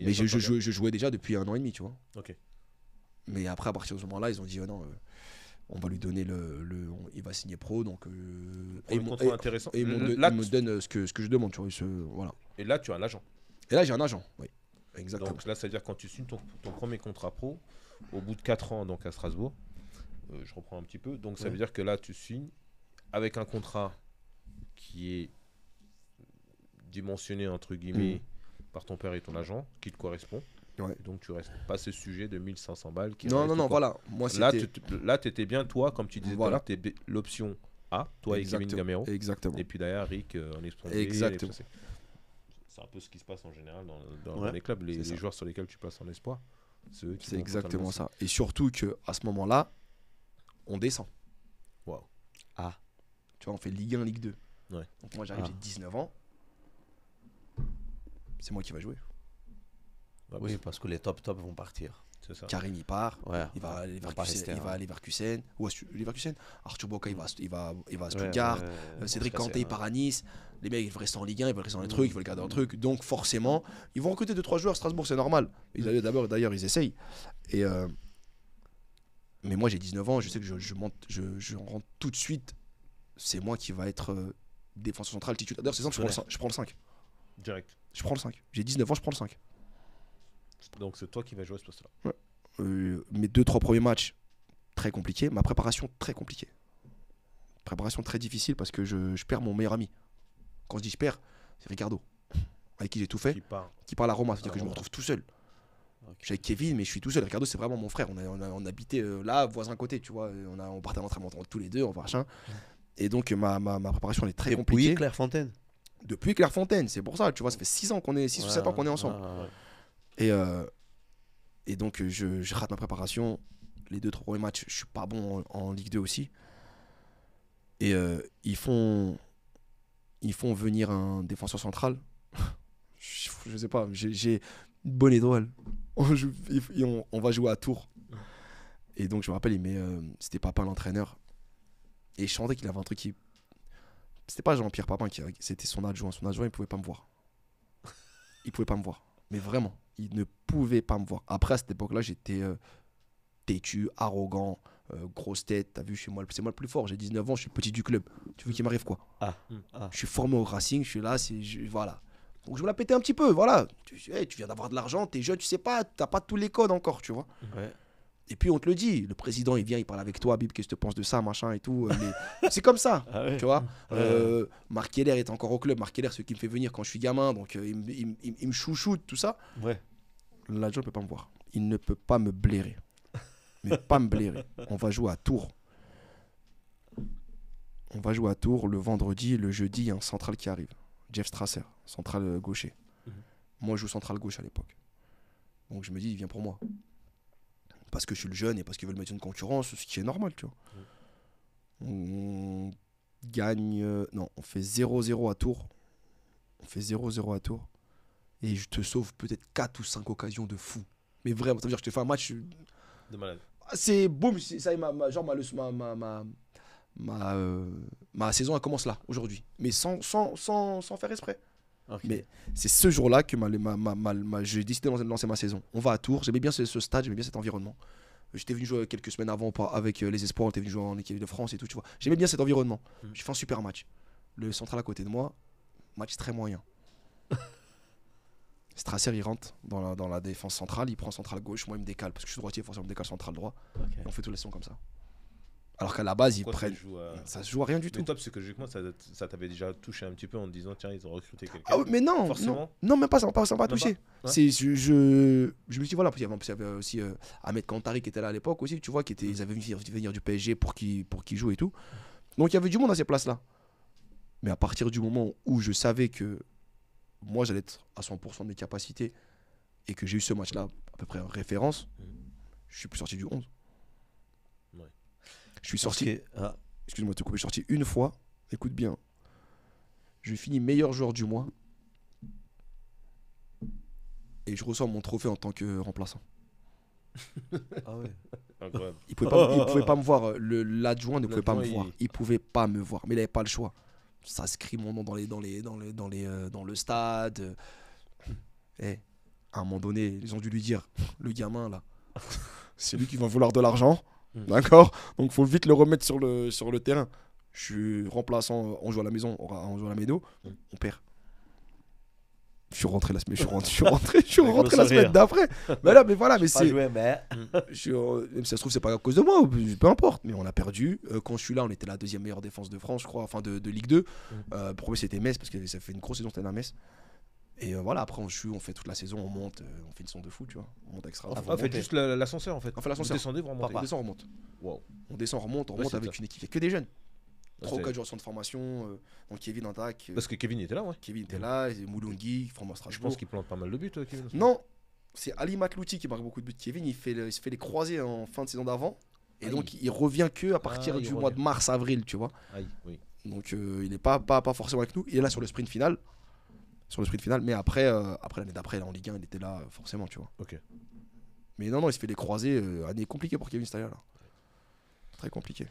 Mais je, je, je, jouais déjà depuis un an et demi, tu vois. Ok. Mais après, à partir de ce moment-là, ils ont dit euh, non. Euh, on va lui donner le, il va signer pro donc euh, et, mon, intéressant. il me donne euh, ce que, ce que je demande tu vois, voilà et là tu as un agent et là j'ai un agent oui exactement donc là ça veut dire quand tu signes ton, premier contrat pro au bout de 4 ans donc à Strasbourg euh, je reprends un petit peu donc ça veut dire que là tu signes avec un contrat qui est dimensionné entre guillemets mm. par ton père et ton agent qui te correspond donc tu restes pas ce sujet de 1500 balles. Qui non, non, non, voilà. Moi, là, tu étais bien, toi, comme tu disais, voilà. tu l'option A, toi Exactement. et Exactement. Et puis derrière, Rick euh, en Exactement. C'est un peu ce qui se passe en général dans, les clubs, les, joueurs sur lesquels tu passes en espoir. C'est exactement ça. Et surtout qu'à ce moment-là, on descend. Waouh. Ah. Tu vois, on fait Ligue 1, Ligue 2. Donc moi j'arrive, ah. j'ai 19 ans. C'est moi qui va jouer. Bah oui, parce que les top top vont partir. Ça. Karim il part, il, va aller vers Kusen, il va hein. aller vers ou Arthur Boca il va, il va, il va à Stuttgart, euh, Cédric Kanté il part à Nice. Les mecs ils veulent rester en Ligue 1, ils veulent rester dans les mm. trucs, ils veulent garder un truc. Donc forcément, ils vont recruter 2 trois joueurs. Strasbourg c'est normal. Mm. D'abord d'ailleurs ils essayent. Et euh, Mais moi j'ai 19 ans, je sais que je, je, rentre tout de suite. C'est moi qui va être euh, défenseur central, titulaire. D'ailleurs c'est simple, je prends, le, je prends le 5. Direct. Je prends le 5. J'ai 19 ans, je prends le 5. Donc c'est toi qui vas jouer ce poste-là. Euh, mes deux, trois premiers matchs, très compliqués. Ma préparation, très compliquée. Préparation très difficile parce que je, perds mon meilleur ami. Quand je dis je perds, c'est Ricardo, avec qui j'ai tout fait, qui part, à Rome, Roma. C'est-à-dire que je me retrouve tout seul. Je J'ai avec Kevin, mais je suis tout seul. Ricardo, c'est vraiment mon frère. On, a, on, habitait euh, là, voisin côté, tu vois. On, a, on partait à l'entraînement tous les deux, en machin. Et donc, ma, ma, préparation, elle est très compliquée. Depuis Fontaine. Depuis Fontaine, c'est pour ça, tu vois. Ça fait 6 ans qu'on est, 6 ou 7 ans qu'on est ensemble. Et, euh, et donc, je, rate ma préparation. Les deux, trois premiers matchs, je suis pas bon en, Ligue 2 aussi. Et euh, ils, font, ils font venir un défenseur central. je, sais pas, j'ai une bonne étoile. On, on, va jouer à Tours. Et donc, je me rappelle, mais euh, c'était Papin l'entraîneur. Et je sentais qu'il avait un truc qui. C'était pas Jean-Pierre Papin, qui, c'était son adjoint. Son adjoint, il pouvait pas me voir. Il pouvait pas me voir. Mais vraiment, il ne pouvait pas me voir. Après, à cette époque-là, j'étais euh, têtu, arrogant, euh, grosse tête. T'as vu, c'est moi, moi le plus fort. J'ai 19 ans, je suis le petit du club. Tu veux qu'il m'arrive quoi ah, hmm. ah. Je suis formé au Racing, je suis là, c'est, voilà. Donc je me la un petit peu, voilà. Tu, tu viens d'avoir de l'argent, t'es jeune, tu sais pas, t'as pas tous les codes encore, tu vois. Et puis on te le dit, le président il vient, il parle avec toi, Bib, qu'est-ce que tu penses de ça, machin et tout. Euh, c'est comme ça, ah tu vois. Euh, Marc Keller est encore au club, Marc Keller, ce qui me fait venir quand je suis gamin, donc euh, il, me chouchoute, tout ça. Ouais. L'adjoint ne peut pas me voir, il ne peut pas me blairer. Mais pas me blairer. On va jouer à Tours. On va jouer à Tours le vendredi, le jeudi, il y a un central qui arrive. Jeff Strasser, central euh, gaucher. Mhm. Moi je joue central gauche à l'époque. Donc je me dis, il vient pour moi parce que je suis le jeune et parce qu'ils veulent mettre une concurrence, ce qui est normal, tu vois. Mm. On gagne. Euh, non, on fait 0-0 à tour On fait 0-0 à tour Et je te sauve peut-être 4 ou 5 occasions de fou. Mais vraiment, ça veut dire que je te fais un match. De malade. Ah, c'est boum, ça y ma, genre euh, ma, saison elle commence là, aujourd'hui. Mais sans, sans, sans faire exprès. Mais c'est ce jour-là que j'ai décidé de lancer ma saison. On va à Tours, j'aimais bien ce, stade, j'aimais bien cet environnement. J'étais venu jouer quelques semaines avant avec euh, les Espoirs, on était venu jouer en équipe de France et tout, tu vois. J'aimais bien cet environnement. Je mm. J'ai fait un super match. Le central à côté de moi, match très moyen. Strasser, il rentre dans la, défense centrale, il prend central gauche, moi il me décale parce que je suis droitier, forcément il me décale central droit. on fait tous les sons comme ça. Alors qu'à la base, ils prennent. Ça se joue à rien du mais tout. Toi, psychologiquement, ça, ça t'avait déjà touché un petit peu en te disant, tiens, ils ont recruté quelqu'un. Ah, mais non, Non, même pas, ça m'a pas, pas touché. je, je, me suis dit, voilà, parce y avait aussi euh, Ahmed Kantari qui était là à l'époque aussi, tu vois, qui était, mm. ils avaient vu venir du PSG pour qu'ils pour jouent et tout. Donc il y avait du monde à ces places-là. Mais à partir du moment où je savais que moi, j'allais être à 100% de mes capacités et que j'ai eu ce match-là à peu près en référence, mm. je suis plus sorti du 11. Je suis sorti. Ah, moi sorti une fois. Écoute bien. Je finis meilleur joueur du mois. Et je reçois mon trophée en tant que remplaçant. ah ouais. Incroyable. Il pouvait pas, pouvait pas me voir. L'adjoint ne pouvait pas me voir. Il pouvait pas me voir. Mais il avait pas le choix. Ça se mon nom dans les dans les dans les dans les euh, dans le stade. Et eh, à un moment donné, ils ont dû lui dire, le gamin là, c'est lui qui va vouloir de l'argent. Mm. D'accord Donc faut vite le remettre sur le, sur le terrain. Je suis remplaçant, on joue à la maison, on joue à la médo, on perd. Je suis rentré la semaine, je suis rentré, je suis rentré, la semaine d'après. Mais là, mais voilà, mais c'est. Euh, ça se trouve, c'est pas à cause de moi, peu importe. Mais on a perdu. Euh, quand je suis là, on était la deuxième meilleure défense de France, je crois, enfin de, de Ligue 2. Mm. Euh, pour c'était Metz parce que ça fait une grosse saison c'était à Metz. Et euh, voilà, après on joue, on fait toute la saison, on monte, euh, on fait une sonde de fou, tu vois. On monte extra. Ah, on fait juste l'ascenseur en fait. On fait Descendez, vous remontez. On descend, on remonte. On descend, on remonte, on remonte avec une équipe. qui n'y que des jeunes. Trois ou 4 joueurs de formation, euh, donc Kevin attaque. Parce que Kevin était là, ouais. Kevin était là, Moulongi, François Strasbourg. Je pense qu'il plante pas mal de buts, Kevin. Non, c'est Ali Matlouti qui marque beaucoup de buts. Kevin, il, fait il se fait les croisés en fin de saison d'avant. Et donc, il revient que à ah, partir du mois de mars-avril, tu vois. Donc, il n'est pas, pas, pas forcément avec nous. Il est là sur le sprint final sur le sprint final. Mais après, euh, après l'année d'après, en Ligue 1, il était là, euh, forcément, tu vois. Ok. Mais non, non, il se fait les croisés, euh, année compliquée pour Kevin Steyer, là. Très compliqué.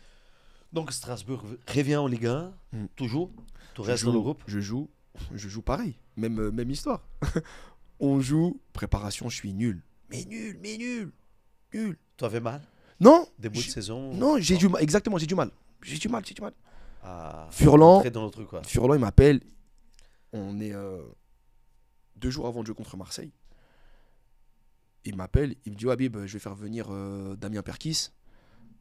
Donc Strasbourg revient en Ligue 1, hmm. toujours. Tu restes dans le groupe Je joue, je joue pareil. Même, même histoire. On joue, préparation, je suis nul. Mais nul, mais nul, nul. Tu avais mal Non. Début de saison Non, j'ai du mal. Exactement, j'ai du mal. J'ai du mal, j'ai du mal. Ah, Furlan, dans Furlan, il m'appelle, on est euh, deux jours avant le jeu contre Marseille. Il m'appelle, il me dit Habib, je vais faire venir euh, Damien Perkis,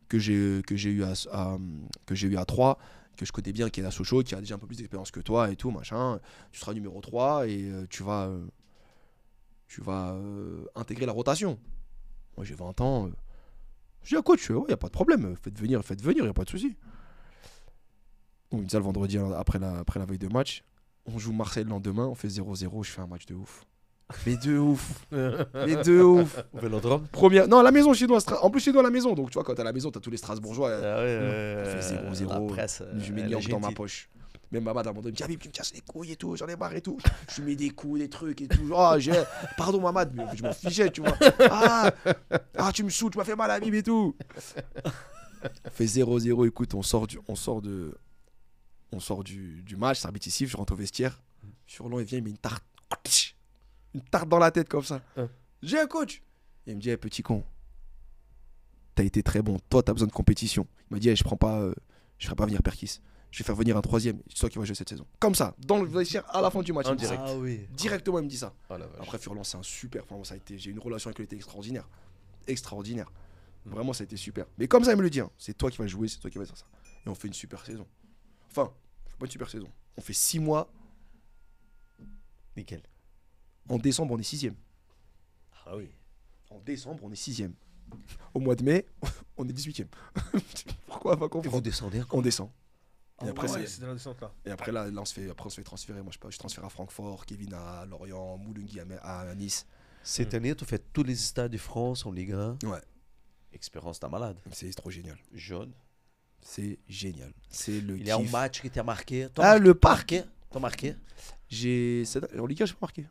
que j'ai que j'ai eu à, que j'ai eu à 3 que je connais bien, qui est à Sochaux, qui a déjà un peu plus d'expérience que toi et tout, machin. Tu seras numéro 3 et euh, tu vas, tu vas intégrer la rotation. Moi, j'ai 20 ans. Je dis à ah, coach, il n'y a pas de problème, faites venir, faites venir, il n'y a pas de souci. On me dit ça le vendredi hein, après après la veille de match on joue Marseille le lendemain, on fait 0-0, je fais un match de ouf. Mais de ouf. Mais de ouf. Vélodrome Première. Non, la maison chinoise. En plus, chinois à la maison. Donc, tu vois, quand t'es à la maison, t'as tous les Strasbourgeois. Je fais on 0-0. Je mets euh, dans ma poche. Même maman, d'un moment, me dit tu me casses les couilles et tout, j'en ai marre et tout. Je mets des coups, des trucs et tout. Ah, pardon, Mamad, mais je m'en fichais, tu vois. Ah, ah tu me saoules, tu m'as fait mal à Habib et tout. On fait 0-0. Écoute, on sort, on sort de. On sort du, match, c'est je rentre au vestiaire. Furlon, il vient, il met une tarte. Une tarte dans la tête comme ça. J'ai un coach. il me dit, petit con, t'as été très bon. Toi, t'as besoin de compétition. Il m'a dit, je prends pas, euh, je ferai pas venir Perkis. Je vais faire venir un troisième. C'est toi qui vas jouer cette saison. Comme ça, dans le vestiaire à la fin du match. Ah Directement, il me dit ça. Oh Après, Furlan, c'est un super. J'ai ça a été. J'ai une relation avec lui, était extraordinaire. Extraordinaire. Mm. Vraiment, ça a été super. Mais comme ça, il me le dit, hein, c'est toi qui vas jouer, c'est toi qui vas faire ça. Et on fait une super saison. Enfin, pas une super saison. On fait six mois. Nickel. En décembre, on est 6 Ah oui. En décembre, on est 6 Au mois de mai, on est 18 e Pourquoi pas comprendre Vous descendez On descend. Et ah après, là. Et après, on se fait, transférer. Moi, je, je transfère à Francfort, Kevin à Lorient, Moulungui à, Nice. Cette hmm. année, tu fais tous les stades de France en Ligue 1. Ouais. Expérience, t'as malade. C'est trop génial. Jaune. C'est génial. C'est le Il y a un match qui t'a marqué. Ah, le parquet T'as marqué J'ai en Ligue 1, j'ai pas marqué.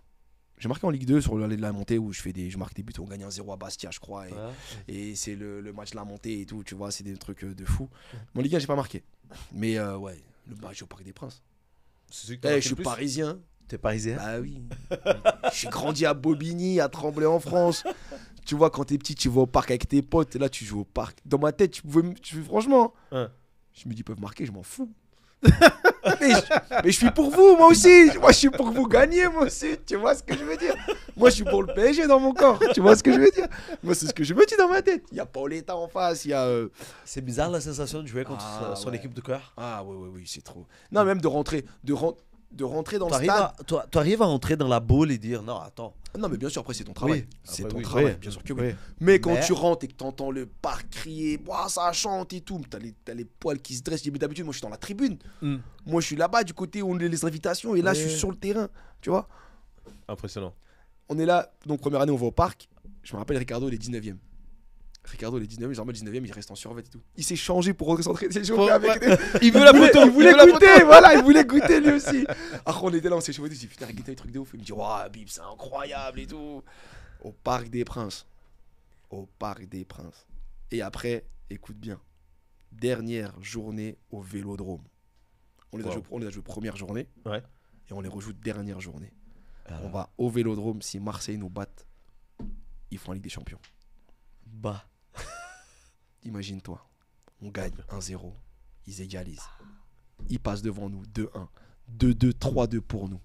J'ai marqué en Ligue 2 sur l'allée de la montée où je fais des je marque des buts, on gagne un 0 à Bastia, je crois et, c'est le, le match de la montée et tout, tu vois, c'est des trucs euh, de fou. Mon Ligue 1, j'ai pas marqué. Mais euh, ouais, le match au Parc des Princes. Eh, je suis parisien. T'es parisien Bah oui. J'ai grandi à Bobigny, à Tremblay en France. Tu vois, quand t'es petit, tu vas au parc avec tes potes, là, tu joues au parc. Dans ma tête, franchement, hein. je me dis, peuvent marquer, je m'en fous. mais, je, suis pour vous, moi aussi. Moi, je suis pour vous gagniez, moi aussi. Tu vois ce que je veux dire Moi, je suis pour le PSG dans mon corps. Tu vois ce que je veux dire Moi, c'est ce que je me dis dans ma tête. Il y a Pauletta en face. Il y a. Euh, c'est bizarre la sensation de jouer contre ah son équipe de cœur. Ah oui, oui, oui, c'est trop. Non, même de rentrer, de rentrer de rentrer dans le stade. toi, tu arrives à rentrer dans la boule et dire non, attends. Non, mais bien sûr, après, c'est ton travail. C'est ah, bah ton travail, bien sûr que oui. Mais quand tu rentres et que tu entends le parc crier, ça chante et tout, t'as les, poils qui se dressent. Mais d'habitude, moi, je suis dans la tribune. Hmm. Moi, je suis là-bas, du côté où on les invitations, et là, je suis sur le terrain. Tu vois Impressionnant. On est là, donc première année, on va au parc. Je me rappelle, Ricardo, il est 19 e Ricardo, il est 19 normalement le 19 e il reste en survêt et tout. Il s'est changé pour recentrer ses jours. avec. des... Il veut la photo, il voulait, goûter, voilà, il voulait goûter lui aussi. Après, on était là, on s'est chauffé, je dit putain, Ricardo, il truc de ouf. Il me dit, waouh, Bip c'est incroyable et tout. Au Parc des Princes. Au Parc des Princes. Et après, écoute bien, dernière journée au vélodrome. On les, a joués on les a joué première journée ouais. et on les rejoue dernière journée. Ah on va au vélodrome. Si Marseille nous batte, ils font la Ligue des Champions. Bah. Imagine-toi, on gagne 1-0, ils égalisent. Ils passent devant nous 2-1, 2-2, 3-2 pour nous.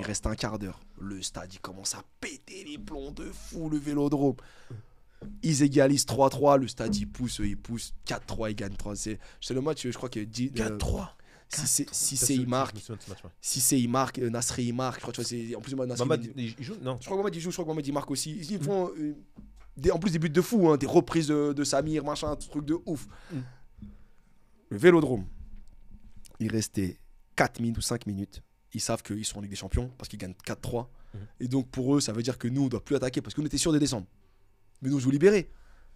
Il reste un quart d'heure. Le stade, il commence à péter les plombs de fou, le vélodrome. Ils égalisent 3-3, le stade, il pousse, il pousse. 4-3, ils gagne 3. C'est le match, je crois qu'il y a 4-3. Si c'est il marque, si c'est il marque, Nasri il marque, je crois en plus Nasri. il... joue non. Je crois que Mamad il joue, je crois que il marque aussi. Ils font euh, en plus des buts de fou, hein, des reprises de, Samir, machin, truc de ouf. Mm. Le vélodrome, il restait 4 minutes ou 5 minutes. Ils savent qu'ils sont en Ligue des Champions parce qu'ils gagnent 4-3. Mm. Et donc pour eux, ça veut dire que nous, on doit plus attaquer parce qu'on était sûr de descendre. Mais nous, je vous libérer.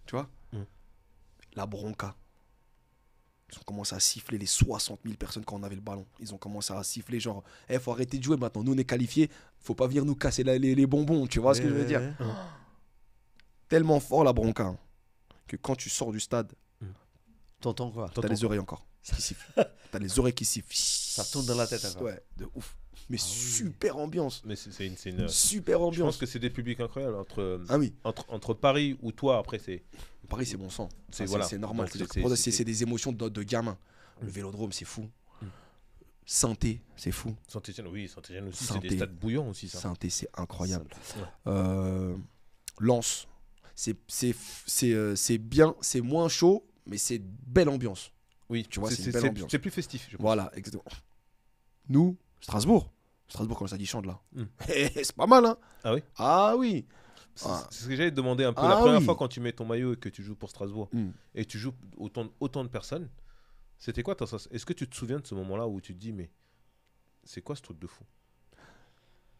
Tu vois mm. La bronca. Ils ont commencé à siffler les 60 000 personnes quand on avait le ballon. Ils ont commencé à siffler genre, il eh, faut arrêter de jouer maintenant. Nous, on est qualifiés. Faut pas venir nous casser les, bonbons. Tu vois ce que je veux dire tellement fort la bronca hein, que quand tu sors du stade, hmm. t'entends quoi T'as les oreilles encore T'as les oreilles qui sifflent. Ça tourne dans la tête. Ouais, de ouf. Mais ah super ambiance. Mais c'est une, euh, super ambiance. Je pense que c'est des publics incroyables entre, euh, ah oui. entre, Paris ou toi après c'est. Paris c'est bon sang. C'est voilà. normal. C'est des émotions de, de gamin. Le hmm. Vélodrome c'est fou. Hmm. Santé, c'est fou. Santé, oui, Santé aussi. C'est des stades bouillants aussi. Ça. Santé, c'est incroyable. Euh, Lens, euh, c'est bien, c'est moins chaud, mais c'est belle ambiance. Oui, tu vois, c'est C'est plus festif. voilà, exactement. Nous, Strasbourg. Strasbourg, comme ça dit, chante là. Hmm. Eh, eh, c'est pas mal, hein Ah oui Ah oui c'est ce que j'allais te demander un peu. la ah première fois quand tu mets ton maillot et que tu joues pour Strasbourg hmm. et tu joues autant, autant de personnes, c'était quoi ta Est-ce que tu te souviens de ce moment-là où tu te dis, mais c'est quoi ce truc de fou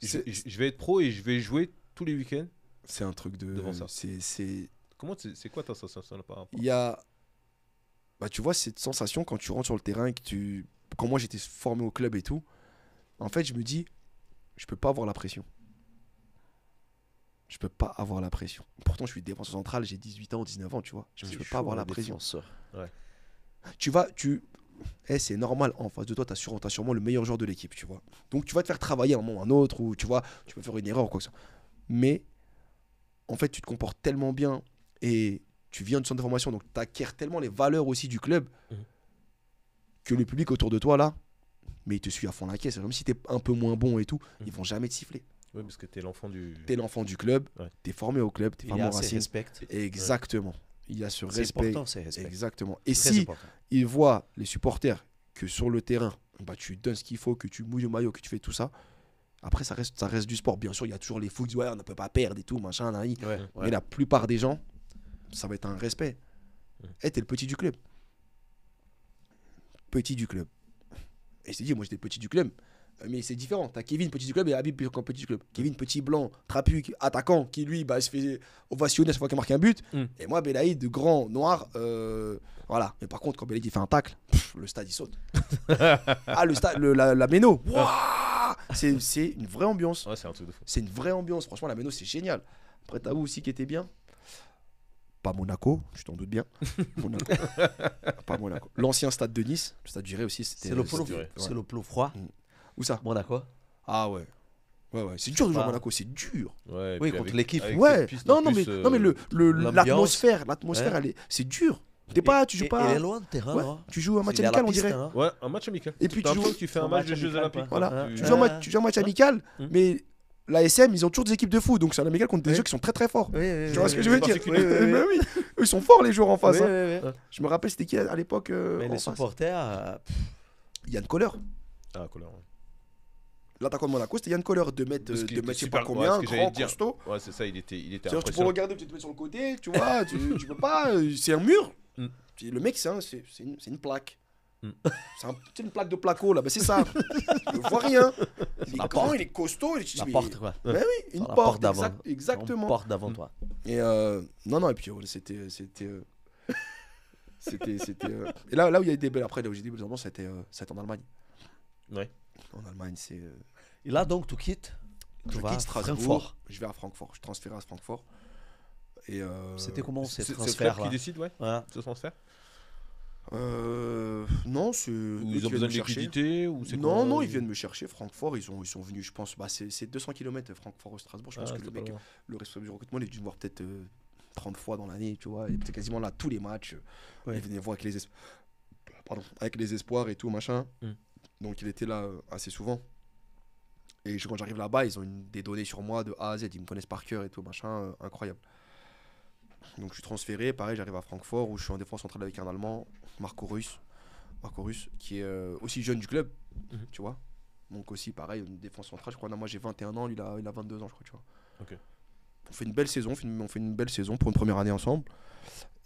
je, vais être pro et je vais jouer tous les week-ends c'est un truc de. Devant ça. C'est. Comment c'est quoi ta sensation là par rapport Il y a. Bah, tu vois, cette sensation quand tu rentres sur le terrain que tu. Quand moi j'étais formé au club et tout, en fait, je me dis, je peux pas avoir la pression. Je peux pas avoir la pression. Pourtant, je suis défenseur central, j'ai 18 ans, 19 ans, tu vois. Je, ne peux pas avoir la hein, pression. Tu vas, tu, eh, c'est normal, en face de toi, tu as, sûrement, sûrement le meilleur joueur de l'équipe, tu vois. Donc tu vas te faire travailler un moment, un autre, ou tu vois, tu peux faire une erreur ou quoi que ce soit. Mais en fait, tu te comportes tellement bien et tu viens de centre de formation, donc tu acquiers tellement les valeurs aussi du club mhm. que le public autour de toi, là, mais il te suit à fond la caisse. Même si tu es un peu moins bon et tout, mhm. ils vont jamais te siffler. Oui, parce que tu es l'enfant du... T'es l'enfant du club, tu es formé au club, tu es formé au respect. Exactement. Il y a ce respect. Important, respect. Exactement. Et si ils voient les supporters que sur le terrain, bah, tu donnes ce qu'il faut, que tu mouilles le maillot, que tu fais tout ça, après, ça reste, ça reste du sport. Bien sûr, il y a toujours les fous on ne peut pas perdre et tout, machin, là, Mais la plupart des gens, ça va être un respect. Et eh, t'es le petit du club. Petit du club. Et c'est dit, moi j'étais petit du club. Euh, mais c'est différent. T'as Kevin, petit du club, et Habib, petit du club. Kevin, petit blanc, trapu, attaquant, qui lui, bah, se fait ovationner chaque fois qu'il marque un but. Mm. Et moi, de grand, noir, euh, voilà. Mais par contre, quand Belaïd, il fait un tacle, le stade, il saute. ah, le stade, la, méno. Ah c'est une vraie ambiance. c'est une vraie ambiance. Franchement, la Méno, c'est génial. Après, t'as vous aussi qui était bien Pas Monaco, je t'en doute bien. pas Monaco. L'ancien stade de Nice, le stade du Ré aussi. C'est le, polo, c'est le plot froid. Mm. Où ça Monaco. Ah ouais. Ouais, ouais, c'est dur de jouer bah. Monaco, c'est dur. oui, contre l'équipe. Ouais. Non, non, mais, non, mais euh, l'atmosphère, le, l'atmosphère, c'est dur. T'es pas, tu joues pas. est loin hein. Tu joues un match amical, on dirait. Hein. Ouais, un match amical. Et puis tu, joues... tu fais un, match, Jeux Voilà. Tu... joues un match, amical, mm. mais la SM, ils ont toujours des équipes de fou, donc c'est un amical contre des jeux qui sont très très forts. tu vois ce que je veux dire mais oui, ils sont forts les joueurs en face. Hein. Je me rappelle, c'était qui à l'époque euh, les face. supporters. Euh, Yann Coller. Ah, Coller, ouais. L'attaquant de Monaco, c'était Yann Coller, de mettre, de mettre je sais pas combien, grand, costaud. Ouais, c'est ça, il était, il était Tu peux regarder, tu te mets sur le côté, tu vois, tu peux pas, euh, c'est un mur. Mm. Le mec, c'est une, plaque. Mm. C'est un, une plaque de placo là, ben, c'est ça. je vois rien. Il est grand, il est costaud. Il est... La porte, quoi. Ben, oui, une porte, exactement. Une porte d'avant mm. toi. Et euh, non, non, et puis c'était. c'était euh, c'était. Euh, et là, là où il y a des belles. Après, là où j'ai dit, belles était c'était en Allemagne. Ouais. En Allemagne, c'est. Et là, donc, tu quittes Tu je vas à Strasbourg. Francfort. Je vais à Francfort. Je transfère à Francfort. Euh, C'était comment ces C'est le club qui décide, ouais, Voilà. ce transfert Euh, non, c'est. ils ont besoin de ou c'est Non, non, ils viennent me chercher. Francfort, ils, ils sont venus, je pense, bah, c'est 200 km Francfort au Strasbourg. Je pense ah, que le mec, le responsable du recrutement, il est dû me voir peut-être 30 euh, fois dans l'année, tu vois. Il était quasiment là tous les matchs. Il venait voir avec les, avec les espoirs et tout, machin. Mm. Donc il était là euh, assez souvent. Et quand j'arrive là-bas, ils ont des données sur moi de A à Z. Ils me connaissent par cœur et tout, machin. incroyable. Donc je suis transféré, pareil, j'arrive à Francfort où je suis en défense centrale avec un Allemand, Marco Russe, Marco Russe qui est euh, aussi jeune du club, mhm. tu vois. Donc aussi pareil, une défense centrale, je crois, moi j'ai 21 ans, lui il a, il a, 22 ans, je crois, tu vois. On fait une belle saison, on fait une belle saison pour une première année ensemble.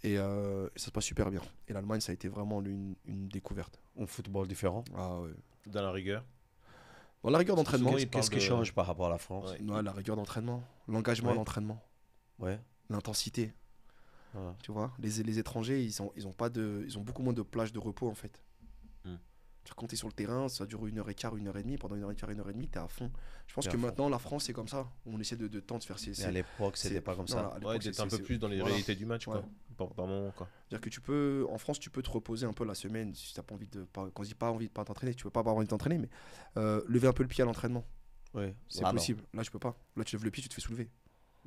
Euh, et, ça se passe super bien. Et l'Allemagne, ça a été vraiment une, découverte. Un football différent. Ah, Dans la rigueur. Dans la rigueur d'entraînement. Qu'est-ce qui change par rapport à la France La rigueur d'entraînement, l'engagement à l'entraînement, l'intensité. Tu vois, les, les étrangers, ils ont, ils ont, pas de, ils ont beaucoup moins de plages de repos en fait. Hmm. quand Tu comptes sur le terrain, ça dure une heure et quart, une heure et demie. Pendant une heure et quart, une heure et demie, t'es à fond. Je pense que maintenant, la France, c'est comme ça. On essaie de, de tenter de faire ses. à l'époque, c'était pas comme ça. ouais, un peu plus dans les réalités du match, dire que tu peux, en France, tu peux te reposer un peu la semaine. Si t'as pas envie de, pas, quand je dis pas envie de pas t'entraîner, tu peux pas avoir envie de t'entraîner, mais euh, lever un peu le pied à l'entraînement. Ouais. C'est ah possible. Là, je peux pas. Là, tu lèves le pied, tu te fais soulever.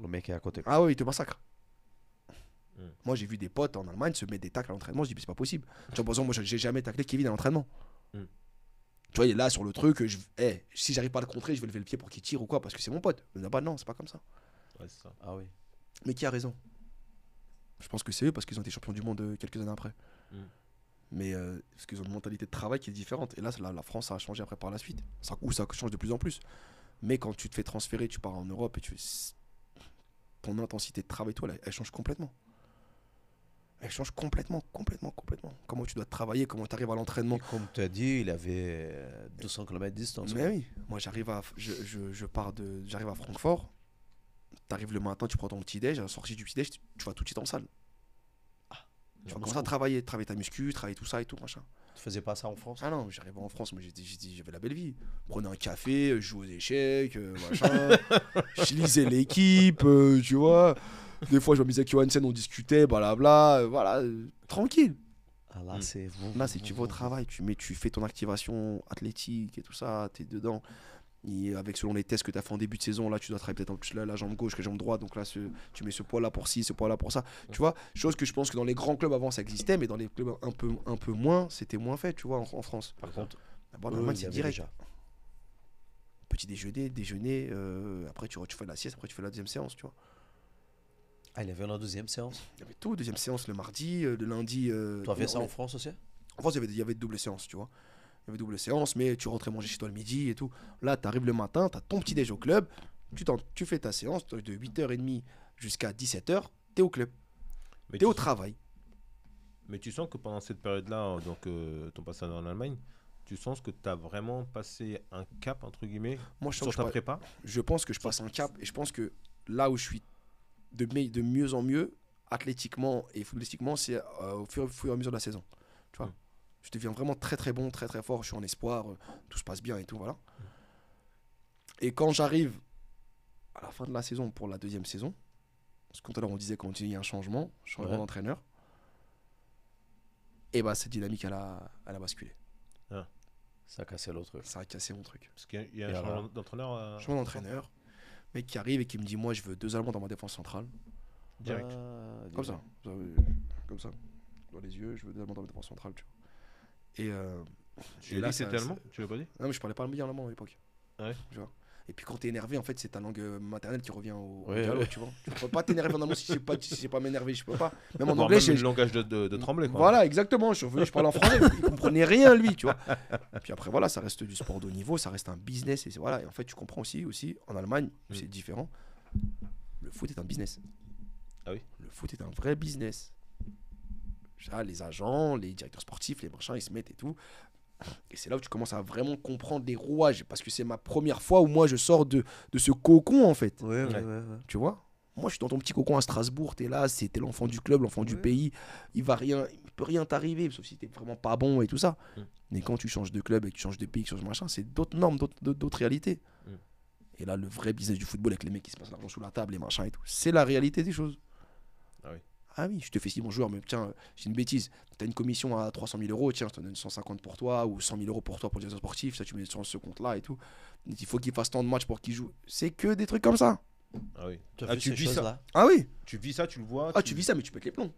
Le mec est à côté. Ah oui il te massacre. Hmm. Moi, j'ai vu des potes en Allemagne se mettre des tacles à l'entraînement. Je dis, mais c'est pas possible. Tu vois, par exemple, moi, j'ai jamais taclé Kevin à l'entraînement. Hmm. Tu vois, il est là sur le truc. Eh, si j'arrive pas à le contrer, je vais lever le pied pour qu'il tire ou quoi, parce que c'est mon pote. Mais là-bas, non, c'est pas comme ça. Ah oui. Mais qui a raison Je pense que c'est eux, parce qu'ils ont été champions du monde euh, quelques années après. Hmm. Mais euh, parce qu'ils ont une mentalité de travail qui est différente. Et là, la, France a changé après par la suite. Ça, ou ça change de plus en plus. Mais quand tu te fais transférer, tu pars en Europe et tu ton intensité de travail, toi, elle change complètement elle change complètement, complètement, complètement. Comment tu dois travailler, comment tu arrives à l'entraînement. Comme tu as dit, il avait 200 euh, euh, km de distance. Mais oui, moi j'arrive à, je, pars de, j'arrive à Francfort. Tu arrives le matin, tu prends ton petit déj, à la sortie du petit déj, tu, vas tout de suite en salle. Ah, tu vas commencer à travailler, travailler ta muscu, travailler tout ça et tout machin. Tu faisais pas ça en France Ah non, j'arrivais en France, mais j'avais la belle vie. Prenais un café, je jouais aux échecs, euh, machin. je lisais l'équipe, tu vois des fois, je me disais avec Johansen, on discutait, blablabla, euh, voilà, euh, tranquille. Ah, là, mm. c'est là, c'est tu vas au travail, tu mets, tu fais ton activation athlétique et tout ça, t'es dedans. Et avec selon les tests que tu as fait en début de saison, là tu dois travailler peut-être en plus la, jambe gauche que la jambe droite, donc là ce, tu mets ce poids là pour ci, ce poids là pour ça. Tu vois, chose que je pense que dans les grands clubs avant ça existait, mais dans les clubs un peu, un peu moins, c'était moins fait, tu vois, en, France. Par contre, bon, euh, c'est direct. Déjà. Petit déjeuner, déjeuner, euh, après tu, tu fais la sieste, après tu fais la deuxième séance, tu vois. Ah, il y avait une deuxième séance Il y avait tout, deuxième séance le mardi, euh, le lundi. tu as ça en France aussi En France, il y, avait, il y double séance, tu vois. Il y avait double séance, mais tu rentrais manger chez toi le midi et tout. Là, tu arrives le matin, tu as ton petit déj au club, tu, tu fais ta séance de 8h30 jusqu'à 17h, tu es au club. Tu es au travail. Mais tu sens que pendant cette période-là, hein, donc euh, ton passage en Allemagne, tu sens que tu as vraiment passé un cap, entre guillemets, Moi, je sur ta prépa Je pense que je passe un cap et je pense que là où je suis de, de mieux en mieux, athlétiquement et footballistiquement, c'est euh, au, fur, et à mesure de la saison. Tu vois mm. Je deviens vraiment très très bon, très très fort, je suis en espoir, euh, tout se passe bien et tout, voilà. Mm. Et quand j'arrive à la fin de la saison pour la deuxième saison, parce qu'on on disait qu'on y a un changement, changement d'entraîneur, et bah cette dynamique elle a, a basculé. Ah. Ça a cassé l'autre. Ça a cassé mon truc. Parce qu'il y a, y a un euh, changement d'entraîneur. Changement d'entraîneur mec qui arrive et qui me dit Moi, je veux deux Allemands dans ma défense centrale. Direct. Bah, comme ça. Comme ça. Dans les yeux, je veux deux Allemands dans ma défense centrale, tu vois. Et. Euh, tu là, c'était allemand Tu l'as pas dit Non, mais je parlais pas bien allemand à l'époque. Ah ouais. Et puis quand t'es énervé, en fait, c'est ta langue euh, maternelle qui revient au, ouais, tu vois. Je peux pas t'énerver en allemand si je ne pas, si sais pas m'énerver, je peux pas. Même en anglais, c'est le langage de, de, de trembler. Quoi. Voilà, exactement. Je je parle en français, il comprenait rien lui, tu vois. Et puis après, voilà, ça reste du sport de haut niveau, ça reste un business. Et voilà, et en fait, tu comprends aussi, aussi en Allemagne, mm. c'est différent. Le foot est un business. Ah oui. Le foot est un vrai business. Ça, les agents, les directeurs sportifs, les machins, ils se mettent et tout. Et c'est là où tu commences à vraiment comprendre les rouages. Parce que c'est ma première fois où moi je sors de, ce cocon en fait. tu vois Moi je suis dans ton petit cocon à Strasbourg, t'es là, c'était l'enfant du club, l'enfant du pays. Il va rien, il peut rien t'arriver, sauf si t'es vraiment pas bon et tout ça. Mm. Mais quand tu changes de club et tu changes de pays, que tu changes machin, c'est d'autres normes, d'autres réalités. Mm. Et là, le vrai business du football avec les mecs qui se passent l'argent sous la table, les machins et tout, c'est la réalité des choses. Ah oui, je te fais si bon joueur, mais tiens, c'est une bêtise. T'as une commission à 300 000 euros, tiens, je te donne 150 pour toi ou 100 000 euros pour toi pour le directeur sportif, ça tu mets sur ce compte-là et tout. Il faut qu'il fasse tant de matchs pour qu'il joue. C'est que des trucs comme ça. Ah oui. Tu, ah, vis ça. ah oui. Tu vis ça, tu le vois. Ah, tu, vis ça, mais tu pètes les plombs.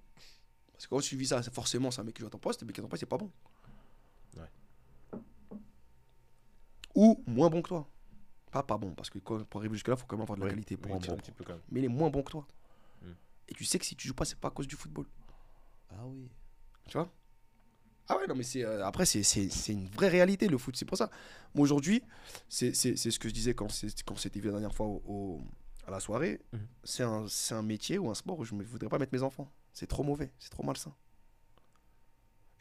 Parce que quand tu vis ça, forcément, c'est un mec qui joue à ton poste, mais qui à ton poste, c'est pas bon. Ouais. Ou moins bon que toi. Pas pas bon, parce que quand, pour arriver jusque-là, il faut quand même avoir de la qualité pour bon. Mais il est moins bon que toi. Et tu sais que si tu joues pas, c'est pas à cause du football. Ah oui. Tu vois Ah ouais, non, mais c'est, euh, après, c'est, c'est, c'est une vraie réalité, le foot. C'est pour ça. Moi, aujourd'hui, c'est, c'est, c'est ce que je disais quand, c'est, quand c'était la dernière fois au, à la soirée. Mhm. C'est, un, c'est un métier ou un sport où je ne voudrais pas mettre mes enfants. C'est trop mauvais, c'est trop malsain.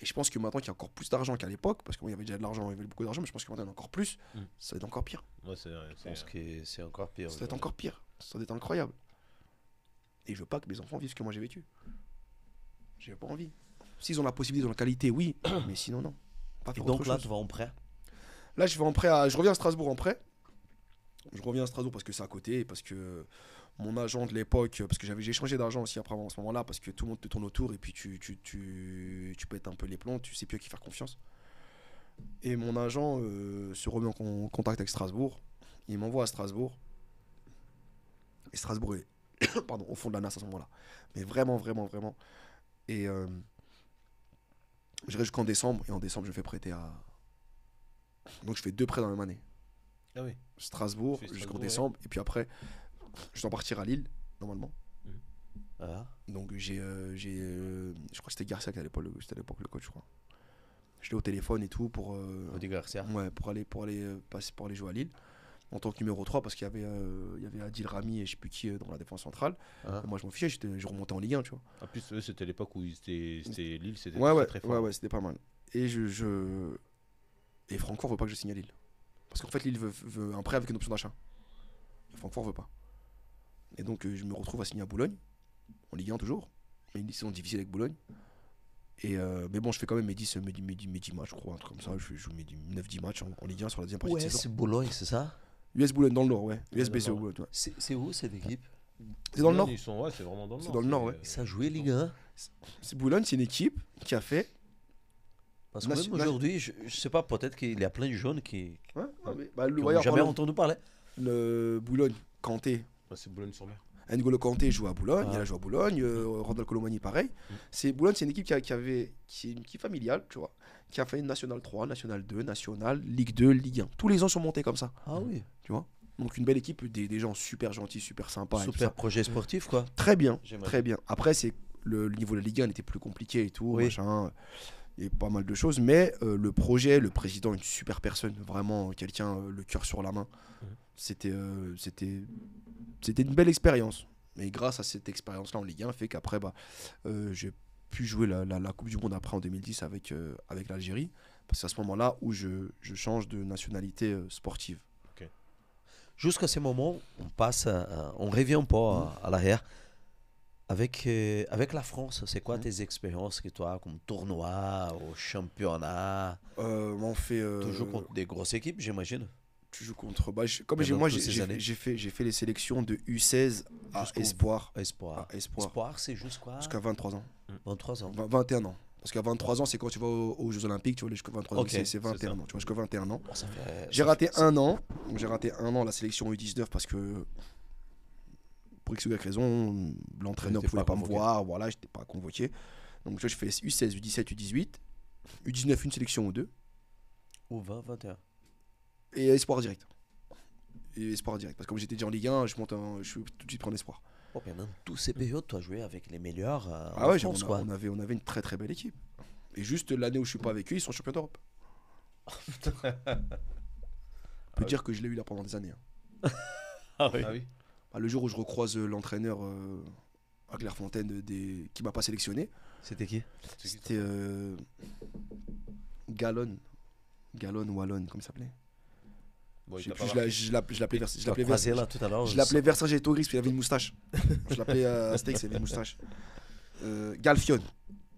Et je pense que maintenant qu'il y a encore plus d'argent qu'à l'époque, parce qu'il y avait déjà de l'argent, il y avait beaucoup d'argent, mais je pense que maintenant il y en a encore plus, mhm. ça va être encore pire. Moi, c'est vrai, c'est pense que c'est encore pire. Ça va être encore pire, ça va être incroyable. Et je veux pas que mes enfants vivent ce que moi j'ai vécu. J'ai pas envie. S'ils ont la possibilité, dans la qualité, oui, mais sinon, non. Et donc là, tu vas en prêt Là, je vais en prêt à... Je reviens à Strasbourg en prêt. Je reviens à Strasbourg parce que c'est à côté parce que mon agent de l'époque, parce que j'ai changé d'argent aussi après en ce moment-là, parce que tout le monde te tourne autour et puis tu, tu, tu, tu pètes un peu les plombs, tu sais plus à qui faire confiance. Et mon agent euh, se remet en contact avec Strasbourg. Il m'envoie à Strasbourg. Et Strasbourg est pardon, au fond de la nas à ce moment-là. Mais vraiment, vraiment, vraiment. Et je euh, j'irai jusqu'en décembre. Et en décembre, je fais prêter à. Donc je fais deux prêts dans la même année. Ah oui. Strasbourg, jusqu'en décembre. Et puis après, je dois partir à Lille, normalement. Mhm. Ah. Donc j'ai. Euh, euh, je crois que c'était Garcia qui à à l'époque le coach, je crois. Je l'ai au téléphone et tout pour. Garcia. Ouais, pour aller, pour aller, passer, pour aller jouer à Lille en tant que numéro 3 parce qu'il y avait, euh, y avait Adil Rami et je sais plus qui euh, dans la défense centrale. Ah. Moi, je m'en fichais, je remontais en Ligue 1, tu vois. En plus, c'était l'époque où c'était Lille, c'était très, fort. Ouais, ouais, c'était pas mal. Et je, je... et Francfort veut pas que je signe à Lille parce qu'en fait, Lille veut, veut, un prêt avec une option d'achat. Francfort veut pas. Et donc, euh, je me retrouve à signer à Boulogne en Ligue 1 toujours, mais une saison difficile avec Boulogne. Et mais bon, je fais quand même mes 10, mes 10, matchs, je crois, un truc comme ça. Je joue mes 9-10 matchs en, Ligue 1 sur la deuxième partie ouais, de saison. c'est Boulogne, c'est ça US Boulogne, dans le nord, ouais. US au Boulogne, ouais. C'est où cette équipe C'est dans le nord. Ils sont, ouais, c'est vraiment dans le nord. C'est dans le nord, ouais. Ça a joué Ligue 1 C'est Boulogne, c'est une équipe qui a fait. Parce qu'aujourd'hui, je, ne sais pas, peut-être qu'il y a plein de jeunes qui. Ouais, bah, jamais entendu parler. Le Boulogne, Kanté. c'est Boulogne-sur-Mer. N'Golo Kanté joue à Boulogne, il a ah. joué à Boulogne, euh, Randall Colomani pareil. Mm. C'est Boulogne, c'est une équipe qui, qui est familiale, tu vois, qui a fait une National 3, National 2, National, Ligue 2, Ligue 1. Tous les ans sont montés comme ça. Ah oui. Tu vois donc une belle équipe, des, gens super gentils, super sympas. Super projet sportif quoi. Très bien, très bien. Après c'est le, niveau de la Ligue 1 était plus compliqué et tout, et pas mal de choses. Mais euh, le projet, le président, une super personne, vraiment euh, quelqu'un, euh, le cœur sur la main. C'était, c'était, c'était une belle expérience. Mais grâce à cette expérience-là en Ligue 1, fait qu'après, bah, j'ai pu jouer la, Coupe du Monde après en 2010 avec, avec l'Algérie. Parce que c'est à ce moment-là où je, change de nationalité sportive. Jusqu'à ce moment, on passe, on revient pas à, à l'arrière. Avec, euh, avec la France, c'est quoi tes expériences que tu comme tournoi au championnat euh, On fait. Euh, Toujours contre des grosses équipes, j'imagine tu joues contre. Bah, moi, j'ai fait, fait les sélections de U16 à Espoir. Espoir. espoir. Espoir, c'est jusqu'à. Jusqu'à 23 ans. 23 mm. ans. 21 ans. Parce qu'à 23 ans, c'est quand tu vas aux, Jeux Olympiques, tu vois, jusqu'à 23 ans, c'est 21 ans. Tu jusqu'à 21 ans. Oh, j'ai raté un an. J'ai raté un an la sélection U19 parce que pour X ou Y raison, l'entraîneur ne pouvait pas, me voir, voilà, j'étais pas convoqué. Donc je fais U16, U17, U18, U19, une sélection ou deux. Ou 20, 21. Et espoir direct. Et espoir direct. Parce que comme j'étais déjà en Ligue 1, je monte un, je tout de suite prendre espoir. Oh, même tous ces périodes, tu jouer avec les meilleurs. Euh, ah ouais, France, on, avait, on avait une très très belle équipe. Et juste l'année où je suis pas avec eux, ils sont champions d'Europe. Ah, on peut dire que je l'ai eu là pendant des années. Hein. ah oui. Ah, oui. Bah, le jour où je recroise euh, l'entraîneur euh, à Clairefontaine euh, des... qui m'a pas sélectionné. C'était qui C'était euh... Galon ou Wallon, comme il s'appelait. je l'appelais Versailles. Je l'appelais Versailles. Je l'appelais Versailles gris parce qu'il avait une moustache. je l'appelais euh, Steak, il avait une moustache. Euh, Galfion.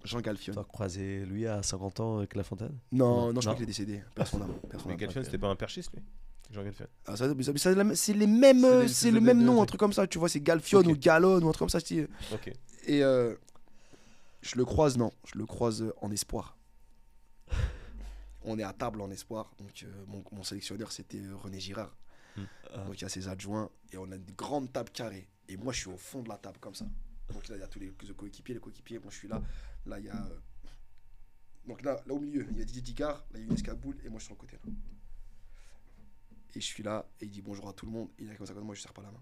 Jean Galfion. Tu as croisé lui à 50 ans avec La Fontaine Non, non, je crois qu'il est décédé. Personne Mais Galfion, c'était pas un perchiste lui ah, c'est les mêmes, c'est le même nom, un truc comme ça. Tu vois, c'est Galfion ou Galon ou un truc comme ça. Et euh, je le croise, non, je le croise en espoir. On est à table en espoir. Donc, euh, mon, sélectionneur, c'était René Girard. Hmm. Donc, il y a ses adjoints et on a une grande table carrée. Et moi, je suis au fond de la table comme ça. Donc, là, il y a tous les coéquipiers, les coéquipiers. Moi, je suis là. Là, il y a. Euh, donc là, au milieu, il y a Didier Digard, là il y a une escaboule et moi je suis sur côté là. Et je suis là, et il dit bonjour à tout le monde. il a comme ça, comme moi, je lui serre pas la main.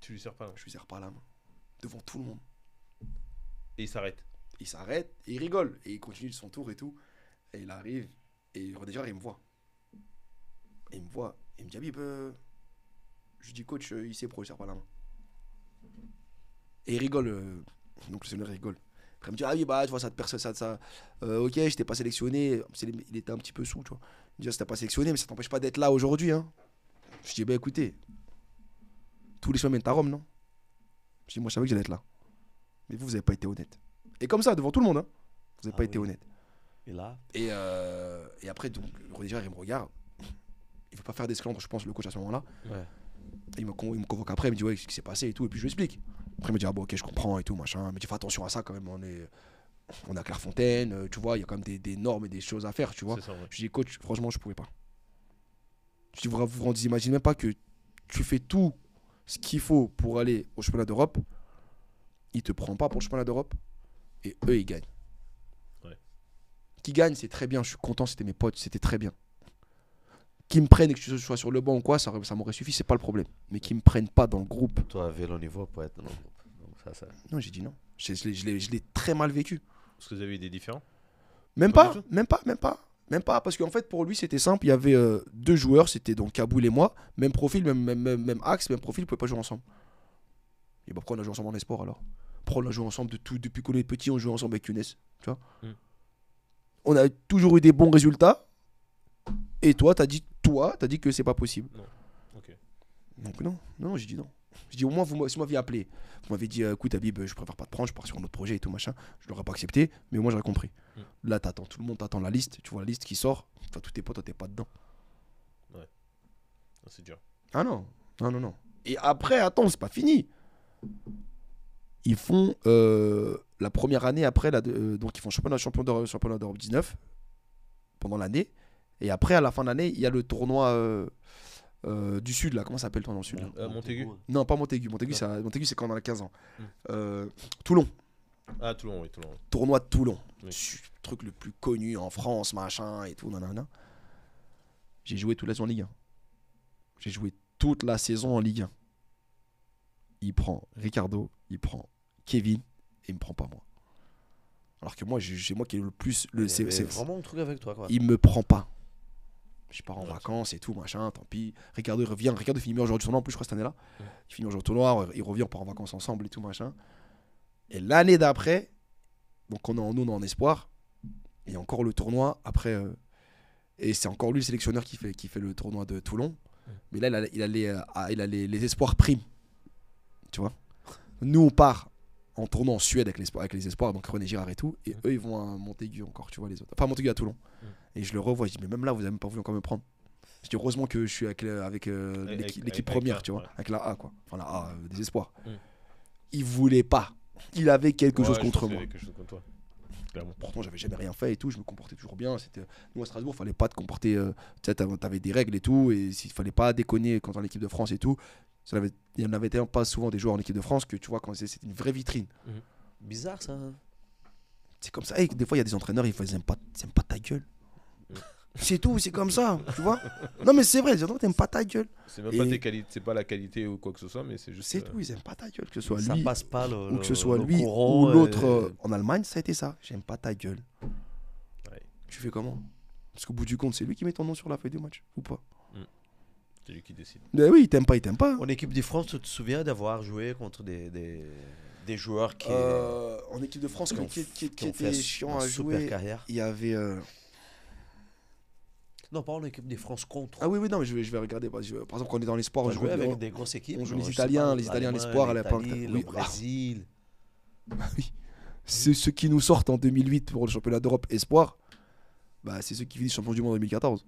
Tu lui serres pas la main Je lui serre pas la main. Devant tout le monde. Et il s'arrête. Il s'arrête, et il rigole, et il continue son tour et tout. Et il arrive, et déjà, il me voit. il me voit, il me dit Habib, euh, je dis coach, euh, il sait pourquoi je serre pas la main. Et il rigole, euh, donc le seigneur rigole. Après, il me dit Ah oui, bah, tu vois, ça te perce, ça, ça. ok, je t'ai pas sélectionné. Il était un petit peu sous, tu vois. Déjà pas sélectionné, mais ça t'empêche pas d'être là aujourd'hui. Hein. Je dis, ben écoutez, tous les semaines, mènent à Rome, non Je dis, moi, je savais que j'allais être là. Mais vous, vous n'avez pas été honnête. Et comme ça, devant tout le monde, hein. vous n'avez pas ah été honnête. Et là Et, euh, et après, donc, le il me regarde. Il ne veut pas faire d'esclandre, je pense, le coach à ce moment-là. Il, me convoque après, il me dit, ouais, qu'est-ce qui s'est passé et tout. Et puis, je lui explique. Après, il me dit, ah ok, je comprends et tout, machin. Mais tu fais attention à ça quand même, on est on a Clairefontaine, euh, tu vois, il y a quand même des, normes et des choses à faire, tu vois. J'ai ouais. Je dis, coach, franchement, je pouvais pas. Je dis, vous vous imaginez même pas que tu fais tout ce qu'il faut pour aller au championnat d'Europe. Il te prend pas pour le championnat d'Europe. Et eux, ils gagnent. Qui gagne, c'est très bien. Je suis content, c'était mes potes, c'était très bien. Qui me prennent et que je sois sur le banc ou quoi, ça, m'aurait suffi, c'est pas le problème. Mais qui me prennent pas dans le groupe. Toi, avais niveau pour être dans le groupe. ça, ça... Non, j'ai dit non. Je, je l'ai très mal vécu. Est-ce que vous avez eu des différents Même pas, même pas, même pas. Même pas, parce qu'en fait, pour lui, c'était simple. Il y avait euh, deux joueurs, c'était donc Kaboul et moi. Même profil, même, même, même, axe, même profil, ils ne pouvaient pas jouer ensemble. Et bah, pourquoi on a joué ensemble en esport alors Pourquoi on a joué ensemble de tout, depuis qu'on est petit, on joue ensemble avec Younes Tu vois mm. On a toujours eu des bons résultats. Et toi, t'as dit, toi, as dit que c'est pas possible. Non. Donc non, non, j'ai dit non. Je dis au moins, vous, si vous m'aviez appelé, vous m'avez dit euh, écoute, Habib, je préfère pas te prendre, je pars sur un autre projet et tout machin, je l'aurais pas accepté, mais au moins j'aurais compris. Mm. Là, t'attends, tout le monde t'attend la liste, tu vois la liste qui sort, enfin, tous tes potes, t'es pas dedans. Ouais. Ah, c'est dur. Ah non, non, non, non. Et après, attends, c'est pas fini. Ils font euh, la première année après, la, euh, donc ils font championnat, championnat, championnat d'Europe 19 pendant l'année. Et après, à la fin de l'année, il y a le tournoi. Euh, du sud là, comment ça s'appelle toi dans le sud là euh, Montaigu Non, pas Montaigu. Montaigu, c'est quand on a 15 ans. Hmm. Euh, Toulon. Ah, Toulon, Toulon. Tournoi de Toulon. Truc le plus connu en France, machin et tout, nanana. J'ai joué toute la saison en Ligue 1. J'ai joué toute la saison en Ligue 1. Il prend Ricardo, il prend Kevin et il me prend pas moi. Alors que moi, j'ai moi qui ai le plus. Le, vraiment truc avec toi. Quoi. Il me prend pas je pars en vacances et tout, machin, tant pis. Ricardo revient, Ricardo finit meilleur aujourd'hui du tournoi en plus, je crois, cette année-là. Il finit meilleur du tournoi, euh, il revient, on part en vacances ensemble et tout, machin. Et l'année d'après, donc on est en nous, on est en espoir. Et encore le tournoi après. Euh, et c'est encore lui le sélectionneur qui fait, qui fait le tournoi de Toulon. Mais là, euh, il a, les, les espoirs primes. Tu vois Nous, on part en tournant en Suède avec, avec les espoirs, donc René Girard et tout, et mm. eux ils vont à Montaigu encore, tu vois les autres. Enfin Montaigu à Toulon. Mm. Et je le revois, je dis mais même là vous avez pas voulu encore me prendre. Je dis heureusement que je suis avec, euh, euh, l'équipe première, tu vois, avec la A quoi, enfin la A euh, des mm. espoirs. Il voulait pas, il avait quelque chose contre moi. Pourtant, j'avais jamais rien fait et tout. Je me comportais toujours bien. C'était nous à Strasbourg, fallait pas te comporter. tu sais, t'avais des règles et tout, et s'il fallait pas déconner quand l'équipe de France et tout il n'y en avait tellement pas souvent des joueurs en équipe de France que tu vois, quand c'est une vraie vitrine. Mhm. Bizarre ça. C'est comme ça. des fois, il y a des entraîneurs, ils n'aiment pas, pas ta gueule. Mhm. C'est tout, c'est comme ça, tu vois. Non, mais c'est vrai, ils n'aiment pas ta gueule. C'est même pas la qualité ou quoi que ce soit, mais c'est juste. C'est euh, tout, ils n'aiment pas ta gueule, que ce soit ça lui. passe pas Ou que ce soit lui ou euh, l'autre. Euh, en Allemagne, ça a été ça. J'aime pas ta gueule. Tu fais comment Parce qu'au bout du compte, c'est lui qui met ton nom sur la feuille du match, ou pas c'est lui qui décide. Mais eh oui, il t'aime pas, il t'aime pas. En équipe de France, tu te souviens d'avoir joué contre des, des, des joueurs qui. Euh, en équipe de France, qui, qui, qui, étaient à jouer. Il y avait. Euh, non, pas en équipe de France contre. Ah oui, oui, non, mais je vais, je vais regarder. Par exemple, quand on est dans l'espoir, on joue avec des grosses équipes. On joue les Italiens, les Italiens, l'espoir à la Le ah. Brésil. Bah oui. C'est ceux qui nous sortent en 2008 pour le championnat d'Europe espoir. Bah, c'est ceux qui finissent champion du monde en 2014.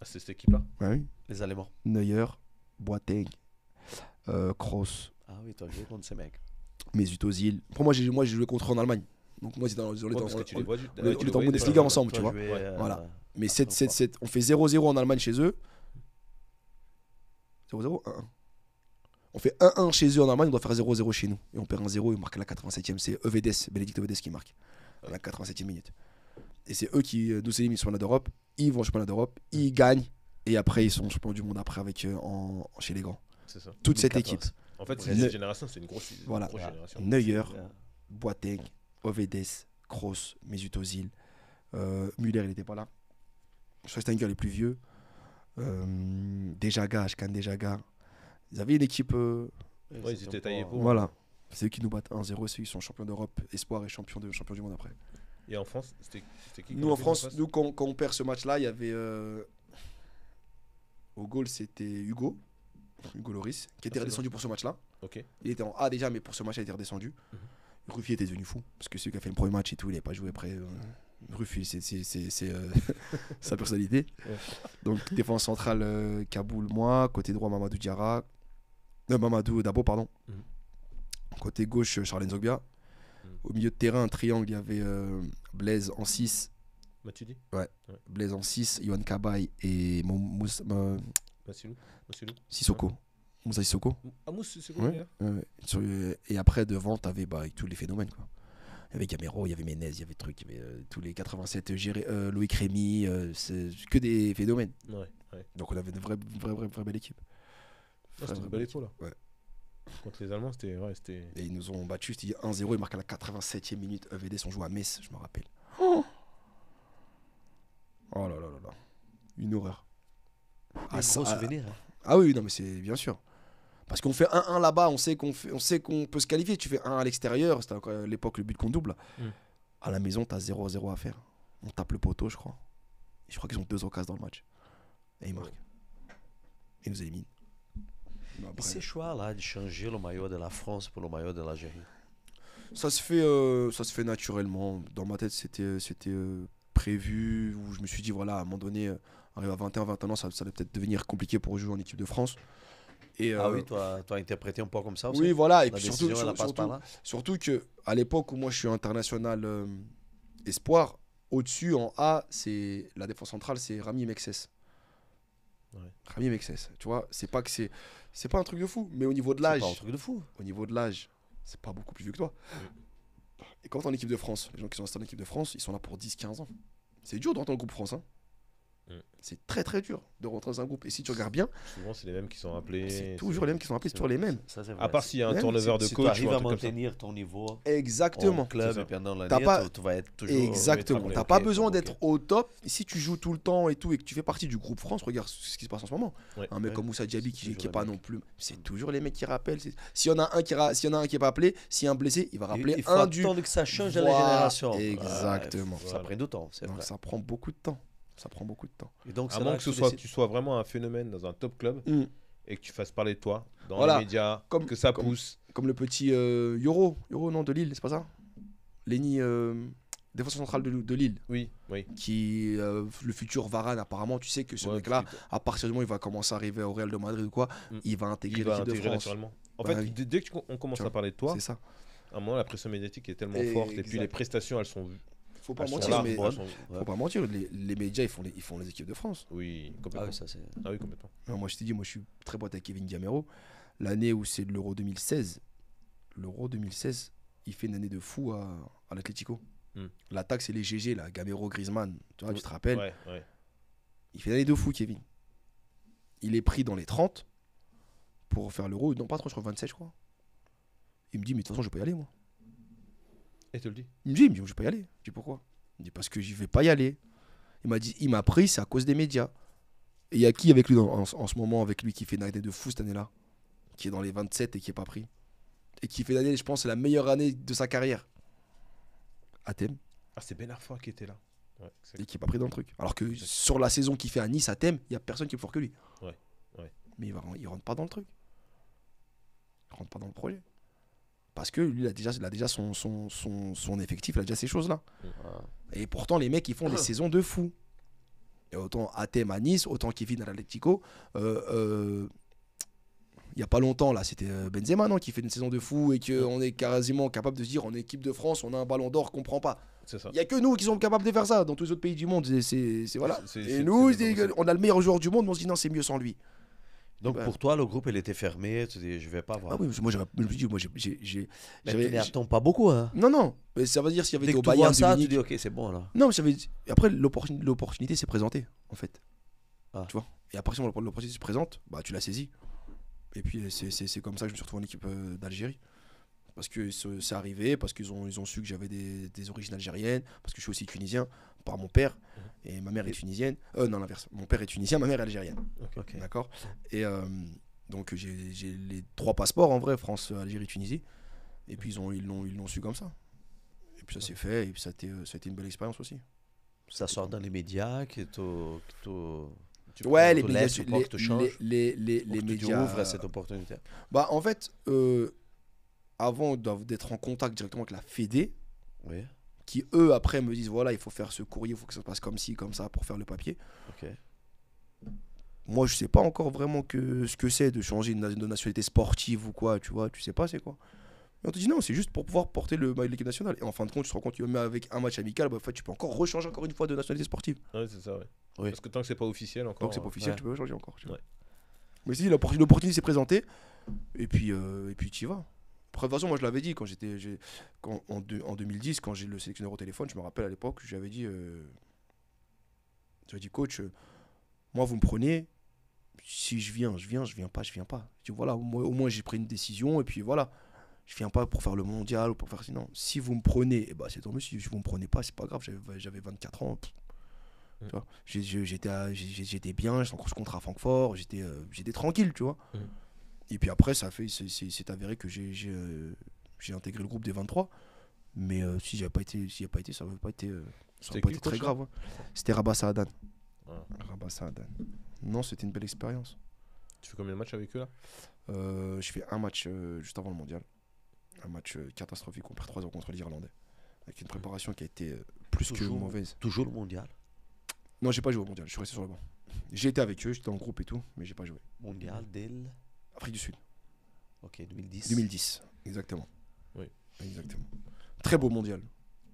Ah, c'est cette équipe-là bah Les Allemands. Neuer, Boateng, euh, Kroos. Ah oui, t'as joué contre ces mecs. Mesut Özil. Pour moi, j'ai moi, j'ai joué contre en Allemagne. Donc moi, c'était dans, les on, en Bundesliga ensemble, tu vois. Euh, voilà. Ah, Mais 7, 7, 7, on fait 0-0 en Allemagne chez eux. 0-0, 1-1. On fait 1-1 chez eux en Allemagne, on doit faire 0-0 chez nous. Et on perd 1-0 et on marque la 87e. C'est Evedes, Benedict Evedes qui marque la 87e minute et c'est eux qui euh, nous éliminent sont là d'Europe, ils vont au championnat d'Europe, ils gagnent, et après ils sont champions du monde après avec euh, en, chez les grands. ça. Toute cette équipe. En fait, c'est génération, c'est une grosse, une voilà. génération. Neuer, Boateng, Ovedes, Kroos, Mesut Ozil, euh, Müller, il n'était pas là. Schweinsteiger, les plus vieux. Euh, Dejaga, Ashkan Déjaga Ils avaient une équipe. ils étaient taillés pour. Voilà. C'est eux qui nous battent 1-0, c'est qui sont champions d'Europe, espoir et champion, de, champion du monde après. Et en France, c'était qui Nous, en France, nous, quand, on perd ce match-là, il y avait. Euh, au goal, c'était Hugo. Hugo Loris, qui était ah, redescendu pour ce match-là. Il était en A déjà, mais pour ce match, il était redescendu. Mhm. Rufi était devenu fou, parce que celui qui a fait le premier match et tout, il n'avait pas joué après. Euh, Rufi c'est euh, sa personnalité. Donc, défense centrale, Kaboul, moi. Côté droit, Mamadou Diarra. Mamadou Dabo, pardon. Mhm. Côté gauche, Charlene Zogbia. Au milieu de terrain, un triangle, il y avait euh, Blaise en 6. Matuidi ouais. ouais. Blaise en 6, Yohan Kabay et Moussa. Ma... Euh, Sissoko. Moussa Sissoko. Ah, Moussa Sissoko, ouais. Euh, et après, devant, tu avais bah, tous les phénomènes. Quoi. Il y avait Gamero, il y avait Menez, il y avait truc, il y tous les 87, euh, Loïc Rémy, c'est que des phénomènes. Ouais. Donc on avait une vraie, vraie, vraie, vraie belle équipe. Ah, c'est une belle équipe. équipe là. Ouais. Contre les Allemands, c'était. et ils nous ont battu c'était 1-0, ils marquent à la 87e minute. EVD sont joués à Metz, je me rappelle. Oh, oh là là là là. Une horreur. Ah, ah. Hein. ah oui, non, mais c'est bien sûr. Parce qu'on fait 1-1 là-bas, on sait qu'on peut se qualifier. Tu fais 1 à l'extérieur, c'était à l'époque le but qu'on double. Mm. À la maison, t'as 0-0 à faire. On tape le poteau, je crois. je crois qu'ils ont deux occasions dans le match. Et ils marquent. Ils nous éliminent. Ces choix là de changer le maillot de la France pour le maillot de l'Algérie Ça se fait, euh, ça se fait naturellement. Dans ma tête, c'était, c'était euh, prévu. Où je me suis dit voilà, à un moment donné, euh, arrive à 21, 21 ans, ça, ça va peut-être devenir compliqué pour jouer en équipe de France. Et, ah oui, toi, as interprété un peu comme ça aussi. Oui, voilà. Et puis surtout, surtout, que à l'époque où moi je suis international espoir, au-dessus en A, c'est la défense centrale, c'est Rami Mexès. Ouais. Rami Mexès. tu vois, c'est pas que c'est c'est pas un truc de fou, mais au niveau de l'âge. C'est pas truc de fou. Au niveau de l'âge, c'est pas beaucoup plus vieux que toi. Et quand t'es en équipe de France, les gens qui sont en équipe de France, ils sont là pour 10-15 ans. C'est dur d'entendre le groupe France. Hein. Mm. C'est très très dur de rentrer dans un groupe. Et si tu regardes bien. Souvent, c'est les mêmes qui sont appelés. C'est toujours les mêmes qui sont appelés, c'est toujours les mêmes. À part s'il y a un turnover de coach. Si tu arrives à maintenir ton niveau. Exactement. tu vas être toujours. Exactement. Tu n'as pas besoin d'être au top. Si tu joues tout le temps et tout et que tu fais partie du groupe France, regarde ce qui se passe en ce moment. Un mec comme Moussa Diaby qui n'est pas non plus. C'est toujours les mecs qui rappellent. S'il y en a un qui si y en a un qui est pas appelé, s'il y a un blessé, il va rappeler du il faut un que ça change à la génération. Exactement. Ça prend du Ça prend beaucoup de temps ça prend beaucoup de temps. Et à moins que, ce soit, tu sois vraiment un phénomène dans un top club mm. et que tu fasses parler de toi dans les médias, que ça pousse. Comme le petit euh, Yoro Yoro non, de Lille, c'est pas ça Lenny, euh, défenseur central de, Lille. Oui, oui. Qui, euh, le futur Varane, apparemment, tu sais que ce mec-là, à partir du moment où il va commencer à arriver au Real de Madrid ou quoi, mm. il va intégrer l'équipe de France. En fait, bah dès qu'on commence à parler de toi, c'est ça. À un moment, la pression médiatique est tellement forte et puis les prestations, elles sont ah, faut pas mentir. Les, médias, ils font les, équipes de France. Oui, complètement. Ah, ah complètement. moi, je t'ai dit, moi, je suis très pote avec Kevin Gamero. L'année où c'est l'Euro 2016, l'Euro 2016, il fait une année de fou à, à l'Atlético. taxe, hmm. L'attaque, c'est les GG, là, Gamero, Griezmann. Tu vois, te rappelles ouais, Il fait une année de fou, Kevin. Il est pris dans les 30 pour faire l'Euro. Non, pas trop, je crois, 27, je crois. Il me dit, mais de toute façon, je peux y aller, moi. Il me dit, je je vais pas y aller. Je dis pourquoi Il me dit parce que je vais pas y aller. Il m'a dit, il m'a pris, c'est à cause des médias. Et il y a qui avec lui en, ce moment, avec lui, qui fait une année de fou cette année-là Qui est dans les 27 et qui n'est pas pris. Et qui fait l'année, je pense, la meilleure année de sa carrière. Athènes. Ah, c'est Ben Arfa qui était là. et qui n'est pas pris dans le truc. Alors que sur la saison qu'il fait à Nice, à il n'y a personne qui est plus fort que lui. Mais il ne rentre pas dans le truc. Il ne rentre pas dans le projet. Parce que lui, il a déjà, a déjà son, son, effectif, il a déjà ces choses-là. Et pourtant, les mecs, ils font des saisons de fou. Et autant Athènes à Nice, autant Kevin à l'Atletico. Euh, euh, il n'y a pas longtemps, là, c'était euh, Benzema non, qui fait une saison de fou et on est quasiment capable de se dire en équipe de France, on a un ballon d'or qu'on prend pas. Il n'y a que nous qui sommes capables de faire ça dans tous les autres pays du monde. et nous, on a le meilleur joueur du monde, on se dit non, c'est mieux sans lui. Donc, pour toi, le groupe, il était fermé. Tu dis, je vais pas voir. Ah oui, moi, je me suis dit, moi, j'ai. Mais tu attends pas beaucoup. Hein. Non, non. Mais ça veut dire s'il y avait des Bayern, ça, dis, ok, c'est bon alors. Non, mais ça veut dire... Après, l'opportunité s'est présentée, en fait. Ah. Tu vois Et à partir du l'opportunité se présente, bah, tu la saisis. Et puis, c'est comme ça que je me suis retrouvé en équipe euh, d'Algérie parce que c'est arrivé, parce qu'ils ont, ils ont su que j'avais des, des, origines algériennes, parce que je suis aussi tunisien, par mon père. Mhm. Et ma mère est tunisienne. Euh, non, l'inverse. Mon père est tunisien, ma mère est algérienne. D'accord Et euh, donc, j'ai les trois passeports en vrai France, euh, Algérie, Tunisie. Et puis, ils l'ont ils, su comme ça. Et puis, ça s'est fait. Et puis, euh, ça a, été, une belle expérience aussi. Ça sort dans les médias qui est au. Qui ouais, les médias, les, les, médias. ouvrent à cette opportunité. Bah, en fait, euh, avant d'être en contact directement avec la Fédé, oui qui eux après me disent voilà, il faut faire ce courrier, il faut que ça se passe comme ci, comme ça pour faire le papier. Moi, je sais pas encore vraiment que, ce que c'est de changer de nationalité sportive ou quoi, tu vois, tu sais pas c'est quoi. Mais on te dit non, c'est juste pour pouvoir porter le maillot de l'équipe nationale. Et en fin de compte, tu te rends compte que même avec un match amical, bah, en fait, tu peux encore rechanger encore une fois de nationalité sportive. Oui c'est ça, ouais. Oui. Parce que tant que c'est pas officiel encore. Tant que c'est pas hein. officiel, tu peux changer encore. Mais si l'opportunité s'est présentée, et puis, euh, et puis tu y vas. De toute façon, moi je l'avais dit quand j'étais en, 2010, quand j'ai le sélectionneur au téléphone, je me rappelle à l'époque, j'avais dit, euh, j'avais dit coach, euh, moi vous me prenez, si je viens, je viens, je viens pas, je viens pas. Je dis, voilà, au moins, j'ai pris une décision et puis voilà. Je viens pas pour faire le mondial ou pour faire sinon. Si vous me prenez, eh ben, c'est tant mieux. Si vous me prenez pas, c'est pas grave. J'avais 24 ans. Mm. J'étais bien, j'étais en contrat à Francfort, euh, j'étais tranquille, tu vois. Mm. Et puis après, ça fait, c'est avéré que euh, j'ai intégré le groupe des 23. Mais euh, si j'avais pas été, si a pas été, ça n'aurait pas été, euh, très grave. Hein. C'était Rabat Saadan. Ah. Rabat Saadan. Non, c'était une belle expérience. Tu fais combien de matchs avec eux là Je fais un match juste avant le mondial. Un match catastrophique. On perd 3 ans contre les Irlandais. Avec une préparation qui a été plus que mauvaise. Toujours le mondial Non, j'ai pas joué au mondial. Je suis resté sur le banc. J'ai été avec eux, j'étais en groupe et tout, mais j'ai pas joué. Mondial del Afrique du Sud. Ok, 2010. 2010, exactement. Oui. Exactement. Très beau mondial.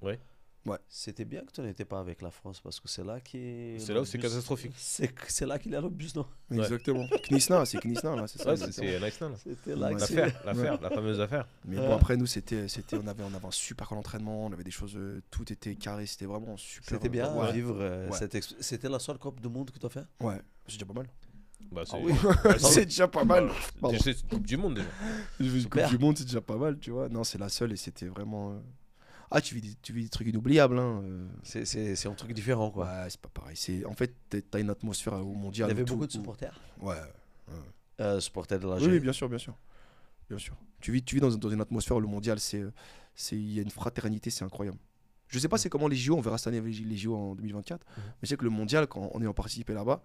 Ouais. Ouais. C'était bien que tu n'étais pas avec la France parce que c'est là qui C'est là où c'est catastrophique. C'est là qu'il a le bus, non Exactement. Knisna, c'est Knisna, là, c'est ça. Ouais, c'est C'était là L'affaire, la fameuse affaire. Mais bon, après, nous, c'était, c'était, on, avait, on avait un super camp entraînement, on avait des choses, euh, tout était carré, c'était vraiment super. C'était euh, bien à vivre. Euh, c'était la seule Coupe du Monde que tu as fait Ouais, c'est déjà pas mal. Bah, ah c'est oui. c'est déjà pas mal. Bah, c'est une Coupe du Monde déjà. Coupe du Monde, c'est déjà pas mal, tu vois. Non, c'est la seule et c'était vraiment. Euh, ah, tu vis, des- tu vis des trucs inoubliables. Hein. Euh. C'est- un truc différent, quoi. Ouais, c'est pas pareil. C'est... En fait, tu t'as une atmosphère au Il y avait beaucoup de supporters. Ouais. Euh, supporters de la Oui, bien sûr, bien sûr. Bien sûr. Tu vis, tu vis dans, dans une atmosphère où le mondial, il y a une fraternité, c'est incroyable. Je sais pas mm. c'est comment les JO, on verra cette année les JO en 2024, mm. mais c'est que le mondial, quand on est en participé là-bas,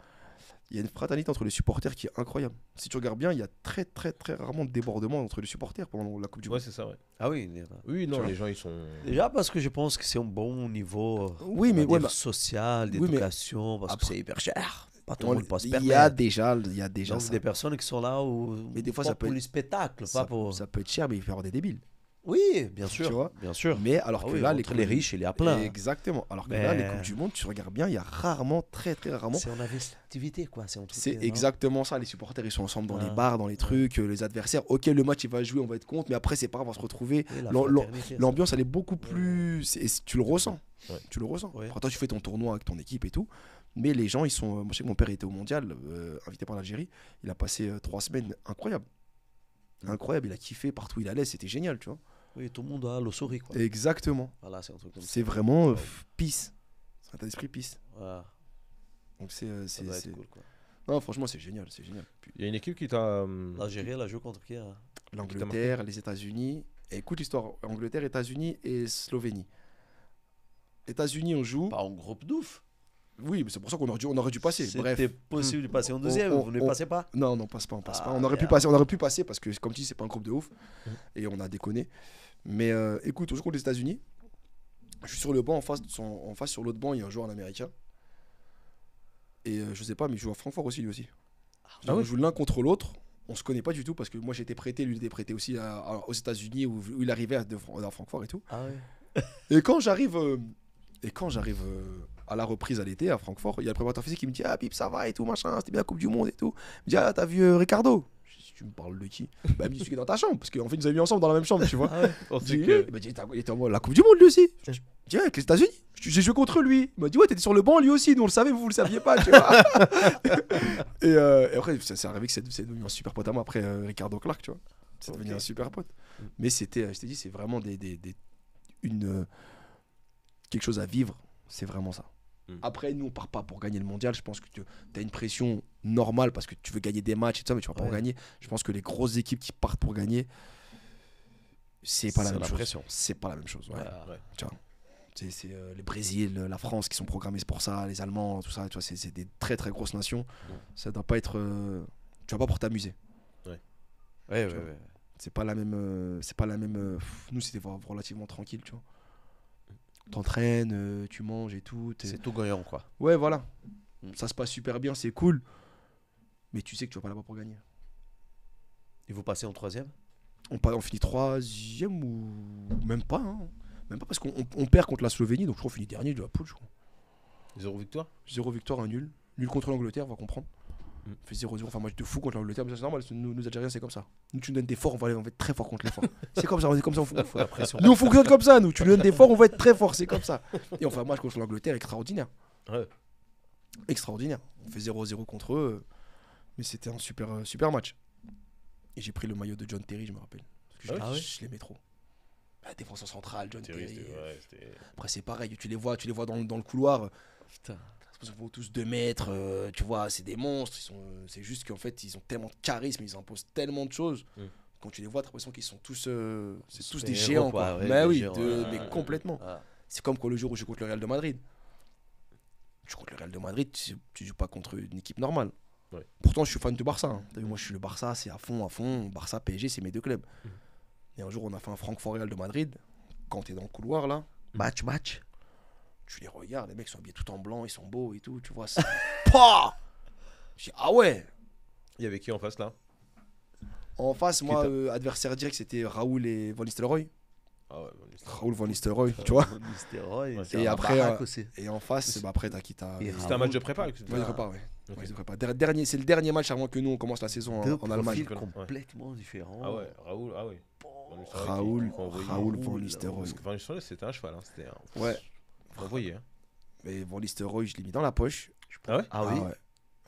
il y a une fraternité entre les supporters qui est incroyable. Si tu regardes bien, il y a très très très rarement de débordements entre les supporters pendant la Coupe du Monde. Ouais, c'est ça, ouais. Ah oui, oui, non, les gens ils sont. Déjà parce que je pense que c'est un bon niveau euh, bah- oui, mais, social, d'éducation, parce que c'est hyper cher. Pas tout le monde peut se Il y a déjà, il y a déjà des personnes qui sont là où... mais des fois, ça peut pour être... spectacle. ça, Ça peut être cher, mais il peut y avoir des débiles. Oui, bien sûr. Tu vois bien sûr. Mais alors ah que là, les, riches et les à plein. Exactement. Alors que là, les Coupes du Monde, tu regardes bien, il y a rarement, très très rarement. C'est en activité, quoi. C'est exactement ça. Les supporters, ils sont ensemble dans les ah. bars, dans les trucs. Euh, les adversaires, ok, le match, il va jouer, on va être contre. Mais après, c'est pas on va se retrouver. L'ambiance, elle est beaucoup plus. Et tu le ressens. Tu le ressens. toi, tu fais ton tournoi avec ton équipe et tout. Mais les gens, ils sont. Euh, moi, je sais que mon père était au mondial, euh, invité par l'Algérie. Il a passé trois semaines Incroyable Incroyable, il a kiffé partout où il allait, c'était génial, tu vois. Oui, tout le monde a le Quoi. Exactement. Voilà, c'est un truc comme ça. C'est vraiment euh, peace. C'est un esprit, Voilà. Donc c'est. Euh, ça c'est- être cool, quoi. Non, franchement, c'est génial, c'est génial. Il y a une équipe qui t'a. À euh, L'Algérie, elle a joué contre qui hein L'Angleterre, les États-Unis. Écoute l'histoire. Angleterre, États-Unis et Slovénie. États-Unis, on joue. Pas en groupe d'ouf. Oui, mais c'est pour ça qu'on aurait dû, on aurait dû passer. Bref. C'était possible de passer en deuxième, on- vous ne on- passez pas. Non, non, passe pas, on passe pas. Ah, on aurait pu passer, on aurait pu passer parce que, comme tu dis, c'est pas un groupe de ouf. Mm. Et on a déconné. Mais euh, écoute, au jour contre les États-Unis, je suis sur le banc, en face, en face sur l'autre banc, il y a un joueur américain. Et euh, je sais pas, mais il joue à Francfort aussi, lui aussi. Ah on joue l'un contre l'autre. On se connaît pas du tout parce que moi j'étais prêté, lui il était prêté aussi aux États-Unis où, il arrivait à, Francfort et tout. Ah et quand j'arrive euh, et quand j'arrive à la reprise à l'été à Francfort, il y a le préparateur physique qui me dit Ah, Pip, ça va et tout, machin, c'était bien la Coupe du Monde et tout. Il me dit Ah, t'as vu Ricardo tu me parles de qui Bah, il me dit, celui qui est dans ta chambre, parce qu'en fait, nous avons mis ensemble dans la même chambre, tu vois. Ah eh, il m'a dit, il était en la Coupe du Monde, lui aussi. Je dis, avec les États-Unis. J'ai joué contre lui. Il m'a dit, ouais, t'étais sur le banc, lui aussi. Nous, on le savait, vous, ne le saviez pas, tu vois. et, euh, et, après, c'est arrivé que c'est devenu un super pote à moi après euh, Ricardo Clark, tu vois. C'est devenu un super pote. Mm. Mais c'était, euh, je t'ai dit, c'est vraiment des, des, une, euh, quelque chose à vivre. C'est vraiment ça. Hmm. Après, nous, on part pas pour gagner le mondial. Je pense que tu as une pression normale parce que tu veux gagner des matchs et tout ça, mais tu vas pas en gagner. Je pense que les grosses équipes qui partent pour gagner, c'est pas, pas la même chose. C'est pas la même chose. c'est euh, les le Brésil, la France qui sont programmés pour ça, les Allemands, tout ça, tu vois, c'est des très très grosses nations. Ça doit pas être euh, tu vas pas pour t'amuser. Ouais. Ouais, ouais, C'est pas la même euh, c'est pas la même nous c'était relativement tranquille, tu vois t'entraînes, euh, tu manges et tout. C'est tout gagnant, quoi. Ouais, voilà. Mm. Ça se passe super bien, c'est cool. Mais tu sais que tu vas pas là-bas pour gagner. Et vous passez en troisième on, finit troisième ou même pas. Hein. Même pas parce qu'on perd contre la Slovénie, donc je crois qu'on finit dernier de la poule, je crois. Zéro victoire Zéro victoire, un nul. Nul contre l'Angleterre, on va comprendre. On fait 0-0, enfin moi je te fous contre l'Angleterre, mais c'est normal, nous, nous Algériens c'est comme ça. Nous tu nous donnes des forts, on va, être très fort contre les forts. c'est comme ça, on est comme ça, on Nous on fonctionne comme ça, nous, tu nous donnes des forts, on va être très fort, c'est comme ça. Et on fait un match contre l'Angleterre extraordinaire. Extraordinaire. On fait 0-0 contre eux, mais c'était un super, super match. Et j'ai pris le maillot de John Terry, je me rappelle. Parce que je, mets ah l'aimais trop la défense centrale, John Terry. Après, c'est pareil, tu les vois, tu les vois dans, dans le couloir. Putain. Ils sont tous deux mètres, euh, tu vois, c'est des monstres. Euh, c'est juste qu'en fait, ils ont tellement de charisme, ils imposent tellement de choses. Mm. Quand tu les vois, t'as l'impression qu'ils sont tous, euh, tous des géants. mais oui, mais complètement. C'est comme le jour où je contre le Real de Madrid. Tu contre le Real de Madrid, tu, joues pas contre une équipe normale. Pourtant, je suis fan de Barça. Hein. moi, je suis le Barça, c'est à fond, à fond. Barça, PSG, c'est mes deux clubs. Mm. Et un jour, on a fait un Francfort Real de Madrid. Quand t'es dans le couloir, là, mm. match, match. Tu les regardes, les mecs sont habillés tout en blanc, ils sont beaux et tout, tu vois ça. Pah J'ai ah ouais Il y avait qui en face là En face, moi, euh, adversaire direct, c'était Raoul et Van Nistelrooy. Ah ouais, Raoul Van Nistelrooy, tu vois. et après, euh, et en face, bah après Takita. C'était un match de prépa. Match de ouais. Dernier, c'est le dernier match avant que nous on commence la saison en, Allemagne. Allemagne. complètement différent. Ah ouais, Raoul, ah ouais. Raoul, Raoul Van Nistelrooy. c'était un cheval. Hein, c'était un... Ouais. Hein. Mais bon, Listeroy, je l'ai mis dans la poche. Ah ouais Ah oui.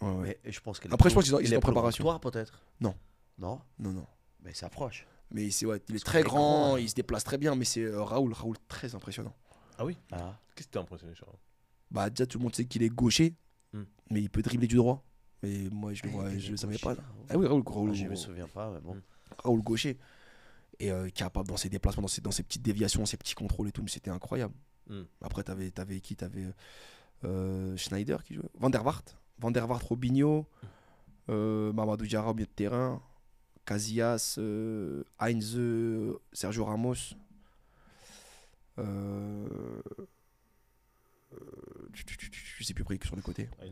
Ah je pense qu'il est Après, je pense en préparation. peut-être Non. Non Non, non. Mais ça approche. Mais c'est ouais, il est très grand, hein. il se déplace très bien, mais c'est euh, Raoul, Raoul très impressionnant. Ah. oui ah. Qu'est-ce qui t'a impressionné, Bah déjà tout le monde sait qu'il est gaucher, hmm. mais il peut dribbler du droit. Mais moi je le ah, je savais pas. Hein. Raoul, je me souviens pas, mais bon. Hmm. Raoul gaucher et euh, capable dans ses déplacements, dans ses, dans ses petites déviations, ses petits contrôles et tout, mais c'était incroyable. Hmm. Après, tu avais, qui Tu euh, Schneider qui jouait. Van der Waart. Van der Robinho. Euh, Mamadou Diarra au milieu de terrain. Casillas, euh, Heinze, Sergio Ramos je sais plus près sur le côté. Ah,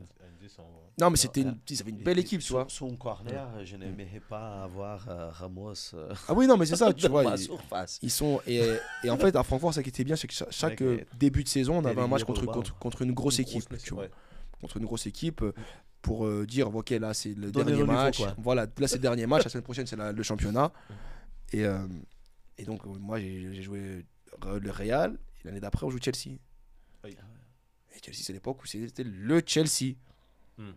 non, mais c'était ah, une, ah. une belle équipe, tu Son corner, je n'aimerais pas avoir euh, Ramos. Euh, ah oui, non, mais c'est ça, tu vois. Ils, sont et, en fait à Francfort, ça qui était bien, c'est que chaque euh, début de saison, on avait un match contre contre, une grosse équipe, tu Contre une grosse équipe pour dire ok là c'est le dernier match, voilà là c'est le dernier match, la semaine prochaine c'est le championnat et et donc moi j'ai joué le Real l'année d'après on joue Chelsea. Chelsea, c'est l'époque où c'était le Chelsea. Mm.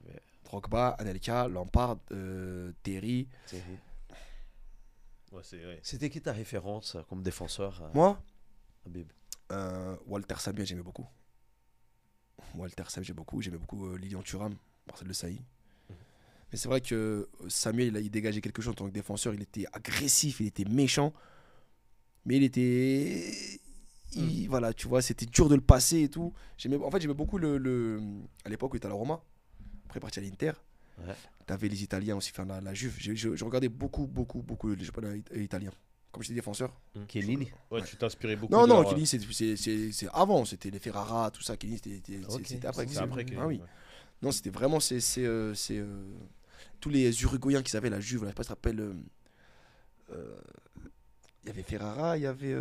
Drogba, Anelka, Lampard, euh, Terry. c'était qui ta référence comme défenseur euh, Moi euh, Walter Samuel, j'aimais beaucoup. Walter Samuel, j'aimais beaucoup. J'aimais beaucoup Lilian Thuram, Marcel de Saï. Hmm. Mais c'est vrai que Samuel, a, il dégageait quelque chose en tant que défenseur. Il était agressif, il était méchant. Mais il était Hmm. voilà, tu vois, c'était dur de le passer et tout. J'aimais, en fait, j'aimais beaucoup le, à l'époque où était à la Roma, après parti à l'Inter. T'avais les Italiens aussi, enfin la, Juve. Je, regardais beaucoup, beaucoup, beaucoup les italiens. Comme j'étais défenseur. Mmh. ouais, tu t'inspirais beaucoup. Non, non, c'est avant. C'était les Ferrara, tout ça. Kellini, c'était après. C'était après. Ah, oui. Non, c'était vraiment c'est euh, euh, tous les Uruguayens qui avaient la Juve. Là, je sais pas si tu te rappelles. Euh, il y avait Ferrara, il y avait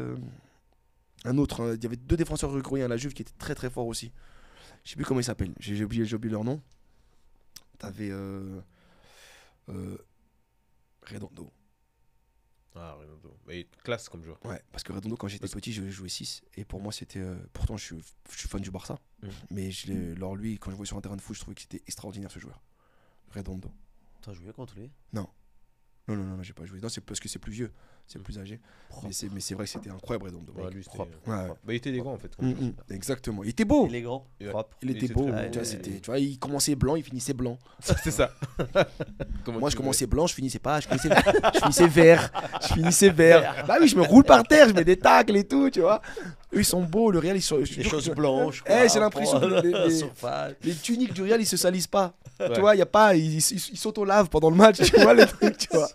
un autre. Hein, il y avait deux défenseurs uruguayens à la Juve qui étaient très très forts aussi. Je sais plus comment ils s'appellent. J'ai oublié, leur nom. T'avais euh, euh, Redondo. Ah, Redondo. Mais classe comme joueur. Ouais, parce que Redondo, quand j'étais petit, je jouais 6. Et pour moi, c'était. Euh, pourtant, je suis, fan du Barça. Mmh. Mais je lui, quand je voyais sur un terrain de foot, je trouvais que c'était extraordinaire ce joueur. Redondo. T'as joué contre lui Non. Non, non, non, j'ai pas joué. Non, c'est parce que c'est plus vieux, c'est mm. plus âgé. Mais c'est, vrai que c'était incroyable, Redon. Euh, bah, il était grands, en fait. Mm, mm, exactement. Il était beau. Il Il, était beau. tu, vois, il commençait blanc, il finissait blanc. c'est ça. Moi, je commençais blanc, je finissais pas, je finissais vert. Je finissais vert. Bah oui, je me roule par terre, je mets des tacles et tout, tu vois. Eux, ils sont beaux. Le Real, ils sont. Les choses blanches. et eh, j'ai l'impression que les, tuniques du Real, ils se salissent pas. Tu vois, il y a pas. Ils, ils, au lave lave pendant le match. Tu vois, les trucs, tu vois.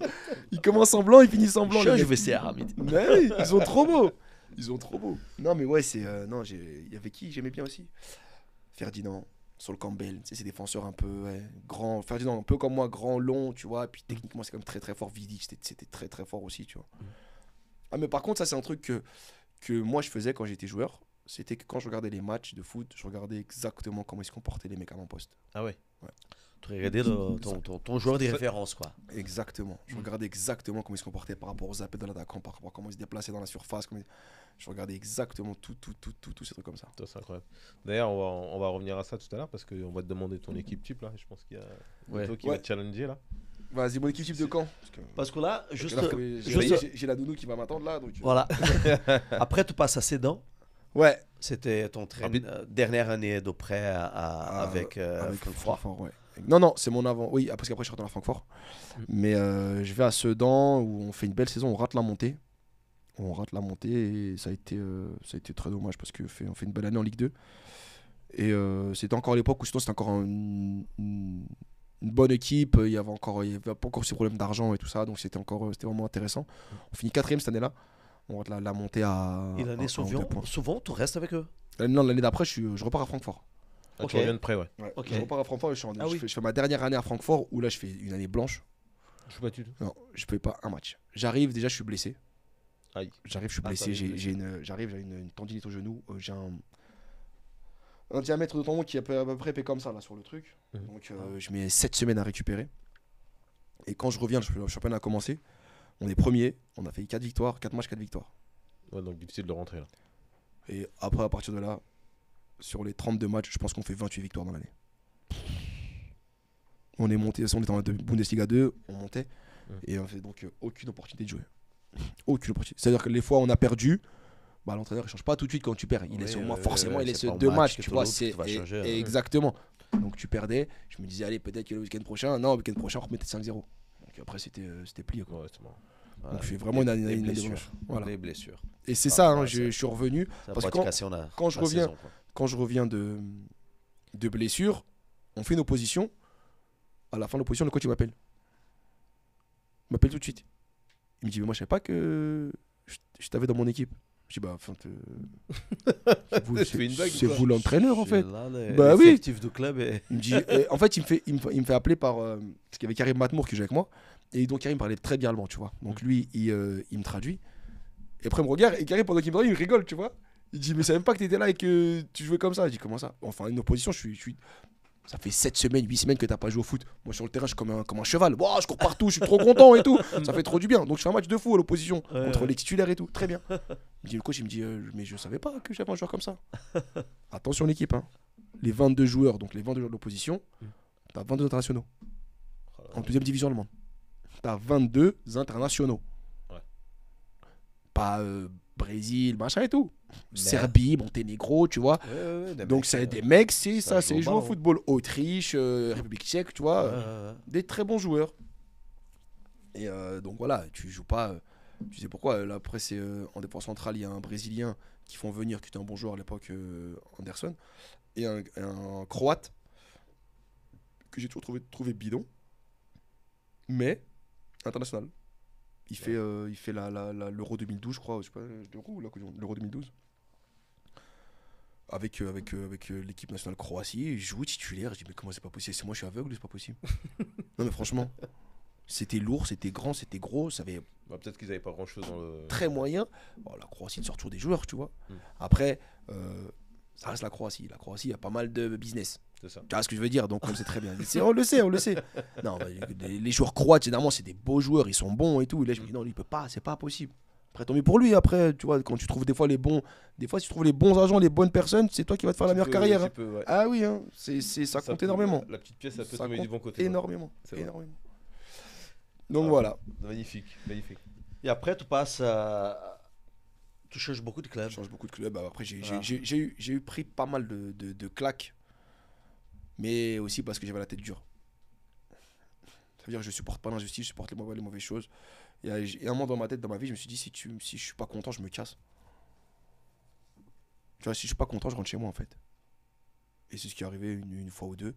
Ils commencent en blanc, ils finissent en blanc. Je, vais Mais ils sont trop beaux. Ils sont trop beaux. Non, mais ouais, c'est. Euh, non, il y avait qui j'aimais bien aussi Ferdinand. sur le Campbell, c'est ses défenseurs un peu grand. Ferdinand, un peu comme moi, grand, long, tu vois, Et puis techniquement c'est quand même très très fort, Vidic, c'était très très fort aussi, tu vois. Ah, mais par contre, ça c'est un truc que que moi je faisais quand j'étais joueur, c'était que quand je regardais les matchs de foot, je regardais exactement comment ils se comportaient les mecs à mon poste. Ah ouais. Tu regardais ton, joueur des références, quoi. Exactement. Je mm. regardais exactement comment ils se comportaient par rapport aux appels de l'attaquant, par rapport à comment ils se déplaçaient dans la surface. Je regardais exactement tout, tout, tout, tout, tous ces trucs comme ça. C'est incroyable. D'ailleurs, on va, revenir à ça tout à l'heure parce qu'on va te demander ton mm. équipe type, là. Je pense qu'il y a qui va te challenger, là. Vas-y, mon équipe de quand Parce que, là, juste. J'ai la nounou qui va m'attendre là. Euh. Voilà. Après, tu passes à Sedan. Ouais. C'était ton euh, dernière année d'auprès ah, euh, avec, Francfort. Non, non, c'est mon avant. Oui, parce qu'après, je rentré à Francfort. Mm. Mais je vais à Sedan où on fait une belle saison, on rate la montée. On rate la montée et ça a été, ça a été très dommage parce qu'on fait, on fait une belle année en Ligue 2. Et c'était encore à l'époque où sinon c'était encore une, une bonne équipe. Il y avait encore, il y avait pas encore ces problèmes d'argent et tout ça, donc c'était encore, c'était vraiment intéressant. On finit quatrième cette année-là. On va la, la monter à. Et l'année suivante, souvent, tu restes avec eux. Euh, non, l'année d'après, je, repars à Francfort. Ah, tu reviens de près, ouais. Je repars à Francfort ah je, fais, ma dernière année à Francfort où là, je fais une année blanche. Je suis battu. Non, je peux pas un match. J'arrive déjà, je suis blessé. J'arrive, je suis ah, blessé. J'arrive, j'ai une, une, tendinite au genou. Euh, j'ai un un diamètre de tendon qui est à peu près comme ça là sur le truc. Mhm. Donc euh, je mets 7 semaines à récupérer. Et quand je reviens, le championnat a commencé. On est premier, on a fait 4 victoires, 4 matchs, 4 victoires. Ouais, donc difficile de rentrer là. Et après, à partir de là, sur les 32 matchs, je pense qu'on fait 28 victoires dans l'année. On est monté, on était en Bundesliga 2, on montait. Mhm. Et on fait donc euh, aucune opportunité de jouer. aucune opportunité. C'est-à-dire que les fois on a perdu, bah, l'entraîneur ne change pas tout de suite quand tu perds. Il laisse au moins, euh, forcément, il laisse deux matchs. Tu vois, c'est hein. exactement. Donc tu perdais. Je me disais, allez, peut-être que le week-end prochain, non, le week-end prochain, on remettait 5-0. Donc après, c'était euh, plié. Donc, je fais vraiment une année Voilà. Et c'est ah, ça, hein, je, suis revenu. Parce que quand, quand, je reviens, quand je reviens de, de blessure, on fait une opposition. À la fin de l'opposition, le coach m'appelle. Il m'appelle tout de suite. Il me dit Mais moi, je savais pas que je t'avais dans mon équipe. Je bah, enfin, c'est vous, l'entraîneur, en fait. bah oui. de club et... me dit, eh, en fait, il me fait, il me, fait appeler par. ce euh, parce qu'il y avait Karim Matmour qui jouait avec moi. Et donc, Karim parlait très bien allemand, tu vois. Donc, mm. lui, il, euh, il me traduit. Et après, il me regarde. Et Karim, pendant qu'il me traduit, il rigole, tu vois. Il dit, mais c'est même pas que tu étais là et que tu jouais comme ça. il dit comment ça Enfin, une opposition, je suis, je suis, ça fait 7 semaines, 8 semaines que t'as pas joué au foot. Moi, sur le terrain, je suis comme un, comme un cheval. je cours partout, je suis trop content et tout. Ça fait trop du bien. Donc, je fais un match de fou à l'opposition contre les titulaires et tout. Très bien. dit, le coach, il me dit, euh, mais je savais pas que j'avais un joueur comme ça. Attention, l'équipe. Hein. Les 22 joueurs, donc les 22 joueurs de l'opposition, mm. t'as 22 internationaux. Oh en deuxième division allemande. T'as 22 internationaux. Ouais. Pas. Euh, Brésil, machin et tout. Serbie, Monténégro, tu vois. Donc, c'est euh, des mecs, c'est ça, c'est joueurs au football. Autriche, euh, République tchèque, tu vois. des très bons joueurs. Et euh, donc voilà, tu joues pas. Tu sais pourquoi après, c'est en défense centrale, il y a un Brésilien qui font venir, qui était un bon joueur à l'époque, Anderson, et un, Croate que j'ai toujours trouvé bidon, mais international. Il fait, euh, il fait l'Euro 2012, je crois, je sais pas, l'Euro l'Euro 2012. Avec, euh, avec, euh, avec l'équipe nationale Croatie, il joue titulaire. Je dis, mais comment c'est pas possible C'est moi, je suis aveugle, c'est pas possible. non, mais franchement, c'était lourd, c'était grand, c'était gros, ça avait. Bah, peut-être qu'ils avaient pas grand chose dans le. Très moyen. Bon, oh, la Croatie sort toujours des joueurs, tu vois. Hmm. Après, ça reste la Croatie. La Croatie, a pas mal de business. Tu vois ce que je veux dire Donc on le sait très bien. on le sait, on le sait. Non, les, joueurs croates, généralement, c'est des beaux joueurs, ils sont bons et tout. Et là, je me dis, non, il peut pas, c'est pas possible. Après, tant mieux pour lui. Après, tu vois, quand tu trouves des fois les bons, des fois, si tu trouves les bons agents, les bonnes personnes, c'est toi qui vas te faire la meilleure carrière. Ah oui, hein. ça, compte énormément. La petite pièce, ça peut ça du bon côté. Énormément. énormément. Donc ah, voilà. Magnifique, magnifique. Et après, tu passes à tu changes beaucoup de clubs. Je change beaucoup de clubs. Après, j'ai eu, eu, pris pas mal de, de, de claques mais aussi parce que j'avais la tête dure. Ça veut dire que je supporte pas l'injustice, je supporte les mauvaises, les mauvaises choses. Et un moment dans ma tête, dans ma vie, je me suis dit si, tu, si je suis pas content, je me casse. Tu vois, si je suis pas content, je rentre chez moi en fait. Et c'est ce qui est arrivé une, une, fois ou deux.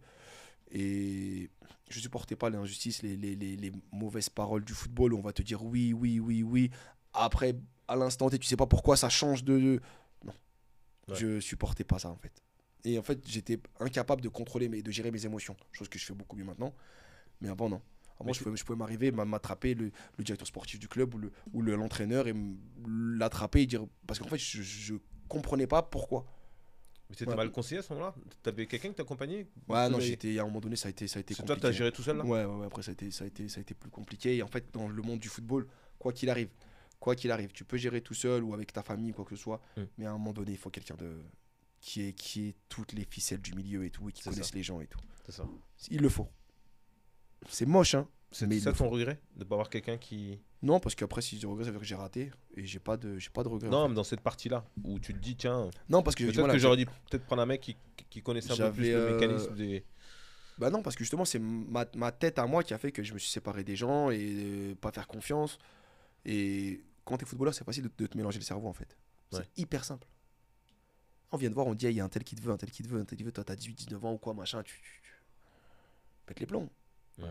Et je supportais pas l'injustice, les, les, les, les, mauvaises paroles du football où on va te dire oui, oui, oui, oui. Après, à l'instant T, tu sais pas pourquoi ça change de. Non. Je Je supportais pas ça en fait. Et en fait, j'étais incapable de contrôler mais de gérer mes émotions, chose que je fais beaucoup mieux maintenant. Mais avant, non. Avant, je, pouvais, je pouvais, m'arriver, m'attraper le, directeur sportif du club ou l'entraîneur le, ou et l'attraper et dire. Parce qu'en fait, je, je comprenais pas pourquoi. Mais t'étais mal conseillé à ce moment-là T'avais quelqu'un qui t'accompagnait Ouais, non, j'étais, à un moment donné, ça a été, ça a été compliqué. toi, t'as géré tout seul là ouais, ouais, après, ça a, été, ça, a été, ça a été plus compliqué. Et en fait, dans le monde du football, quoi qu'il arrive, quoi qu'il arrive, tu peux gérer tout seul ou avec ta famille, quoi que ce soit. Hmm. Mais à un moment donné, il faut quelqu'un de, qui est qui est toutes les ficelles du milieu et tout, et qui connaissent les gens et tout. C'est ça. Il le faut. C'est moche, hein. C'est ça ton regret de pas avoir quelqu'un qui. Non, parce qu'après, si je regrette, ça veut dire que j'ai raté et j'ai pas de, j'ai pas de regret. Non, mais dans cette partie-là où tu te dis, tiens. Non, parce que peut-être que j'aurais dû peut-être prendre un mec qui, qui connaissait un peu plus le euh, mécanisme des. Bah non, parce que justement, c'est ma, ma, tête à moi qui a fait que je me suis séparé des gens et pas faire confiance. Et quand t'es footballeur, c'est facile de, te mélanger le cerveau en fait. C'est hyper simple. On vient de voir, on dit, il y a un tel qui te veut, un tel qui te veut, un tel qui te veut, toi t'as 18, 19 ans ou quoi, machin, tu, pète les plombs. Ouais.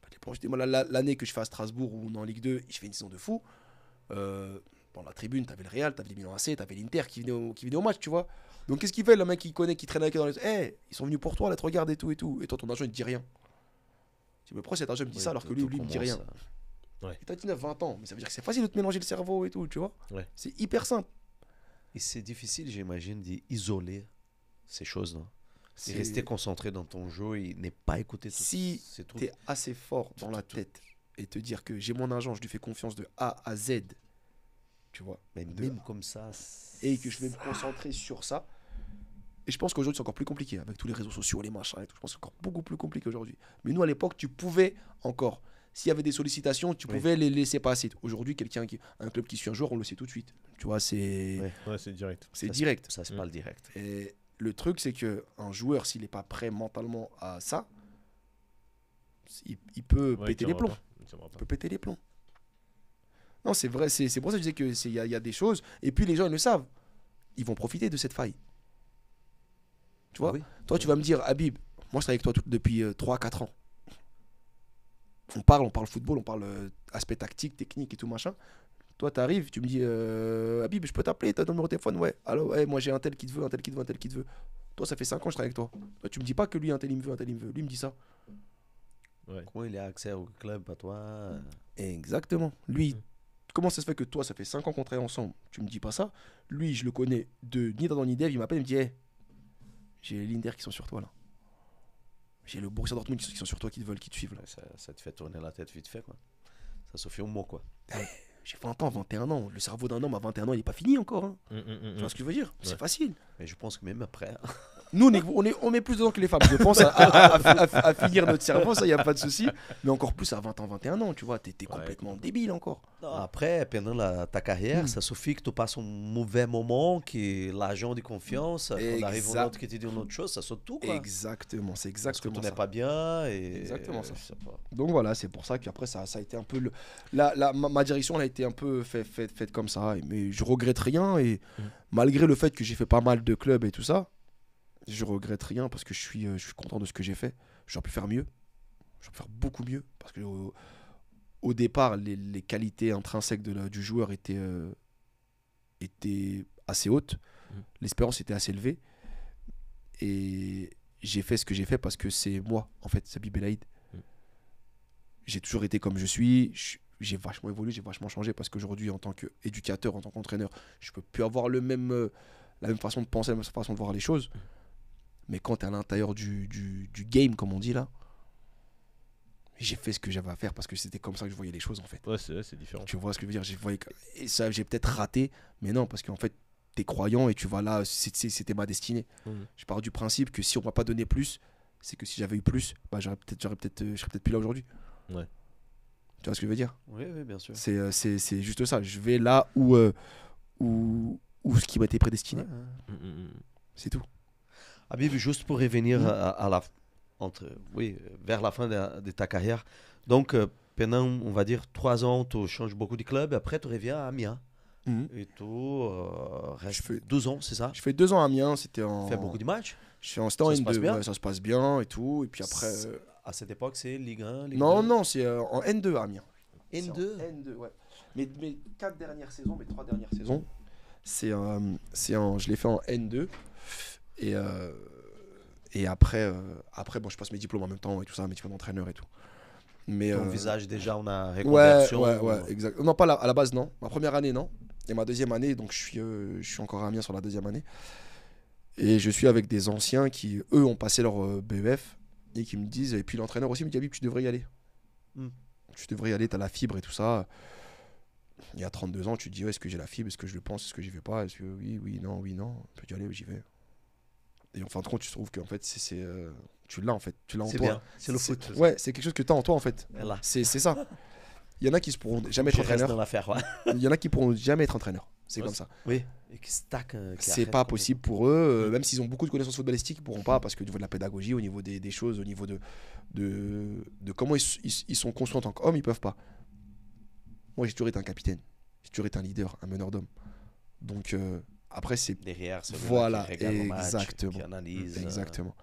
Pète les plombs. Je dis, moi, l'année que je fais à Strasbourg ou en Ligue 2, je fais une saison de fou. Euh, dans la tribune, t'avais le Real, t'avais les Milan AC, t'avais l'Inter qui venait, au, venait au match, tu vois. Donc qu'est-ce qu'ils veulent, le mec qui connaît, qui traîne avec eux dans les. Eh, ils sont venus pour toi, là, te regarde et tout et tout. Et toi, ton agent, il te dit rien. Tu me prends cet agent, me dit ça, alors que lui, lui, me dit rien. Ouais. Et t'as 19, 20 ans, mais ça veut dire que c'est facile de te mélanger le cerveau et tout, tu vois. Ouais. C'est hyper simple. Et c'est difficile, j'imagine, d'isoler ces choses, non rester concentré dans ton jeu et ne pas écouter tout Si tu es assez fort dans la tête et te dire que j'ai mon argent, je lui fais confiance de A à Z, tu vois. même comme ça. Et que je vais me concentrer sur ça. Et je pense qu'aujourd'hui, c'est encore plus compliqué avec tous les réseaux sociaux, les machins et Je pense que c'est encore beaucoup plus compliqué aujourd'hui. Mais nous, à l'époque, tu pouvais encore s'il y avait des sollicitations, tu pouvais les laisser passer. Aujourd'hui, quelqu'un qui un club qui suit un joueur, on le sait tout de suite. Tu vois, c'est c'est direct. C'est direct. Ça se parle direct. Et le truc, c'est que un joueur, s'il n'est pas prêt mentalement à ça, il, peut péter les plombs. Il, peut péter les plombs. Non, c'est vrai. C'est pour ça que je disais que il y, a des choses. Et puis les gens, ils le savent. Ils vont profiter de cette faille. Tu vois ah Toi, tu vas me dire, Habib, moi, je suis avec toi depuis 3-4 euh, ans on parle, on parle football, on parle euh, aspect tactique, technique et tout machin. Toi, tu arrives, tu me dis, euh, Habib, je peux t'appeler, t'as ton numéro de téléphone Ouais, alors, moi j'ai un tel qui te veut, un tel qui te veut, un tel qui te veut. Toi, ça fait 5 ans que je travaille avec toi. Tu me dis pas que lui, un tel il me veut, un tel il me veut. Lui, il me dit ça. Ouais. Comment il a accès au club, à toi Exactement. Lui, mhm. comment ça se fait que toi, ça fait 5 ans qu'on travaille ensemble Tu me dis pas ça. Lui, je le connais de ni dans ni il m'appelle, il me dit, j'ai les linders qui sont sur toi là. J'ai le Borussia Dortmund qui sont sur toi, qui te veulent, qui te suivent. Ça, te fait tourner la tête vite fait, quoi. Ça se fait au mot, quoi. Eh, j'ai 20 ans, 21 ans. Le cerveau d'un homme à 21 ans, il n'est pas fini encore. Hein. Hum, hum, hum, tu vois ce que je veux dire C'est facile. Mais je pense que même après. Hein. Nous, on, est, met plus dedans que les femmes, je pense, à, finir notre cerveau, ça, il n'y a pas de souci. Mais encore plus à 20 ans, 21 ans, tu vois, tu étais complètement débile encore. après, pendant ta carrière, hmm. ça suffit que tu passes un mauvais moment, que l'agent de confiance, hmm. quand arrive un autre qui te dit une autre chose, ça saute tout. Exactement, c'est exactement Parce que tu n'es pas bien. Exactement ça. Donc voilà, c'est pour ça qu'après, ça, ça a été un peu. Le... La, ma, direction, elle a été un peu faite fait, comme ça. Mais je regrette rien. Et hmm. malgré le fait que j'ai fait pas mal de clubs et tout ça, je regrette rien parce que je suis, euh, je suis content de ce que j'ai fait. J'aurais pu faire mieux. J'aurais pu faire beaucoup mieux. Parce que au, départ, les, qualités intrinsèques de du joueur étaient, euh, assez hautes. Mm. L'espérance était assez élevée. Et j'ai fait ce que j'ai fait parce que c'est moi, en fait, Sabi Belaïd. Mm. J'ai toujours été comme je suis. j'ai vachement évolué, j'ai vachement changé parce qu'aujourd'hui, en tant qu'éducateur, en tant qu'entraîneur, je ne peux plus avoir le même, euh, la même façon de penser, la même façon de voir les choses. Mm. Mais quand tu es à l'intérieur du, du, game, comme on dit là, j'ai fait ce que j'avais à faire parce que c'était comme ça que je voyais les choses en fait. Ouais, c'est différent. Tu vois ce que je veux dire j'ai, ça, j'ai peut-être raté, mais non, parce qu'en fait, es croyant et tu vois là, c'était ma destinée. Mmh. Je pars du principe que si on m'a pas donné plus, c'est que si j'avais eu plus, bah, j'aurais peut-être, j'aurais peut-être, euh, je serais peut-être plus là aujourd'hui. Ouais. Tu vois ce que je veux dire Oui, bien sûr. Euh, c'est, c'est, juste ça. Je vais là où, euh, ce qui m'a été prédestiné. Mmh, mmh, c'est tout. Habib, juste pour revenir mm. à, la, entre, oui, vers la fin de, ta carrière, donc euh, pendant, on va dire, trois ans, tu changes beaucoup de club, après tu reviens à Amiens. Mm. Et tu euh, fais... deux ans, c'est ça Je fais deux ans à Amiens, c'était en... Tu fais beaucoup de matchs Je suis en stand ça, se ça se passe bien et tout, et puis après... À cette époque, c'est Ligue 1, Non, non, c'est euh, en N2 à Amiens. N2 N2, ouais. Mes, quatre dernières saisons, mes trois dernières saisons, c'est, euh, c'est en, je l'ai fait en N2. Et, euh, et après, euh, après bon, je passe mes diplômes en même temps et tout ça, mes diplômes d'entraîneur et tout. Mais, Ton euh, visage, déjà, on a réconversion. Ouais, ouais, Non, pas à la base, non. Ma première année, non. Et ma deuxième année, donc je suis, je suis encore à Amiens sur la deuxième année. Et je suis avec des anciens qui, eux, ont passé leur BEF et qui me disent, et puis l'entraîneur aussi me dit, tu devrais y aller. Hmm. Tu devrais y aller, as la fibre et tout ça. Il y a 32 ans, tu te dis, est-ce que j'ai la fibre, est-ce que je le pense, est-ce que j'y vais pas, est-ce que oui, oui, non, oui, non, je peux y aller, j'y vais et en fin de compte, tu trouves que en fait, c'est, euh, tu l'as en fait, tu l'as en toi. C'est le foot. Ouais, c'est quelque chose que tu as en toi en fait. C'est, ça. Il y en a qui se pourront jamais être entraîneurs. Il y en a qui pourront jamais être entraîneurs. C'est comme ça. Oui. Euh, c'est pas possible pour eux, euh, mm. même s'ils ont beaucoup de connaissances footballistiques, ils pourront pas parce que du niveau de la pédagogie, au niveau des, choses, au niveau de, de, comment ils, sont construits en tant qu'hommes, ils peuvent pas. Moi, j'ai toujours été un capitaine, j'ai toujours été un leader, un meneur d'hommes. Donc, après, c'est. Derrière, c'est voilà, exactement. Euh, exactement.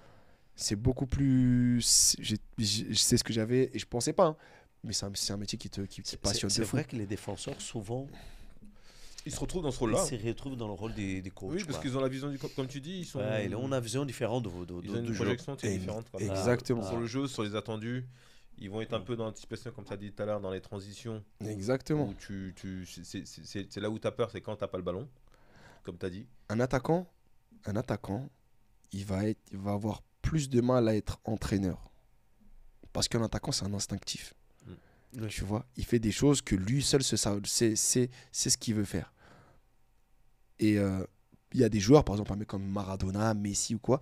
C'est beaucoup plus. je C'est ce que j'avais et je pensais pas. Hein. Mais c'est un, métier qui te qui, passionne. C'est vrai que les défenseurs, souvent. Ils se retrouvent dans ce rôle-là. Ils se retrouvent dans le rôle des, des coachs. Oui, parce qu'ils ont la vision du coach, comme tu dis. Ils ont on une vision différente de, de, ils ont projection Exactement. Sur le jeu, sur les attendus. Ils vont être un peu dans l'anticipation, comme tu as dit tout à l'heure, dans les transitions. Exactement. tu, tu, c'est là où tu as peur, c'est quand tu n'as pas le ballon as dit Un attaquant, un attaquant il, va être, il va avoir plus de mal à être entraîneur. Parce qu'un attaquant, c'est un instinctif. Mm. Tu vois, il fait des choses que lui seul se c'est c'est ce qu'il veut faire. Et euh, il y a des joueurs, par exemple, comme Maradona, Messi ou quoi.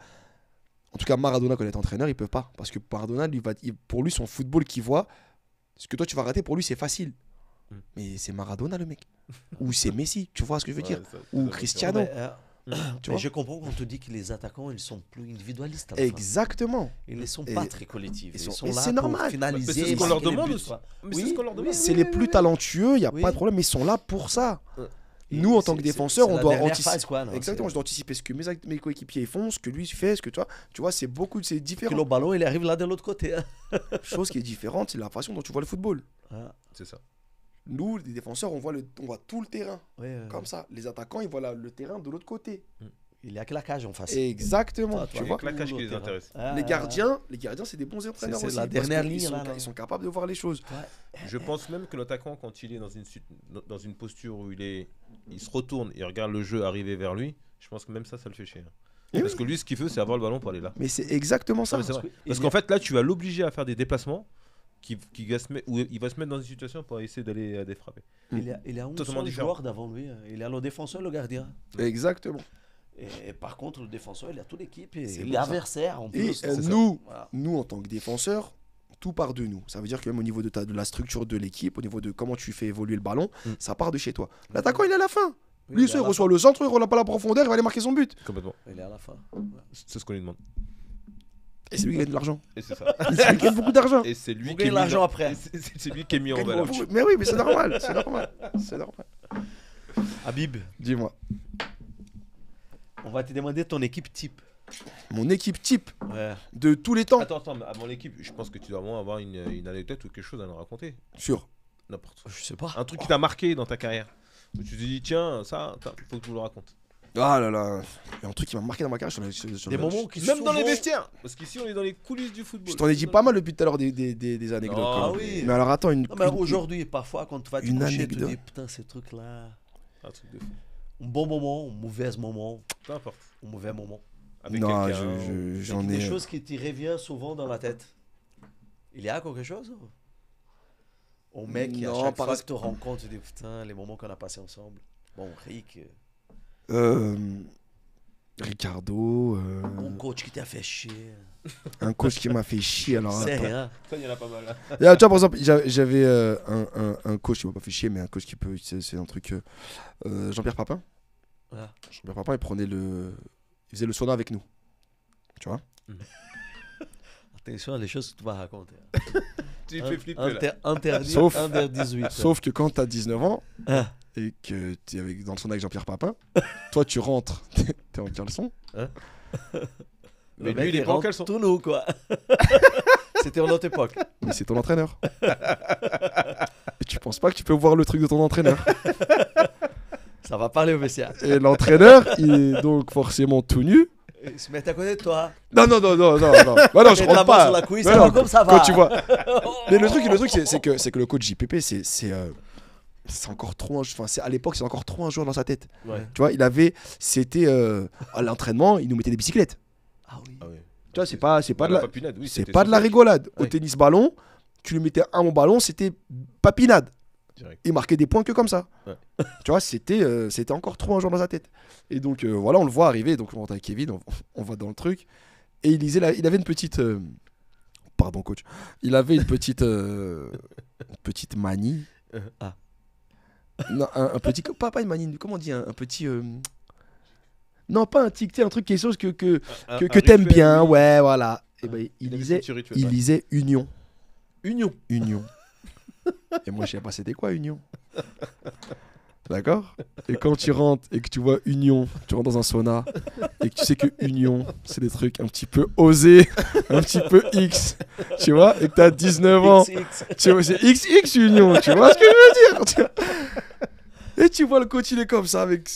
En tout cas, Maradona, quand il est entraîneur, il peut pas. Parce que Maradona, lui, va, pour lui, son football qu'il voit, ce que toi tu vas rater, pour lui, c'est facile. Mm. Mais c'est Maradona, le mec. ou c'est Messi, tu vois ce que je veux dire, ou Cristiano. je comprends qu'on te dit que les attaquants, ils sont plus individualistes. Hein, Exactement. Ils ne sont pas très collectifs. Ils sont, normal. pour finaliser. C'est ce qu'on leur demande c'est les plus talentueux, il n'y a pas de problème, ils sont là pour ça. Euh, Nous, en tant que défenseurs, on doit anticiper. Exactement, je dois anticiper ce que mes, coéquipiers font, ce que lui fait, ce que toi. Tu vois, c'est beaucoup, de différent. Que le ballon, il arrive là de l'autre côté. Hein. Chose qui est différente, c'est la façon dont tu vois le football. Ah. C'est ça. Nous, les défenseurs, on voit, on voit tout le terrain. Euh, comme ça. Les attaquants, ils voient le terrain de l'autre côté. Mm. Il y a claquage en face. Exactement. tu vois. cage qui les ah. intéresse. les ah. gardiens, les gardiens, c'est des bons entraîneurs aussi. La dernière ligne, ils, sont, capables de voir les choses. Je pense même que l'attaquant, quand il est dans une, dans une posture où il, est, il se retourne et regarde le jeu arriver vers lui, je pense que même ça, ça le fait chier. Eh parce que lui, ce qu'il veut, c'est avoir le ballon pour aller là. Mais c'est exactement ça. parce qu'en fait, là, tu vas l'obliger à faire des déplacements qui, qui va se il va se mettre dans une situation pour essayer d'aller à euh, des Il a, il a 11 joueurs d'avant lui. Hein. Il a le défenseur, le gardien. Exactement. Et, par contre, le défenseur, il a toute l'équipe il en plus. Euh, nous, nous, en tant que défenseur tout part de nous. Ça veut dire que même au niveau de, la structure de l'équipe, au niveau de comment tu fais évoluer le ballon, mm. ça part de chez toi. Mm. L'attaquant, il est à la fin. Lui, il reçoit le centre, il relâche pas la profondeur, il va aller marquer son but. Complètement. Il est à la fin. C'est ce qu'on lui demande. Et c'est lui qui gagne de l'argent. Et c'est ça. Il gagne beaucoup d'argent. Et c'est lui, qui l'argent après. C'est lui qui est mis en valeur. Mais oui, mais c'est normal. C'est normal. C'est normal. Habib, dis-moi. On va te demander ton équipe type. Mon équipe type ouais. de tous les temps. Attends, attends, mais avant je pense que tu dois vraiment avoir une, une, anecdote ou quelque chose à nous raconter. Sûr. N'importe. quoi, Je sais pas. Un truc qui t'a marqué dans ta carrière. tu te dis, tiens, ça, il faut que tu me le racontes. Ah là là, il y a un truc qui m'a marqué dans ma carrière. Sur Même dans les vestiaires Parce qu'ici, on est dans les coulisses du football. Je t'en ai dit pas mal depuis tout à l'heure des, des, des, anecdotes. Ah oui. Mais, alors attends, une. aujourd'hui, parfois, quand tu vas te coucher, tu te dis putain, ces trucs-là. Un ah, truc de fou. Un bon moment, un mauvais moment. Peu importe. Un mauvais moment. Avec non, j'en ai. Des euh, choses qui te reviennent souvent dans la tête. Il y a quelque chose Au mec qui, à chaque fois que tu rencontres, tu dis putain, les moments qu'on a passés ensemble. Bon, Rick. Euh, euh, Ricardo. Euh, un coach qui t'a fait chier. Un coach qui m'a fait chier. Alors, pas mal. tu vois, par exemple, j'avais euh, un, coach qui m'a pas fait chier, mais un coach qui peut. C'est un truc. Jean-Pierre Papin. Jean-Pierre Papin, il prenait le. faisait le sauna avec nous. Tu vois mm. Attention à les choses que tu vas raconter. tu fais flipper. Inter, sauf, Sauf que quand t'as 19 ans, ah et que tu es dans le son avec Jean-Pierre Papin, toi tu rentres, t'es en caleçon. Hein mais lui, il est en caleçon. Tout nu, quoi. C'était en notre époque. Mais c'est ton entraîneur. et tu penses pas que tu peux voir le truc de ton entraîneur Ça va parler au messia. Et l'entraîneur, il est donc forcément tout nu. Il se met à côté de toi. Non, non, non, non, non. non. Bah, non je rentre pas. Sur la couille, ça comme ça va. Quand tu vois. Mais le truc, le truc c'est que, que le coach JPP, c'est. Euh, c'est encore trop un c'est à l'époque c'est encore trop un joueur dans sa tête tu vois il avait c'était euh, à l'entraînement il nous mettait des bicyclettes ah oui, ah tu vois c'est pas c'est pas, de la, c'est pas de la rigolade au tennis ballon tu lui mettais un bon ballon c'était papinade Direct. il marquait des points que comme ça tu vois c'était euh, c'était encore trop un joueur dans sa tête et donc euh, voilà on le voit arriver donc on rentre avec Kevin on, on, va dans le truc et il lisait il avait une petite pardon coach il avait une petite petite manie ah un, petit. Papa, une manine Comment on dit Un, petit. Euh, non, pas un tic, un truc, quelque chose que, que, que, t'aimes bien. Ouais, voilà. Et eh ben, il, lisait, il lisait Union. Union Union. Et moi, je sais pas c'était quoi Union. D'accord Et quand tu rentres et que tu vois Union, tu rentres dans un sauna et que tu sais que Union, c'est des trucs un petit peu osés, un petit peu X, tu vois Et que t'as 19 ans. c'est XX Union, tu vois ce que je veux dire Et tu vois le coach, il est comme ça avec.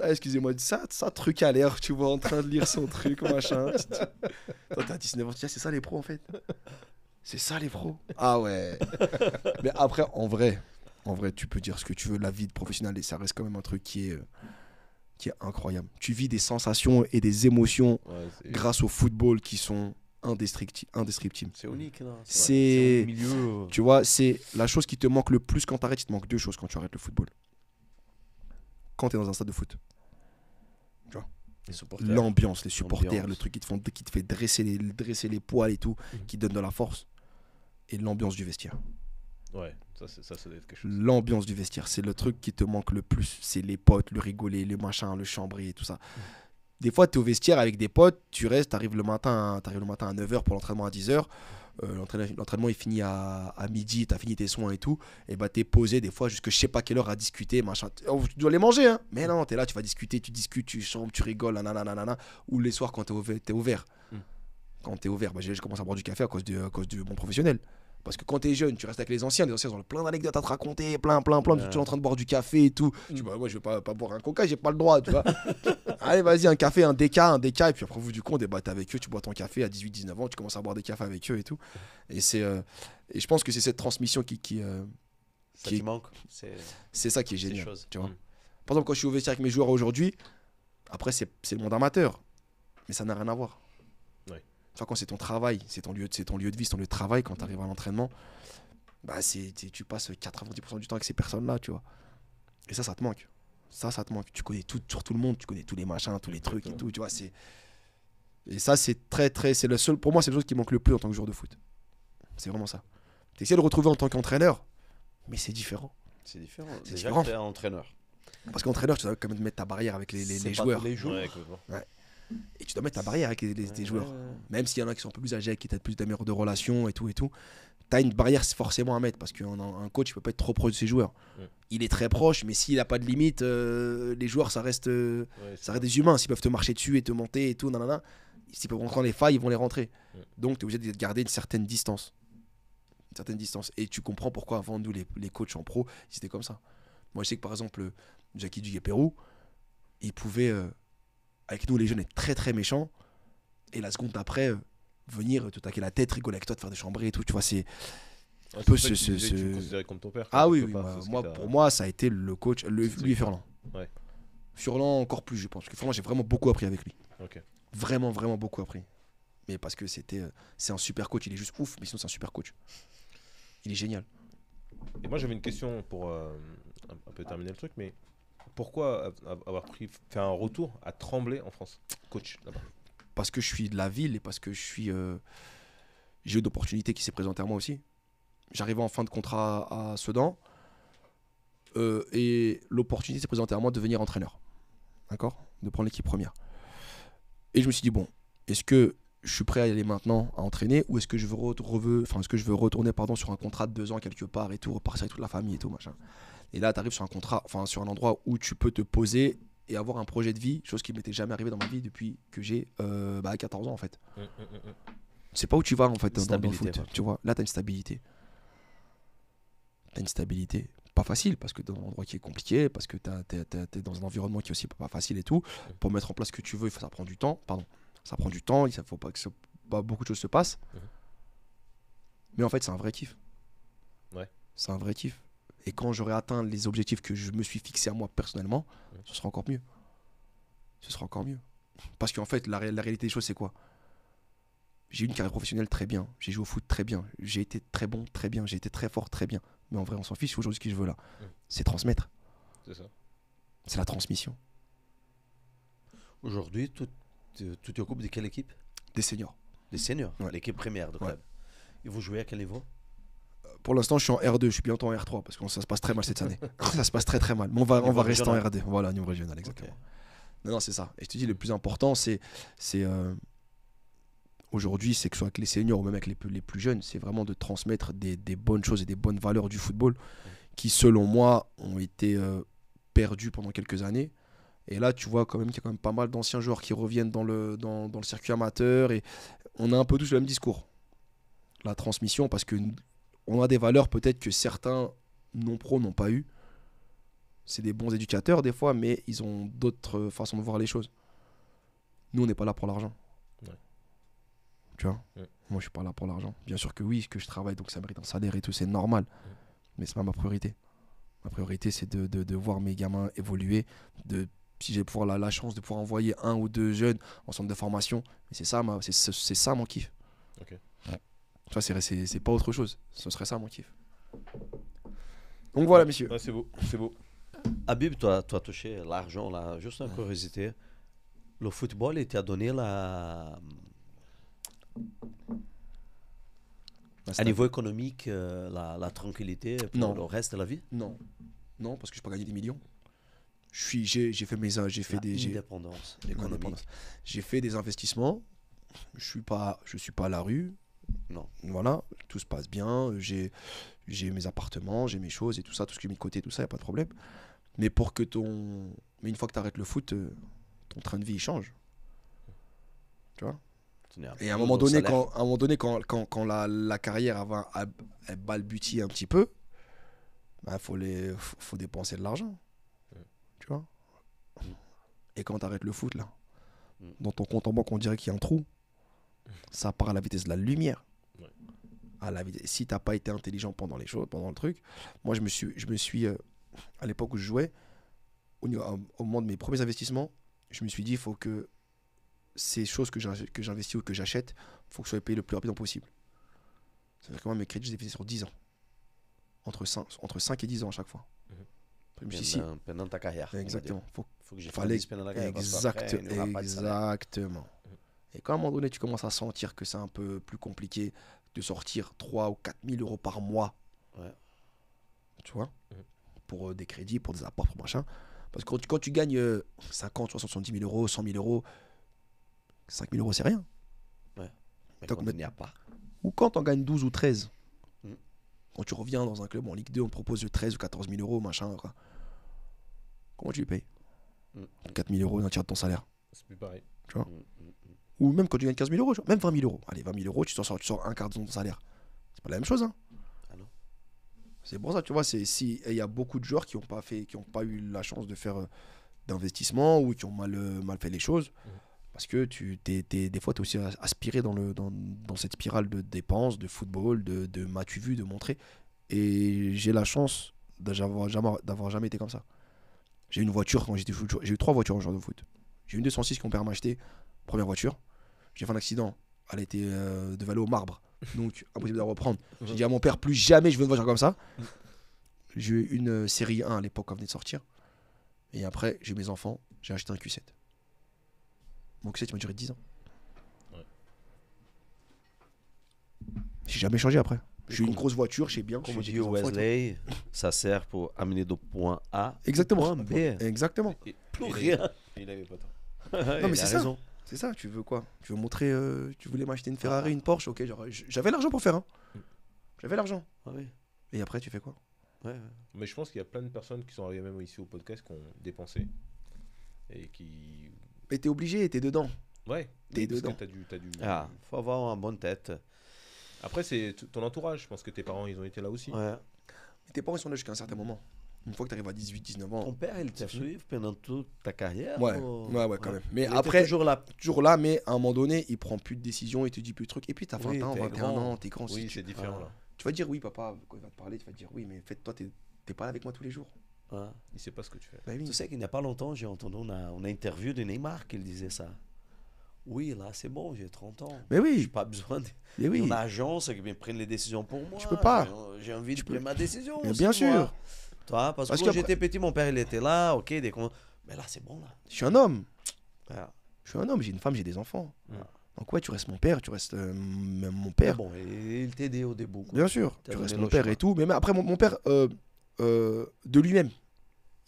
Ah, excusez-moi, ça, ça truc à l'air, tu vois, en train de lire son truc, machin. T'as 19 ans, tu ah, c'est ça les pros en fait C'est ça les pros Ah ouais Mais après, en vrai, en vrai, tu peux dire ce que tu veux, la vie de professionnel, et ça reste quand même un truc qui est, euh, qui est incroyable. Tu vis des sensations et des émotions grâce au football qui sont indescriptibles. C'est unique. C'est. Tu vois, c'est la chose qui te manque le plus quand tu arrêtes. Il te manque deux choses quand tu arrêtes le football. Quand tu es dans un stade de foot. Tu vois L'ambiance, les supporters, le truc qui te, font, qui te fait dresser les, dresser les poils et tout, mm. qui te donne de la force. Et l'ambiance du vestiaire. Ouais. L'ambiance du vestiaire, c'est le truc qui te manque le plus. C'est les potes, le rigoler, le machin, le chambrer et tout ça. Mm. Des fois, tu es au vestiaire avec des potes, tu restes, tu arrives le matin, le matin à 9h pour l'entraînement à 10h. Euh, l'entraînement est fini à, midi, tu as fini tes soins et tout. Et bah, tu es posé des fois jusque je sais pas quelle heure à discuter, machin. Oh, tu dois les manger, hein. Mais non, tu es là, tu vas discuter, tu discutes, tu chambres, tu rigoles, Ou les soirs quand tu es, ouvert. Mm. Quand tu es ouvert, bah, je commence à boire du café à cause de, à cause de mon professionnel. Parce que quand t'es jeune, tu restes avec les anciens. Les anciens, ont plein d'anecdotes à te raconter, plein, plein, plein. Tu es en train de boire du café et tout. Tu vois, mm. bah, moi, je vais pas, boire un coca, j'ai pas le droit, tu vois. Allez, vas-y, un café, un déca, un déca, Et puis après, vous, du compte, débat avec eux, tu bois ton café à 18, 19 ans, tu commences à boire des cafés avec eux et tout. Et, c'est, euh, je pense que c'est cette transmission qui. qui, euh, manque. C'est, ça qui est génial. Tu vois. Mm. Par exemple, quand je suis au vestiaire avec mes joueurs aujourd'hui, après, c'est le monde amateur. Mais ça n'a rien à voir quand c'est ton travail, c'est ton, lieu, ton lieu de vie, c'est ton lieu de travail, quand tu arrives à l'entraînement, bah c'est, tu passes 90% du temps avec ces personnes-là, tu vois. Et ça, ça te manque. Ça, ça te manque. Tu connais tout, sur tout le monde, tu connais tous les machins, tous les trucs et tout, tu vois. C'est... Et ça, c'est très, très. C'est le seul, pour moi, c'est le chose qui manque le plus en tant que joueur de foot. C'est vraiment ça. Tu essaies de le retrouver en tant qu'entraîneur, mais c'est différent. C'est différent. C'est différent. un entraîneur. Parce qu'entraîneur, tu dois quand même mettre ta barrière avec les, les, les pas joueurs. les jours. ouais. Et tu dois mettre ta barrière avec les, joueurs. Même s'il y en a qui sont un peu plus âgés, qui peut plus d'amélioration de relations et tout et tout. T'as une barrière c'est forcément à mettre parce qu'un coach ne peut pas être trop proche de ses joueurs. Mm. Il est très proche, mais s'il n'a pas de limite, euh, les joueurs, ça reste, euh, ça reste des humains. S'ils peuvent te marcher dessus et te monter et tout, nanana, s'ils peuvent rentrer dans les failles, ils vont les rentrer. Mm. Donc, tu es obligé de garder une certaine distance. Une certaine distance. Et tu comprends pourquoi avant nous, les, les coachs en pro, c'était comme ça. Moi, je sais que par exemple, Jackie Pérou il pouvait. Euh, avec nous les jeunes, est très très méchant. Et la seconde après, venir te taquer la tête, rigoler avec toi, te faire des chambres et tout. Tu vois, c'est un peu ce. ce, ce... comme ton père. Ah oui, moi, pour moi, ça a été le coach, lui et Furlan. Ouais. Furlan encore plus, je pense. Parce que Furlan, j'ai vraiment beaucoup appris avec lui. Ok. Vraiment, vraiment beaucoup appris. Mais parce que c'était, euh, c'est un super coach. Il est juste ouf, mais sinon, c'est un super coach. Il est génial. Et moi, j'avais une question pour euh, un peu terminer le truc, mais pourquoi avoir pris, fait un retour à Tremblay en France, coach Parce que je suis de la ville et parce que je suis. Euh, j'ai eu d'opportunités qui s'est présentée à moi aussi. J'arrivais en fin de contrat à Sedan euh, et l'opportunité s'est présentée à moi de devenir entraîneur. D'accord De prendre l'équipe première. Et je me suis dit, bon, est-ce que je suis prêt à aller maintenant à entraîner ou est-ce que je veux, enfin, que je veux retourner pardon, sur un contrat de deux ans quelque part et tout, repartir avec toute la famille et tout, machin et là, tu arrives sur un contrat, enfin sur un endroit où tu peux te poser et avoir un projet de vie, chose qui m'était jamais arrivée dans ma vie depuis que j'ai euh, bah, 14 ans en fait. Mm, mm, mm, c'est pas où tu vas en fait dans, le foot, tu vois. Là, tu as une stabilité. Tu as une stabilité. Pas facile parce que tu dans un endroit qui est compliqué, parce que tu es, dans un environnement qui est aussi pas facile et tout. Pour mettre en place ce que tu veux, ça prend du temps. Pardon. Ça prend du temps, il faut pas que beaucoup de choses se passent. Mais en fait, c'est un vrai kiff. Ouais. C'est un vrai kiff. Et quand j'aurai atteint les objectifs que je me suis fixé à moi personnellement, ce sera encore mieux. Ce sera encore mieux. Parce qu'en fait, la, réalité des choses, c'est quoi J'ai eu une carrière professionnelle très bien. J'ai joué au foot très bien. J'ai été très bon très bien. J'ai été très fort très bien. Mais en vrai, on s'en fiche aujourd'hui ce que je veux là. C'est transmettre. C'est ça. C'est la transmission. Aujourd'hui, tu tout est de quelle équipe Des seniors. Des seniors L'équipe première de club. Et vous jouez à quel niveau pour l'instant, je suis en R2, je suis bientôt en R3 parce que ça se passe très mal cette année. ça se passe très très mal. Mais on va, on va rester en R2. Voilà, niveau régional, exactement. Non, non, c'est ça. Et je te dis, le plus important, c'est. c'est euh, Aujourd'hui, c'est que ce soit avec les seniors ou même avec les, les plus jeunes, c'est vraiment de transmettre des, des, bonnes choses et des bonnes valeurs du football qui, selon moi, ont été euh, perdues pendant quelques années. Et là, tu vois quand même qu'il y a quand même pas mal d'anciens joueurs qui reviennent dans le, dans, dans le circuit amateur et on a un peu tous le même discours la transmission parce que on a des valeurs peut-être que certains non-pros n'ont pas eu. C'est des bons éducateurs des fois, mais ils ont d'autres façons de voir les choses. Nous, on n'est pas là pour l'argent. Tu vois Moi, je suis pas là pour l'argent. Bien sûr que oui, que je travaille, donc ça mérite un salaire et tout, c'est normal. Mais Mais c'est pas ma priorité. Ma priorité, c'est de, voir mes gamins évoluer, de si j'ai la, chance de pouvoir envoyer un ou deux jeunes en centre de formation. c'est ça, c'est ça mon kiff. ok ça, c'est pas autre chose. Ce serait ça mon kiff. Donc voilà, messieurs. c'est beau, c'est beau. Habib, toi, toi touché l'argent, là, juste une curiosité. Le football, il t'a donné la. À niveau économique, euh, la, tranquillité pour le reste de la vie Non. Non, parce que je pas gagné des millions. J'ai fait mes. J'ai fait des. J'ai fait des investissements. Je ne suis, pas, je suis pas à la rue non. Voilà, tout se passe bien, j'ai j'ai mes appartements, j'ai mes choses et tout ça, tout ce qui me mis de côté, tout ça, il a pas de problème. Mais pour que ton. Mais une fois que tu arrêtes le foot, euh, ton train de vie, change. Tu vois et à un moment donné, quand, à un moment donné, quand, quand, la, la, carrière elle balbutie un petit peu, il bah, faut, les, faut, dépenser de l'argent. Tu vois mm. Et quand tu arrêtes le foot, là, mm. dans ton compte en banque, on dirait qu'il y a un trou. Ça part à la vitesse de la lumière. Ouais. À la Si t'as pas été intelligent pendant les choses, pendant le truc, moi je me suis, je me suis euh, à l'époque où je jouais, au, au, moment de mes premiers investissements, je me suis dit il faut que ces choses que j'investis ou que j'achète, faut que je sois payé le plus rapidement possible. C'est-à-dire que moi mes crédits je les faisais sur 10 ans, entre 5, entre 5 et 10 ans à chaque fois. Mhm. pendant, ta carrière. Exactement. Faut, faut que j'ai fallait... pendant la carrière. exactement. Et quand à un moment donné, tu commences à sentir que c'est un peu plus compliqué de sortir 3 ou 4 000 euros par mois, tu vois, mhm. pour euh, des crédits, pour des apports, pour machin. Parce que quand tu, gagnes 50, 60, 70 000 euros, 100 000 euros, 5 000 euros, c'est rien. Ouais. Mais quand tu pas pas. Ou quand on gagne 12 ou 13. Mhm. Quand tu reviens dans un club en Ligue 2, on te propose 13 ou 14 000 euros, machin. Quoi. Comment tu les payes 4 mhm. 000 euros d'un tiers de ton salaire. C'est plus pareil. Tu vois ou même quand tu gagnes 15 000 euros, même 20 000 euros. Allez, 20 000 euros, tu sors, tu sors un quart de ton salaire. C'est pas la même chose, hein. Ah c'est pour ça, tu vois, c'est si il y a beaucoup de joueurs qui n'ont pas fait, qui ont pas eu la chance de faire euh, d'investissement ou qui ont mal, euh, mal fait les choses. Mmh. Parce que tu, t'es des fois, tu es aussi aspiré dans, le, dans, cette spirale de dépenses, de football, de, de m'as-tu vu, de montrer. Et j'ai la chance d'avoir jamais, été comme ça. J'ai une voiture quand j'étais foot. J'ai eu trois voitures en joueur de foot. J'ai une 206 qu'on père permis acheté, première voiture. J'ai fait un accident. Elle était euh, de Valo au marbre. Donc, impossible de la reprendre. J'ai dit à mon père, plus jamais je veux une voiture comme ça. J'ai eu une euh, série 1 à l'époque quand venait de sortir. Et après, j'ai mes enfants. J'ai acheté un Q7. Mon Q7, il m'a duré 10 ans. J'ai jamais changé après. J'ai une grosse voiture, j'ai bien. Comme dit Wesley, ça sert pour amener de point A. Exactement. Point B. Exactement. plus rien. Il avait pas non, mais c'est ça. C'est ça, tu veux quoi Tu veux montrer, euh, tu voulais m'acheter une Ferrari, une Porsche, ok, j'avais l'argent pour faire, hein. mm. J'avais l'argent. Ah et après, tu fais quoi Mais je pense qu'il y a plein de personnes qui sont arrivées même ici au podcast qui ont dépensé. Et qui. Mais t'es obligé, t'es dedans. Ouais. T'es dedans. Ah, faut avoir une bonne tête. Après, c'est ton entourage. Je pense que tes parents, ils ont été là aussi. tes parents, ils sont là jusqu'à un certain moment une fois que tu arrives à 18, 19 ans. Ton père, il te suivi pendant toute ta carrière Ouais, ouais, ouais, quand même. Mais après, toujours là. toujours là, mais à un moment donné, il prend plus de décision, il te dit plus de trucs. Et puis, t'as 20 ans, 21 ans, t'es grand. c'est tu... différent Tu vas dire, oui, papa, quand il va te parler, tu vas dire, oui, mais en fait, toi, tu pas là avec moi tous les jours. Ah. Il sait pas ce que tu fais. Bah tu sais qu'il n'y a pas longtemps, j'ai entendu, on a, on de Neymar qui disait ça. Oui, là, c'est bon, j'ai 30 ans. Mais oui. J'ai pas besoin d'une agence qui me prenne les décisions pour moi. Je peux pas. J'ai envie de prendre ma décision. bien sûr parce, que, quand j'étais petit, mon père il était là, ok, des Mais là, c'est bon là. Je suis un homme. Je suis un homme, j'ai une femme, j'ai des enfants. Donc ouais, tu restes mon père, tu restes euh, mon père. bon, il t'aidait au début. Bien sûr, tu restes mon père et tout. Mais après, mon, père, euh, euh, de lui-même,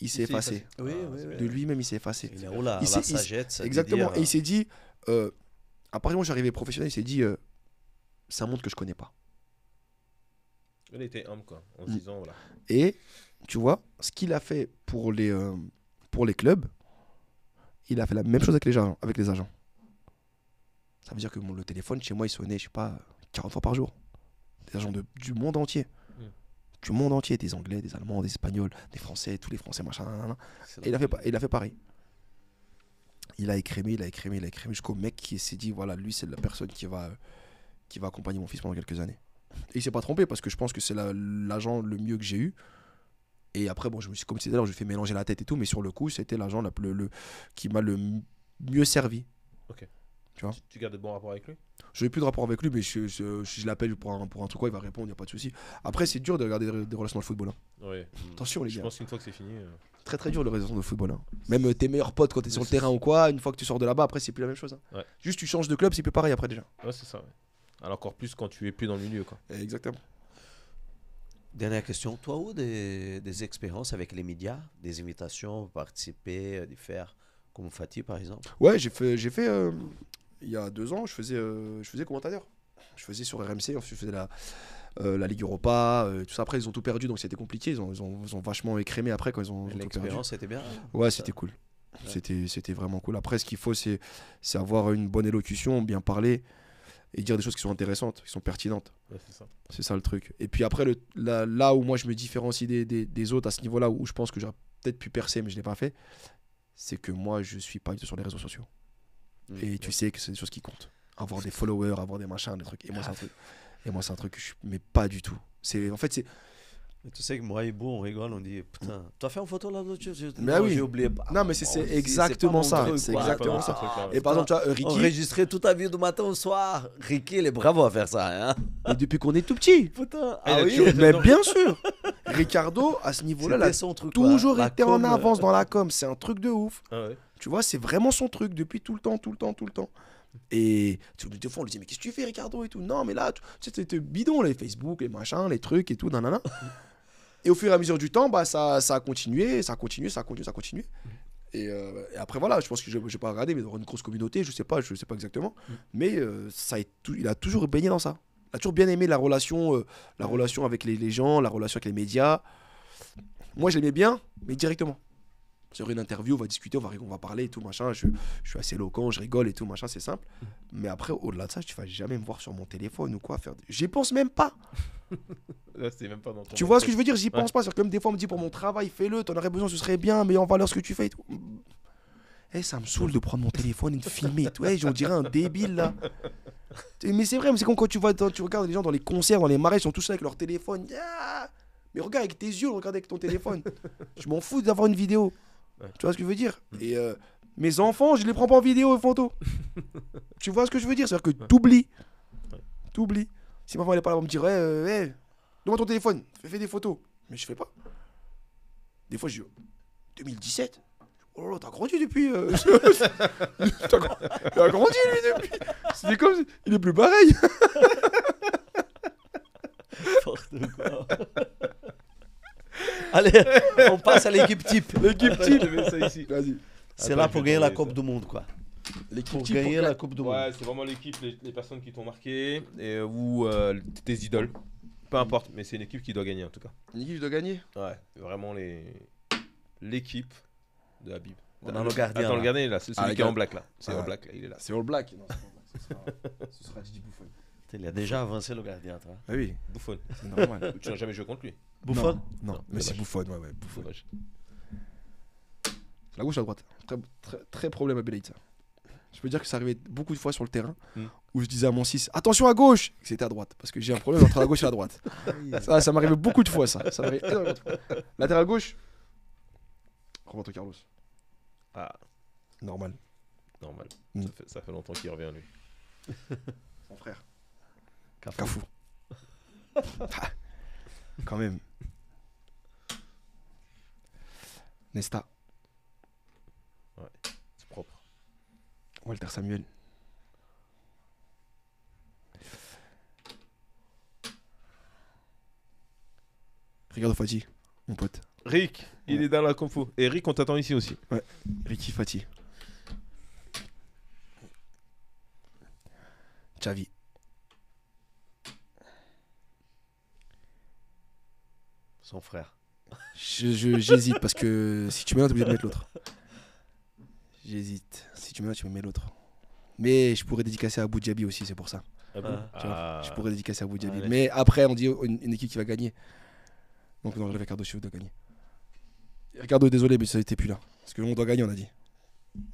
il s'est effacé. Oui, ah, oui, de lui-même, il s'est effacé. Il est où là, la sagette, Exactement. Et il s'est dit, euh, à partir j'arrivais professionnel, il s'est dit, ça montre que je connais pas. Il était homme, quoi, en mm. disant, voilà. Et tu vois, ce qu'il a fait pour les, euh, pour les clubs, il a fait la même chose avec les, agents, avec les agents. Ça veut dire que mon, le téléphone chez moi, il sonnait, je sais pas, 40 fois par jour. Des agents de, du monde entier. Mm. Du monde entier, des Anglais, des Allemands, des Espagnols, des Français, tous les Français, machin. Et il, a fait, il a fait pareil. Il a écrémé, il a écrémé, il a écrémé jusqu'au mec qui s'est dit voilà, lui, c'est la personne qui va, qui va accompagner mon fils pendant quelques années. Et il s'est pas trompé parce que je pense que c'est l'agent le mieux que j'ai eu. Et après, bon, je me suis, comme je alors, je fais mélanger la tête et tout, mais sur le coup, c'était l'agent la, le, qui m'a le mieux servi. Ok. Tu, vois tu, gardes de bons rapports avec lui Je n'ai plus de rapport avec lui, mais je, je, je, l'appelle pour un, pour un truc, quoi, il va répondre, il n'y a pas de souci. Après, c'est dur de regarder des, relations dans le football. Hein. Attention, les gars. Je pense qu'une fois que c'est fini. Euh. Très, très dur, le relations de football. Hein. Même euh, tes meilleurs potes quand tu es sur le terrain ou quoi, une fois que tu sors de là-bas, après, c'est plus la même chose. Hein. Ouais. Juste, tu changes de club, c'est plus pareil après déjà. Ouais, c'est ça. Alors, encore plus quand tu es plus dans le milieu. Quoi. Exactement. Dernière question. Toi, où des, expériences avec les médias, des invitations, participer, euh, des faire, comme Fatih par exemple Ouais, j'ai fait, j'ai fait euh, il y a deux ans, je faisais, euh, je faisais commentateur. Je faisais sur RMC, je faisais la, la Ligue Europa, tout ça. Après, ils ont tout perdu, donc c'était compliqué. Ils ont, ils ont, vachement écrémé après quand ils ont, L'expérience, c'était bien. Hein. Ouais, c'était cool. C'était, c'était vraiment cool. Après, ce qu'il faut, c'est, c'est avoir une bonne élocution, bien parler et dire des choses qui sont intéressantes, qui sont pertinentes. c'est, ça. le truc. Et puis après, le, là où moi je me différencie des, des, autres à ce niveau-là, où je pense que j'aurais peut-être pu percer, mais je n'ai l'ai pas fait, c'est que moi je suis pas sur les réseaux sociaux. Mmh, et tu sais que c'est des choses qui comptent. Avoir des followers, avoir des machins, des trucs. Et moi, c'est un ah. truc. Et moi, c'est un truc je mais pas du tout. C'est en fait, c'est tu sais que moi et Beau, on rigole, on dit putain, tu as fait une photo là voiture ?» Mais oui, Non, mais c'est exactement ça. Oh, c'est exactement ça. Et par exemple, tu vois, Ricky. Enregistrer toute ta vie du matin au soir. Ricky, il bravo à faire ça. Hein depuis qu'on est tout petit. Putain, ah, ah oui, mais bien sûr. Ricardo, à ce niveau-là, a toujours été en euh, avance dans la com. C'est un truc de ouf. Ah tu vois, c'est vraiment son truc depuis tout le temps, tout le temps, tout le temps. Et des fois, on lui dit Mais qu'est-ce que tu fais, Ricardo et tout Non, mais là, c'était bidon, les Facebook, les machins, les trucs et tout, nanana. Et au fur et à mesure du temps, bah, ça, ça a continué, ça a continué, ça a continué, ça a continué. Et, euh, après, voilà, je pense que je n'ai pas regardé, mais dans une grosse communauté, je sais pas, je sais pas exactement. Mm. Mais euh, ça est il a toujours baigné dans ça. Il a toujours bien aimé la relation, euh, la relation avec les, les, gens, la relation avec les médias. Moi, je l'aimais bien, mais directement sur une interview, on va discuter, on va, on va parler et tout, machin. Je, suis assez éloquent, je rigole et tout, machin, c'est simple. Mm. Mais après, au-delà de ça, tu vas jamais me voir sur mon téléphone ou quoi faire. J'y pense même pas. tu vois ce que je veux dire J'y pense pas. C'est comme des fois, on me dit pour mon travail, fais-le, t'en aurais besoin, ce serait bien, mais en valeur ce que tu fais et tout. Mm. Eh, ça me saoule de prendre mon téléphone et de filmer. Et eh, je dirais un débile là. Mais c'est vrai, c'est comme quand tu, vois, tu regardes les gens dans les concerts, dans les marais, ils sont tous là avec leur téléphone. mais regarde avec tes yeux, regarde avec ton téléphone. je m'en fous d'avoir une vidéo. Tu vois ce que je veux dire mm. Et euh, mes enfants, je les prends pas en vidéo et photo. tu vois ce que je veux dire C'est-à-dire que t'oublies. T'oublies. Si ma femme elle est pas là me dire, ouais, euh, hey, ton téléphone, fais, des photos. Mais je fais pas. Des fois, je 2017 Oh là, là, t'as grandi depuis. Euh, t'as grandi lui depuis. C'est comme, il est plus pareil. Allez, on passe à l'équipe type. L'équipe type. C'est là pour gagner la Coupe du Monde, quoi. pour gagner la Coupe du Monde. Ouais, c'est vraiment l'équipe, les, personnes qui t'ont marqué euh, ou euh, tes idoles. Peu importe, mais c'est une équipe qui doit gagner en tout cas. Une équipe qui doit gagner Ouais, vraiment les l'équipe de Habib. Dans, le gardien. le gardien, là. C'est celui qui est en black là. C'est en black il est là. C'est ah, en ah black. Non, Ce sera, ce sera Didi Bouffon. Il a déjà avancé le gardien, hein. toi. Ah oui. Bouffon. C'est normal. tu n'as jamais joué contre lui. Bouffon Non, mais c'est Bouffon, ouais, ouais. Bouffon. La gauche la droite. Très, très, problème à Je peux dire que ça arrivait beaucoup de fois sur le terrain hmm. où je disais à mon 6 attention à gauche c'était à droite parce que j'ai un problème entre la gauche et la droite. ça, ça m'arrivait beaucoup de fois ça. ça Latéral gauche Roberto Carlos. Ah. Normal. Normal. Hmm. Ça, fait, ça fait longtemps qu'il revient lui. Son frère. Cafou. Quand même. Nesta. Ouais, c'est propre. Walter Samuel. Regarde Fati, mon pote. Rick, il est dans la compo. Et Rick, on t'attend ici aussi. Ouais, Ricky Fati. Xavi. Son frère. J'hésite parce que si tu mets l'un, t'es obligé mettre l'autre. J'hésite. Si tu mets l'un, tu me mets l'autre. Mais je pourrais dédicacer à Abu Dhabi aussi, c'est pour ça. Ah ah. Je pourrais dédicacer à Abu Dhabi. mais après, on dit une, équipe qui va gagner. Donc non, Ricardo vous de gagner. Ricardo, désolé, mais ça n'était plus là. Parce que on doit gagner, on a dit.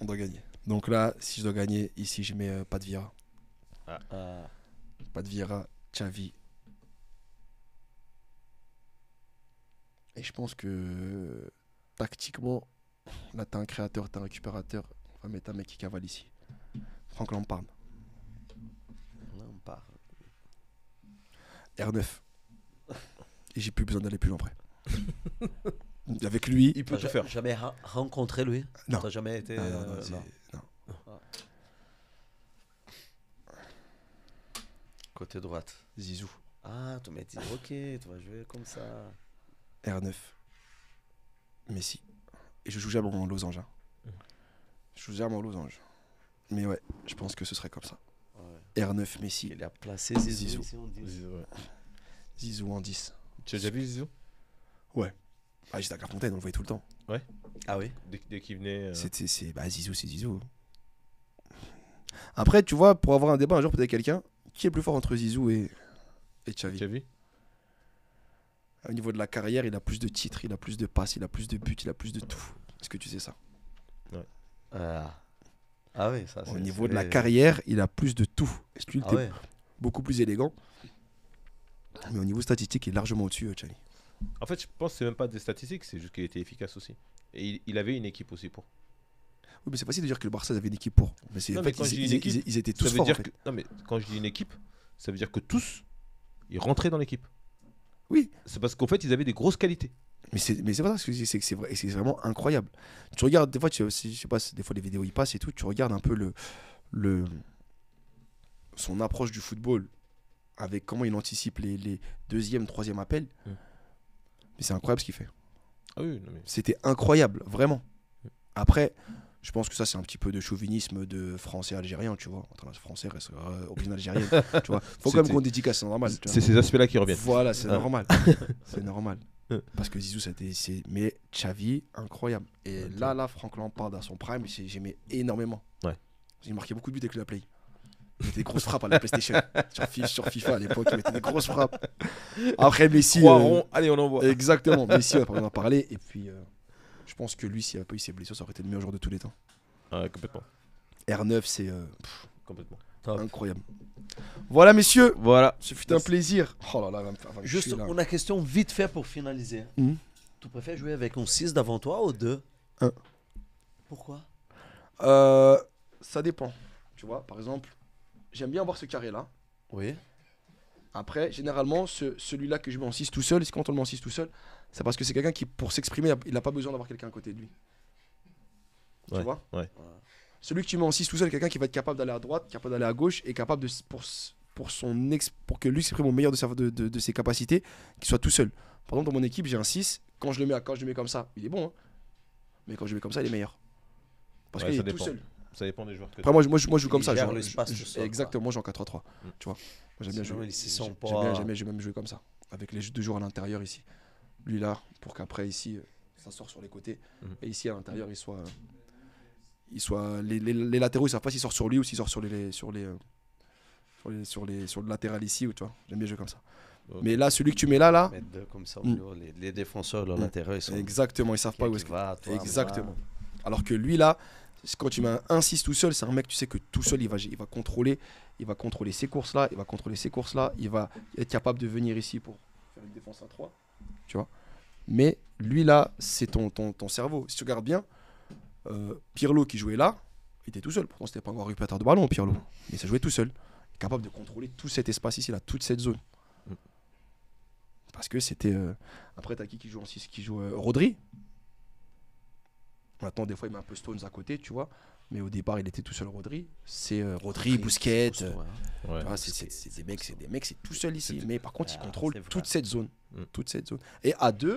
On doit gagner. Donc là, si je dois gagner, ici, je mets euh, pas de Vira. Ah. Pas de Vira, Xavi, Et je pense que tactiquement, là, t'as un créateur, t'as un récupérateur. On va mettre un mec qui cavale ici. Franck Lampard. Lampard. R9. Et j'ai plus besoin d'aller plus loin après. Avec lui, il peut ah, tout faire. jamais rencontré lui Non. jamais été. Euh, ah. Côté droite. Zizou. Ah, tu m'as dit, ok, tu vas jouer comme ça. R9, Messi. Et je joue jamais en losange. Hein. Je joue jamais en losange. Mais ouais, je pense que ce serait comme ça. R9, Messi. Il a placé Zizou. Zizou, Zizou, Zizou en 10. Tu as déjà vu Zizou Ouais. Ah, j'étais à Carfontaine, on le voyait tout le temps. Ouais. Ah oui Dès, qu'il venait. Euh. C'était, bah, Zizou, c'est Zizou. Hein. Après, tu vois, pour avoir un débat un jour peut-être quelqu'un, qui est plus fort entre Zizou et, et Chavi au niveau de la carrière, il a plus de titres, il a plus de passes, il a plus de buts, il a plus de tout. Est-ce que tu sais ça ouais. Ah, ah oui, ça Au niveau de la carrière, il a plus de tout. Est-ce ah beaucoup plus élégant Mais au niveau statistique, il est largement au-dessus, euh, Charlie. En fait, je pense que c'est même pas des statistiques, c'est juste qu'il était efficace aussi. Et il, avait une équipe aussi pour. Oui, mais c'est facile de dire que le Barça avait une équipe pour. Mais c'est ils, étaient tous Non, mais quand je dis une équipe, ça veut dire que tous, ils rentraient dans l'équipe. Oui. C'est parce qu'en fait, ils avaient des grosses qualités. Mais c'est mais c'est pas que c'est c'est vrai, c'est vraiment incroyable. Tu regardes des fois tu je sais pas des fois les vidéos ils passent et tout, tu regardes un peu le le son approche du football avec comment il anticipe les, les deuxième, troisième appels. Mm. Mais c'est incroyable ce qu'il fait. Ah C'était incroyable, vraiment. Après, je pense que ça, c'est un petit peu de chauvinisme de français algérien, tu vois. Entre français reste au euh, algérienne, tu vois. Faut quand même qu'on dédicace, c'est normal. C'est ces aspects-là qui reviennent. Voilà, c'est ah. normal. c'est normal. Ah. Parce que Zizou, c'était. Mais Xavi, incroyable. Et là, là, Franck Lampard à son prime, j'aimais énormément. Ouais. J'ai marqué beaucoup de buts avec la Play. Il des grosses frappes à la PlayStation. sur, FIFA, sur FIFA à l'époque, il mettait des grosses frappes. Après Messi. Euh... Allez, on envoie. Exactement. Messi, va on en parler. Et puis. Euh, je pense que lui, s'il avait pas eu ses blessures, ça aurait été le meilleur joueur de tous les temps. Ouais, complètement. R9, c'est. Euh, complètement. Incroyable. Voilà, messieurs. Voilà. Ce fut un plaisir. Oh là là, Juste une question vite fait pour finaliser. Hmm. Tu préfères jouer avec un 6 d'avant toi ou deux 1. Pourquoi euh, Ça dépend. Tu vois, par exemple, j'aime bien avoir ce carré-là. Oui. Après, généralement, celui-là que je mets en 6 tout seul, c'est quand on le met en 6 tout seul, c'est parce que c'est quelqu'un qui, pour s'exprimer, il n'a pas besoin d'avoir quelqu'un à côté de lui. tu vois ouais. Celui que tu mets en 6 tout seul, quelqu'un qui va être capable d'aller à droite, capable d'aller à gauche et capable de, pour, pour, son pour que lui s'exprime au meilleur de, de, ses capacités, qu'il soit tout seul. Par exemple, dans mon équipe, j'ai un 6. Quand je le mets, quand je mets comme ça, il est bon. Hein. Mais quand je le mets comme ça, il est meilleur. Parce qu'il est dépend. tout seul. Ça dépend des joueurs que Après, moi, moi, je, moi, je joue comme ça. je, exactement, moi, j'en 4-3-3. Tu vois J'aime bien jouer. J'aime bien, même jouer comme ça. Avec les deux joueurs à l'intérieur ici lui là, pour qu'après ici, euh, ça sorte sur les côtés. Mhm. Et ici, à l'intérieur, il soit. Il soit les, latéraux, ils savent pas s'ils sortent sur lui ou s'ils sortent sur les, euh, sur les, sur les, sur le latéral ici, ou toi J'aime bien jouer comme ça. Mais là, celui que tu mets là, là. Hmm. les, défenseurs, le hmm. l'intérieur, ils sont. Exactement, ils savent pas où est-ce que. Exactement. Alors que lui là, quand tu mets un 6 tout seul, c'est un mec, tu sais que tout seul, il va, il va contrôler, il va contrôler ses courses là, il va contrôler ses courses là, il va être capable de venir ici pour faire une défense à 3. Mais lui là, c'est ton, ton, cerveau. Si tu regardes bien, euh, Pirlo qui jouait là, il était tout seul. Pourtant, c'était pas encore récupérateur de ballon, Pirlo. Mais ça jouait tout seul. capable de contrôler tout cet espace ici, là, toute cette zone. Parce que c'était. Euh, après, t'as qui qui joue en 6 Qui joue euh, Rodri. Maintenant, des fois, il met un peu Stones à côté, tu vois. Mais au départ, il était tout seul Rodri. C'est euh, Rodri, Bousquet. mecs, c'est des mecs, c'est tout seul ici. Mais par contre, il ah, contrôle toute cette zone. Mm. toute cette zone. Et à deux,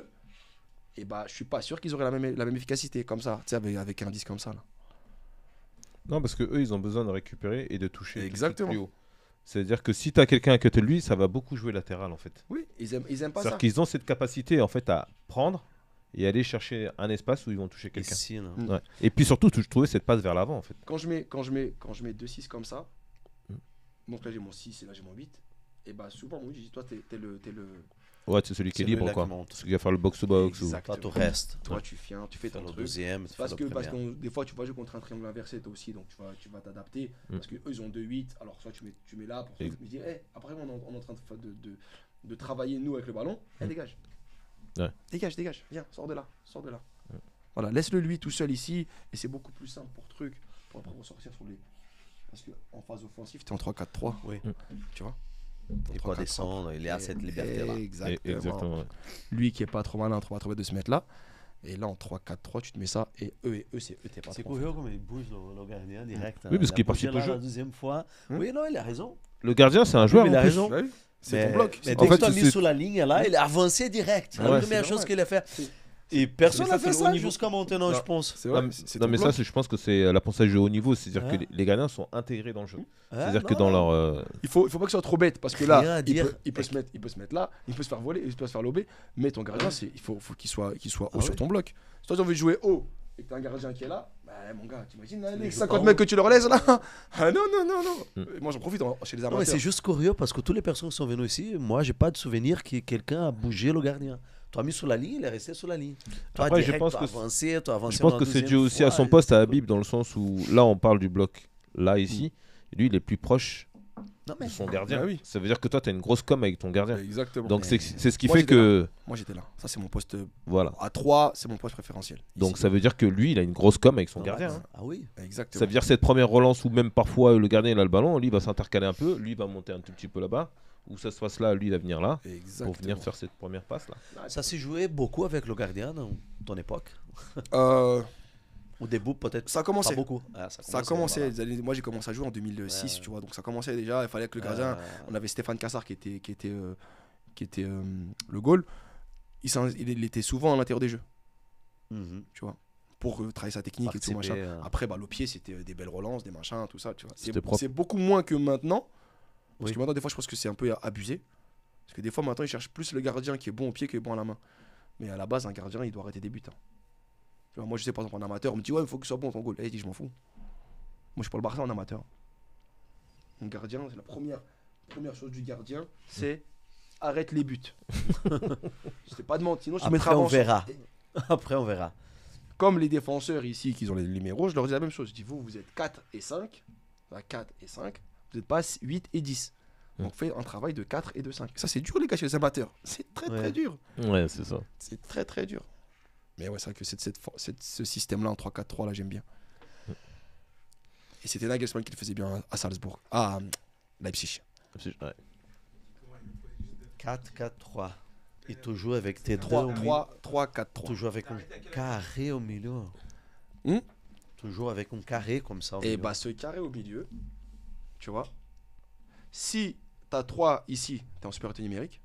et eh ne ben, je suis pas sûr qu'ils auraient la même, la même efficacité comme ça, avec, avec un disque comme ça. Là. Non, parce que eux, ils ont besoin de récupérer et de toucher Exactement. plus haut. C'est-à-dire que si tu as quelqu'un à côté de lui, ça va beaucoup jouer latéral en fait. Oui, ils aiment, pas ça. C'est-à-dire qu'ils ont cette capacité en fait à prendre et aller chercher un espace où ils vont toucher quelqu'un. Et puis surtout, tu cette passe vers l'avant en fait. Quand je mets, quand je mets, quand je mets 2-6 comme ça, donc mm. mon j'ai mon 6 et là j'ai mon 8, et bah souvent, moi je dis toi, t'es le, es le, Ouais, c'est celui qui est, libre, quoi. Celui qui va faire le box-to-box. Ou... Toi, tu restes. Toi, tu viens, tu fais ton truc. deuxième. Parce que, parce des fois, tu vas jouer contre un triangle inversé, toi aussi, donc tu vas tu vas t'adapter. Mm. Parce qu'eux, ils ont 2-8. Alors, soit tu mets, tu mets là pour dire, hé, après, on est en train de, de, travailler, nous, avec le ballon. Eh, mm. dégage. Dégage, dégage. Viens, sors de là. Sors de là. Voilà, laisse-le lui tout seul ici. Et c'est beaucoup plus simple pour truc, pour après ressortir sur les. Parce qu'en phase offensive, t'es en 3-4-3. Oui. Mm. Tu vois pas descendre. Il est à cette liberté-là. Exactement. Lui qui est pas trop malin en 3 3 de se mettre là. Et là, en 3-4-3, tu te mets ça. Et eux, et eux c'est eux, t'es pas C'est cool, comme il bouge le, gardien direct. Oui, hein. parce qu'il est parti toujours. La deuxième fois. Hein oui, non, il a raison. Le gardien, c'est un joueur. il a raison. C'est ton bloc. Mais dès que tu mis sur la ligne, là, il est avancé direct. La première chose qu'il a fait. Et personne n'a fait ça jusqu'à maintenant, je pense. non, mais, ça, je pense que c'est la pensée de haut niveau. C'est-à-dire que hein les, gardiens sont intégrés dans le jeu. Hein C'est-à-dire que dans leur. Euh, il faut, il faut pas que ce soit trop bête parce que là, il peut, se mettre, il peut se mettre là, il peut se faire voler, il peut se faire lober. Mais ton gardien, il faut, qu'il soit, qu'il soit haut ah sur ton bloc. Si toi, tu envie de jouer haut et que as un gardien qui est là, bah mon gars, tu les 50 mecs que tu leur laisses là Ah non, non, non, non mm. Moi j'en profite hein, chez les armateurs. c'est juste curieux parce que toutes les personnes qui sont venues ici, moi j'ai pas de souvenir que quelqu'un a bougé le gardien pas mis sur la ligne, il est resté sur la ligne. je pense Je pense que c'est dû aussi à son poste à Habib, dans le sens où là, on parle du bloc. Là, ici, lui, il est plus proche de son gardien. Bah ça veut dire que toi, tu as une grosse com avec ton gardien. Exactement. Donc, c'est ce qui fait que. Moi, j'étais là. Ça, c'est mon poste. Euh, voilà. À 3, c'est mon poste préférentiel. Donc, ça veut dire que lui, il a une grosse com avec son ah gardien. Hein. Hein. Ah oui, exactement. Ça veut dire cette première relance où même parfois euh, le gardien il a le ballon, lui, il va s'intercaler un peu, lui, il va monter un tout petit peu là-bas. Où ça se fasse là, lui, venir là, pour venir faire cette première passe là. Ça s'est joué beaucoup avec le gardien dans ton époque euh... Au début, peut-être. Ça a commencé. Pas beaucoup. Ah, ça, a commencé. moi, j'ai commencé à jouer en 2006, tu vois. Donc, ça commençait déjà. Il fallait que le gardien. on avait Stéphane Cassard qui était, qui était, euh, qui était euh, le goal. Il, était souvent à l'intérieur des jeux. Mhm. Tu vois. Pour euh, travailler sa technique et tout machin. Après, bah, le pied, c'était des belles relances, des machins, tout ça. Tu vois. C'est beaucoup moins que maintenant. Parce que maintenant, des fois, je pense que c'est un peu abusé. Parce que des fois, maintenant, ils cherchent plus le gardien qui est bon au pied que bon à la main. Mais à la base, un gardien, il doit arrêter des buts. Hein. moi, je sais, par exemple, en amateur, on me dit, ouais, il faut que ce soit bon ton goal. Et eh, je je m'en fous. Moi, je suis pas le Barça en amateur. Mon gardien, c'est la première, première chose du gardien, c'est arrête les buts. je sais pas de mentir, sinon je Après, on verra. Après, on verra. Comme les défenseurs ici, qui ont les numéros, je leur dis la même chose. Je dis, vous, vous êtes 4 et 5. 4 et 5 vous n'êtes 8 et 10. Donc hmm. fait un travail de 4 et de 5. Ça c'est dur les gars chez les amateurs. C'est très très dur. Ouais, c'est ça. C'est très très dur. Mais ouais, c'est vrai que cette, cette, cette, ce système-là en 3-4-3, là j'aime bien. Hmm. Et c'était Nagelsmann qui le faisait bien à Salzbourg. À ah, Leipzig. Leipzig, ouais. 4-4-3. Et toujours avec tes 3, 3, 3, 4, 3. Toujours avec un carré au milieu. Hmm? Toujours avec un carré comme ça. et eh bah ce carré au milieu, tu vois Si tu as 3 ici, tu es en supériorité numérique.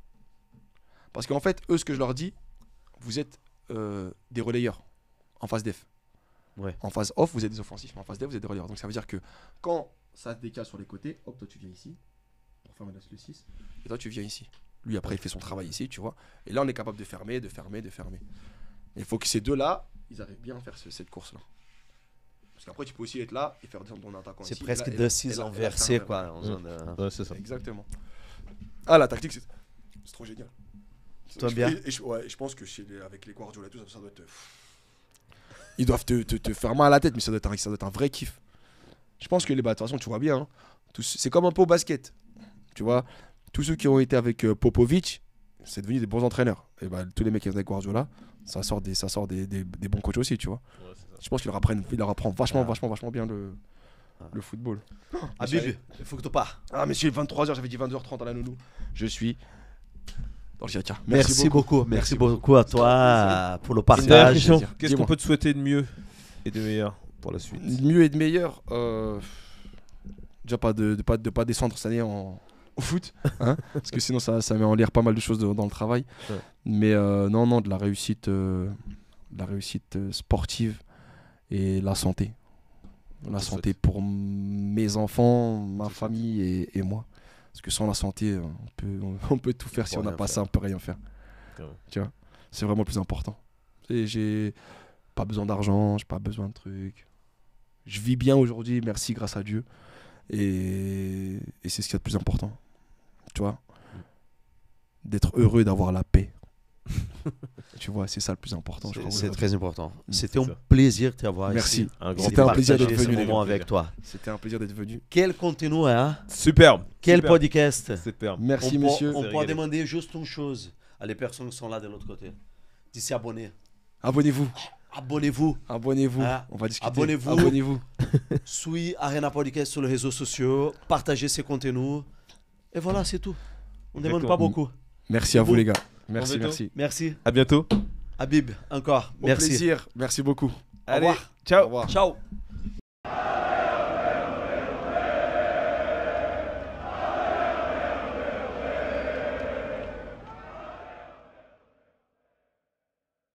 Parce qu'en fait, eux, ce que je leur dis, vous êtes euh, des relayeurs en phase def. En phase off, vous êtes des offensifs, mais en phase def, vous êtes des relayeurs. Donc ça veut dire que quand ça se décale sur les côtés, hop, toi tu viens ici, pour fermer le 6, et toi tu viens ici. Lui, après, il fait son travail ici, tu vois. Et là, on est capable de fermer, de fermer, de fermer. Il faut que ces deux-là, ils arrivent bien à faire cette course-là. Parce qu'après, tu peux aussi être là et faire ton attaquant. C'est presque de deux 6 quoi. Mmh. Euh. c'est ça. Exactement. Ah, la tactique, c'est trop génial. Toi bien. Et, je, pense que chez avec les Guardiola et tout, ça, doit être. Ils doivent te, te, te, faire mal à la tête, mais ça doit être un, ça doit être un vrai kiff. Je pense que les. Bah, de toute façon, tu vois bien. Hein. c'est comme un peu au basket. Tu vois, tous ceux qui ont été avec euh, Popovic, c'est devenu des bons entraîneurs. Et bah, tous les mecs qui étaient avec Guardiola, ça sort des, ça sort des, bons coachs aussi, tu vois. Je pense qu'il leur apprend, leur vachement, vachement, vachement bien le, le football. Ah, ah il faut que tu pars. Ah, mais monsieur, 23h, j'avais dit 22h30 à la nounou. Je suis. Merci, merci beaucoup. Merci, beaucoup. à toi pour le partage. Qu'est-ce qu'on peut te souhaiter de mieux et de meilleur pour la suite Mieux et de meilleur, euh, déjà pas de, de, pas, de pas descendre cette année en, au foot, hein, parce que sinon ça, ça, met en lire pas mal de choses dans le travail. Mais euh, non, non, de la réussite, euh, la réussite euh, sportive et la santé. La santé pour mes enfants, ma famille et, moi. Parce que sans la santé, on peut, on peut tout faire. si on n'a pas ça, on peut rien faire. Tu vois C'est vraiment le plus important. Et j'ai pas besoin d'argent, j'ai pas besoin de trucs. Je vis bien aujourd'hui, merci, grâce à Dieu. Et, et c'est ce qui est le plus important tu vois D'être heureux, d'avoir la paix. tu vois, c'est ça le plus important. C'est très important. Mm. C'était un plaisir de t'avoir Merci. C'était un plaisir d'être venu. moment avec toi. C'était un plaisir d'être venu. Quel contenu, hein Superbe. Quel podcast. Superbe. Merci, monsieur. on pourra demander juste une chose à les personnes qui sont là de l'autre côté. d'ici abonner Abonnez-vous. Abonnez-vous. Abonnez-vous. Ah. on va discuter. Abonnez-vous. Abonnez-vous. Suivez Arena Podcast sur les réseaux sociaux. Partagez ces contenus. Et voilà, c'est tout. On ne demande pas beaucoup. Merci à vous, les gars. Merci, merci. Merci. À bientôt. Habib, encore. merci. plaisir. Merci beaucoup. Allez, Ciao. Ciao.